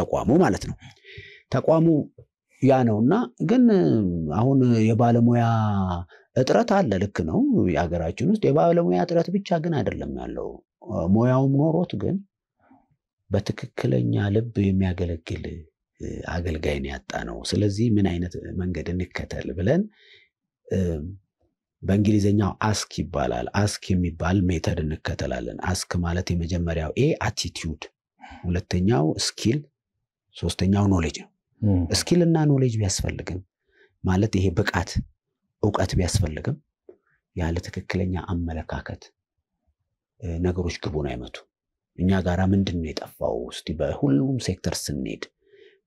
ተቋሙ ማለት ነው። ተቋሙ ያ ነው እና ግን አሁን የባለሙያ እጥረት አለ። ልክ ነው። የሀገራችን ውስጥ የባለሙያ እጥረት ብቻ ግን አይደለም ያለው ሙያውም ኖሮት ግን በትክክለኛ ልብ የሚያገለግል አገልጋይን ያጣ ነው። ስለዚህ ምን አይነት መንገድ እንከተል ብለን በእንግሊዝኛው አስክ ይባላል። አስክ የሚባል ሜተድ እንከተላለን። አስክ ማለት የመጀመሪያው ኤ አቲቲዩድ፣ ሁለተኛው ስኪል፣ ሶስተኛው ኖሌጅ ነው። ስኪል እና ኖሌጅ ቢያስፈልግም ማለት ይሄ ብቃት እውቀት ቢያስፈልግም ያለ ትክክለኛ አመለካከት ነገሮች ግቡን አይመቱ። እኛ ጋራ ምንድን ነው የጠፋው? እስቲ በሁሉም ሴክተር ስንሄድ፣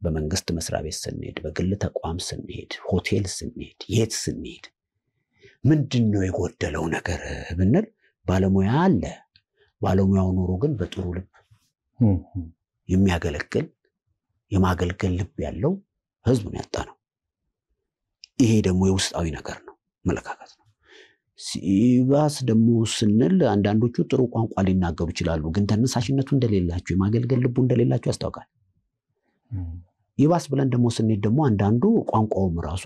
በመንግስት መስሪያ ቤት ስንሄድ፣ በግል ተቋም ስንሄድ፣ ሆቴል ስንሄድ፣ የት ስንሄድ ምንድን ነው የጎደለው ነገር ብንል ባለሙያ አለ። ባለሙያው ኖሮ ግን በጥሩ ልብ የሚያገለግል የማገልገል ልብ ያለው ህዝቡን ያጣ ነው። ይሄ ደግሞ የውስጣዊ ነገር ነው፣ መለካከት ነው። ሲባስ ደግሞ ስንል አንዳንዶቹ ጥሩ ቋንቋ ሊናገሩ ይችላሉ፣ ግን ተነሳሽነቱ እንደሌላቸው የማገልገል ልቡ እንደሌላቸው ያስታውቃል። ይባስ ብለን ደግሞ ስንሄድ ደግሞ አንዳንዱ ቋንቋውም ራሱ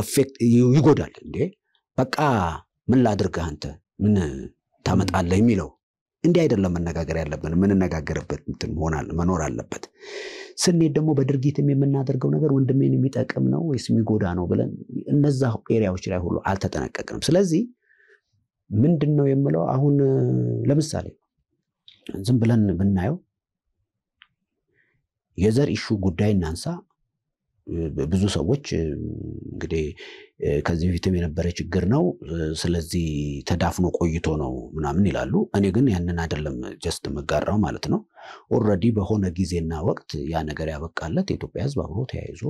አፌክት ይጎዳል። እንዴ በቃ ምን ላድርግህ አንተ ምን ታመጣለህ የሚለው እንዲህ አይደለም መነጋገር ያለብን። የምንነጋገርበት እንትን መኖር አለበት። ስንሄድ ደግሞ በድርጊትም የምናደርገው ነገር ወንድሜን የሚጠቅም ነው ወይስ የሚጎዳ ነው ብለን እነዛ ኤሪያዎች ላይ ሁሉ አልተጠነቀቅንም። ስለዚህ ምንድን ነው የምለው አሁን ለምሳሌ ዝም ብለን ብናየው የዘር ኢሹ ጉዳይ እናንሳ። ብዙ ሰዎች እንግዲህ ከዚህ በፊትም የነበረ ችግር ነው፣ ስለዚህ ተዳፍኖ ቆይቶ ነው ምናምን ይላሉ። እኔ ግን ያንን አይደለም ጀስት የምጋራው ማለት ነው። ኦልሬዲ በሆነ ጊዜና ወቅት ያ ነገር ያበቃለት የኢትዮጵያ ሕዝብ አብሮ ተያይዞ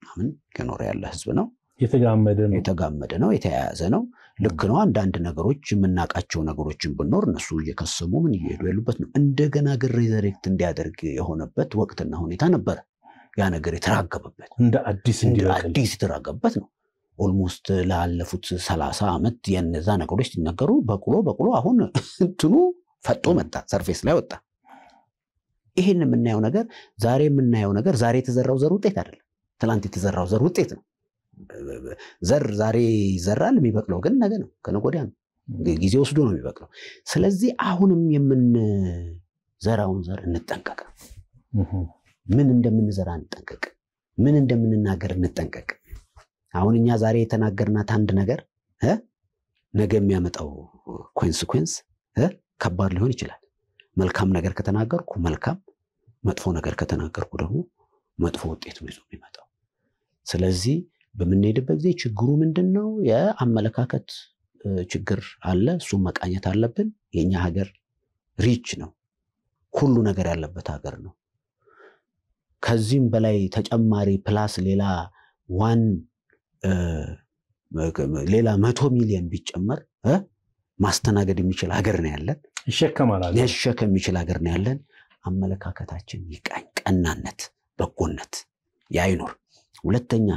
ምናምን የኖረ ያለ ሕዝብ ነው። የተጋመደ ነው፣ የተያያዘ ነው። ልክ ነው። አንዳንድ ነገሮች የምናውቃቸው ነገሮችን ብኖር እነሱ እየከሰሙ ምን እየሄዱ ያሉበት ነው። እንደገና ግን ሪዘሬክት እንዲያደርግ የሆነበት ወቅትና ሁኔታ ነበረ። ያ ነገር የተራገበበት እንደ አዲስ የተራገበበት ነው። ኦልሞስት ላለፉት ሰላሳ ዓመት የነዛ ነገሮች ሲነገሩ በቁሎ በቁሎ አሁን እንትኑ ፈጦ መጣ፣ ሰርፌስ ላይ ወጣ። ይህን የምናየው ነገር ዛሬ የምናየው ነገር ዛሬ የተዘራው ዘር ውጤት አይደለም፣ ትላንት የተዘራው ዘር ውጤት ነው። ዘር ዛሬ ይዘራል፣ የሚበቅለው ግን ነገ ነው፣ ከነገ ወዲያ ነው፣ ጊዜ ወስዶ ነው የሚበቅለው። ስለዚህ አሁንም የምንዘራውን ዘር እንጠንቀቅ። ምን እንደምንዘራ እንጠንቀቅ። ምን እንደምንናገር እንጠንቀቅ። አሁን እኛ ዛሬ የተናገርናት አንድ ነገር ነገ የሚያመጣው ኮንስኮንስ ከባድ ሊሆን ይችላል። መልካም ነገር ከተናገርኩ መልካም፣ መጥፎ ነገር ከተናገርኩ ደግሞ መጥፎ ውጤት ነው ይዞ የሚመጣው። ስለዚህ በምንሄድበት ጊዜ ችግሩ ምንድን ነው? የአመለካከት ችግር አለ። እሱም መቃኘት አለብን። የኛ ሀገር ሪች ነው፣ ሁሉ ነገር ያለበት ሀገር ነው። ከዚህም በላይ ተጨማሪ ፕላስ ሌላ ዋን ሌላ መቶ ሚሊዮን ቢጨመር ማስተናገድ የሚችል ሀገር ነው ያለን፣ ሊሸከም የሚችል ሀገር ነው ያለን። አመለካከታችን ይቃኝ፣ ቀናነት፣ በጎነት ያይኖር። ሁለተኛ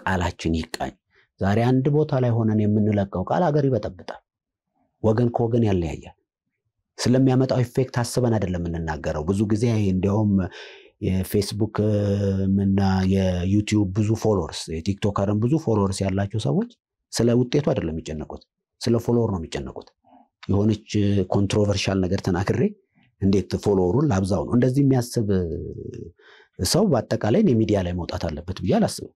ቃላችን ይቃኝ። ዛሬ አንድ ቦታ ላይ ሆነን የምንለቀው ቃል ሀገር ይበጠብጣል፣ ወገን ከወገን ያለያያል። ስለሚያመጣው ኢፌክት አስበን አይደለም የምንናገረው። ብዙ ጊዜ እንዲያውም የፌስቡክ እና የዩቲዩብ ብዙ ፎሎወርስ የቲክቶከርን ብዙ ፎሎወርስ ያላቸው ሰዎች ስለ ውጤቱ አይደለም የሚጨነቁት፣ ስለ ፎሎወር ነው የሚጨነቁት። የሆነች ኮንትሮቨርሻል ነገር ተናግሬ እንዴት ፎሎወሩን ላብዛው ነው። እንደዚህ የሚያስብ ሰው በአጠቃላይ ሚዲያ ላይ መውጣት አለበት ብዬ አላስብም።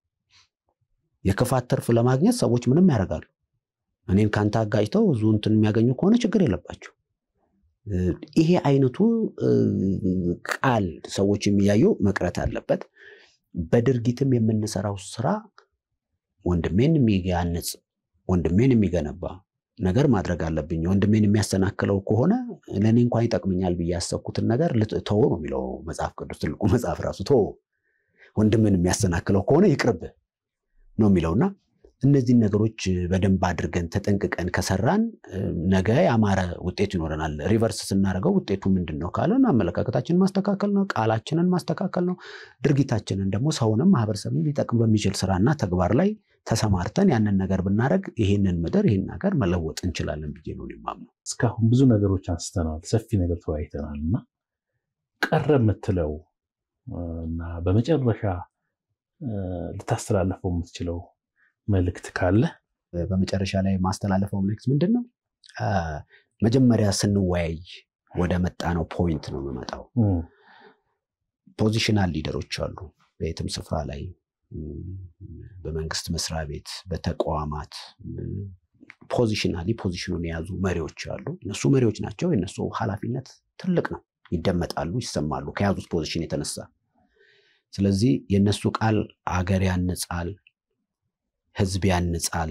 የክፋት ትርፍ ለማግኘት ሰዎች ምንም ያደርጋሉ። እኔን ከአንተ አጋጭተው ብዙ እንትን የሚያገኙ ከሆነ ችግር የለባቸው። ይሄ አይነቱ ቃል ሰዎች የሚያዩ መቅረት አለበት። በድርጊትም የምንሰራው ስራ ወንድሜን የሚያንጽ ወንድሜን የሚገነባ ነገር ማድረግ አለብኝ። ወንድሜን የሚያሰናክለው ከሆነ ለእኔ እንኳን ይጠቅመኛል ብዬ ያሰብኩትን ነገር ተወ ነው የሚለው መጽሐፍ ቅዱስ። ትልቁ መጽሐፍ ራሱ ተወ። ወንድምን የሚያሰናክለው ከሆነ ይቅርብ ነው የሚለውና እነዚህን ነገሮች በደንብ አድርገን ተጠንቅቀን ከሰራን ነገ ያማረ ውጤት ይኖረናል። ሪቨርስ ስናደርገው ውጤቱ ምንድን ነው ካለን አመለካከታችንን ማስተካከል ነው፣ ቃላችንን ማስተካከል ነው። ድርጊታችንን ደግሞ ሰውንም ማህበረሰብን ሊጠቅም በሚችል ስራና ተግባር ላይ ተሰማርተን ያንን ነገር ብናደርግ ይህንን ምድር ይህን ነገር መለወጥ እንችላለን ብዬ ነው የማምነው። እስካሁን ብዙ ነገሮች አንስተናል፣ ሰፊ ነገር ተወያይተናል እና ቀረ የምትለው እና በመጨረሻ ልታስተላለፈው የምትችለው መልእክት ካለ? በመጨረሻ ላይ ማስተላለፈው መልእክት ምንድን ነው? መጀመሪያ ስንወያይ ወደ መጣ ነው ፖይንት ነው የምመጣው። ፖዚሽናል ሊደሮች አሉ በየትም ስፍራ ላይ በመንግስት መስሪያ ቤት፣ በተቋማት ፖዚሽናሊ ፖዚሽኑን የያዙ መሪዎች አሉ። እነሱ መሪዎች ናቸው። የነሱ ኃላፊነት ትልቅ ነው። ይደመጣሉ፣ ይሰማሉ ከያዙት ፖዚሽን የተነሳ ስለዚህ የእነሱ ቃል አገር ያንጻል፣ ህዝብ ያንጻል፣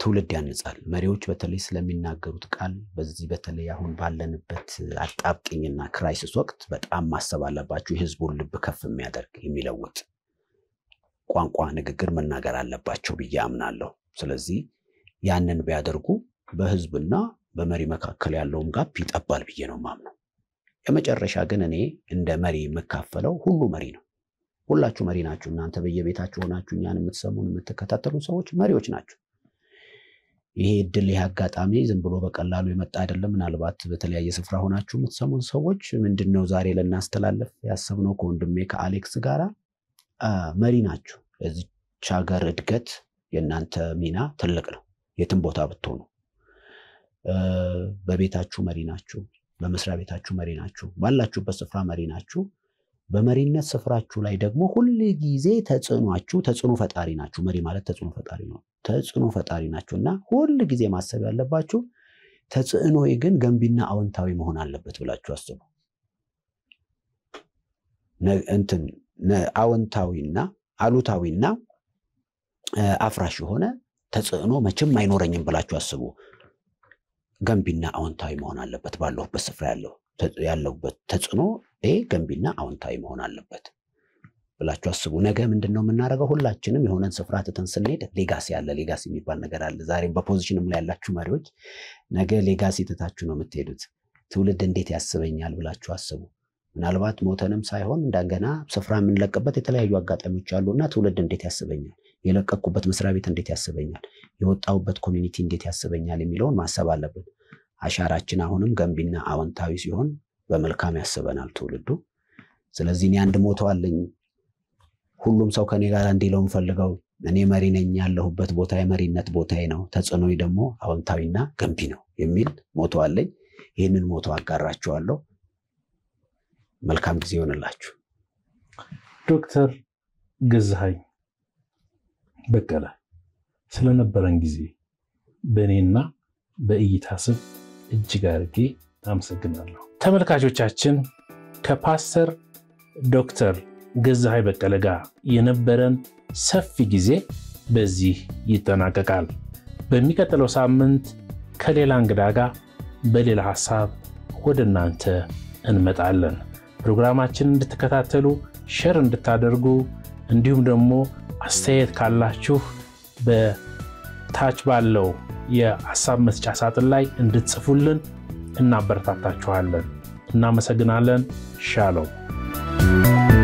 ትውልድ ያንጻል። መሪዎች በተለይ ስለሚናገሩት ቃል በዚህ በተለይ አሁን ባለንበት አጣብቅኝና ክራይሲስ ወቅት በጣም ማሰብ አለባቸው። የህዝቡን ልብ ከፍ የሚያደርግ የሚለውጥ ቋንቋ ንግግር መናገር አለባቸው ብዬ አምናለሁ። ስለዚህ ያንን ቢያደርጉ በህዝብና በመሪ መካከል ያለውም ጋፕ ይጠባል ብዬ ነው ማምነው። የመጨረሻ ግን እኔ እንደ መሪ የምካፈለው ሁሉ መሪ ነው። ሁላችሁ መሪ ናችሁ። እናንተ በየቤታችሁ ሆናችሁ እኛን የምትሰሙን የምትከታተሉን ሰዎች መሪዎች ናችሁ። ይሄ እድል ይህ አጋጣሚ ዝም ብሎ በቀላሉ የመጣ አይደለም። ምናልባት በተለያየ ስፍራ ሆናችሁ የምትሰሙን ሰዎች ምንድን ነው ዛሬ ልናስተላለፍ ያሰብነው ከወንድሜ ከአሌክስ ጋራ መሪ ናችሁ። ለዚች ሀገር እድገት የእናንተ ሚና ትልቅ ነው። የትም ቦታ ብትሆኑ በቤታችሁ መሪ ናችሁ። በመስሪያ ቤታችሁ መሪ ናችሁ፣ ባላችሁበት ስፍራ መሪ ናችሁ። በመሪነት ስፍራችሁ ላይ ደግሞ ሁል ጊዜ ተጽዕኗችሁ ተጽዕኖ ፈጣሪ ናችሁ። መሪ ማለት ተጽዕኖ ፈጣሪ ነው። ተጽዕኖ ፈጣሪ ናችሁ እና ሁል ጊዜ ማሰብ ያለባችሁ ተጽዕኖ ግን ገንቢና አዎንታዊ መሆን አለበት ብላችሁ አስቡ። እንትን አዎንታዊና አሉታዊና አፍራሽ የሆነ ተጽዕኖ መቼም አይኖረኝም ብላችሁ አስቡ። ገንቢና አዎንታዊ መሆን አለበት። ባለሁበት ስፍራ ያለው ያለሁበት ተጽዕኖ ይሄ ገንቢና አዎንታዊ መሆን አለበት ብላችሁ አስቡ። ነገ ምንድን ነው የምናደርገው? ሁላችንም የሆነን ስፍራ ትተን ስንሄድ ሌጋሲ አለ። ሌጋሲ የሚባል ነገር አለ። ዛሬም በፖዚሽንም ላይ ያላችሁ መሪዎች ነገ ሌጋሲ ትታችሁ ነው የምትሄዱት። ትውልድ እንዴት ያስበኛል ብላችሁ አስቡ። ምናልባት ሞተንም ሳይሆን እንደገና ስፍራ የምንለቅበት የተለያዩ አጋጣሚዎች አሉ እና ትውልድ እንዴት ያስበኛል የለቀኩበት መስሪያ ቤት እንዴት ያስበኛል፣ የወጣሁበት ኮሚኒቲ እንዴት ያስበኛል የሚለውን ማሰብ አለብን። አሻራችን አሁንም ገንቢና አዎንታዊ ሲሆን በመልካም ያስበናል ትውልዱ። ስለዚህ እኔ አንድ ሞቶ አለኝ ሁሉም ሰው ከኔ ጋር እንዲለው ፈልገው እኔ መሪ ነኝ። ያለሁበት ቦታ የመሪነት ቦታዬ ነው። ተጽዕኖ ደግሞ አዎንታዊና ገንቢ ነው የሚል ሞቶ አለኝ። ይህንን ሞቶ አጋራችኋለሁ። መልካም ጊዜ ይሆንላችሁ። ዶክተር ገዛኸኝ በቀለ ስለነበረን ጊዜ በእኔና በእይታ ስም እጅግ አድርጌ አመሰግናለሁ። ተመልካቾቻችን ከፓስተር ዶክተር ገዛሃኝ በቀለ ጋር የነበረን ሰፊ ጊዜ በዚህ ይጠናቀቃል። በሚቀጥለው ሳምንት ከሌላ እንግዳ ጋር በሌላ ሀሳብ ወደ እናንተ እንመጣለን። ፕሮግራማችን እንድትከታተሉ፣ ሸር እንድታደርጉ እንዲሁም ደግሞ አስተያየት ካላችሁ በታች ባለው የሀሳብ መስጫ ሳጥን ላይ እንድትጽፉልን እናበረታታችኋለን። እናመሰግናለን። ሻሎም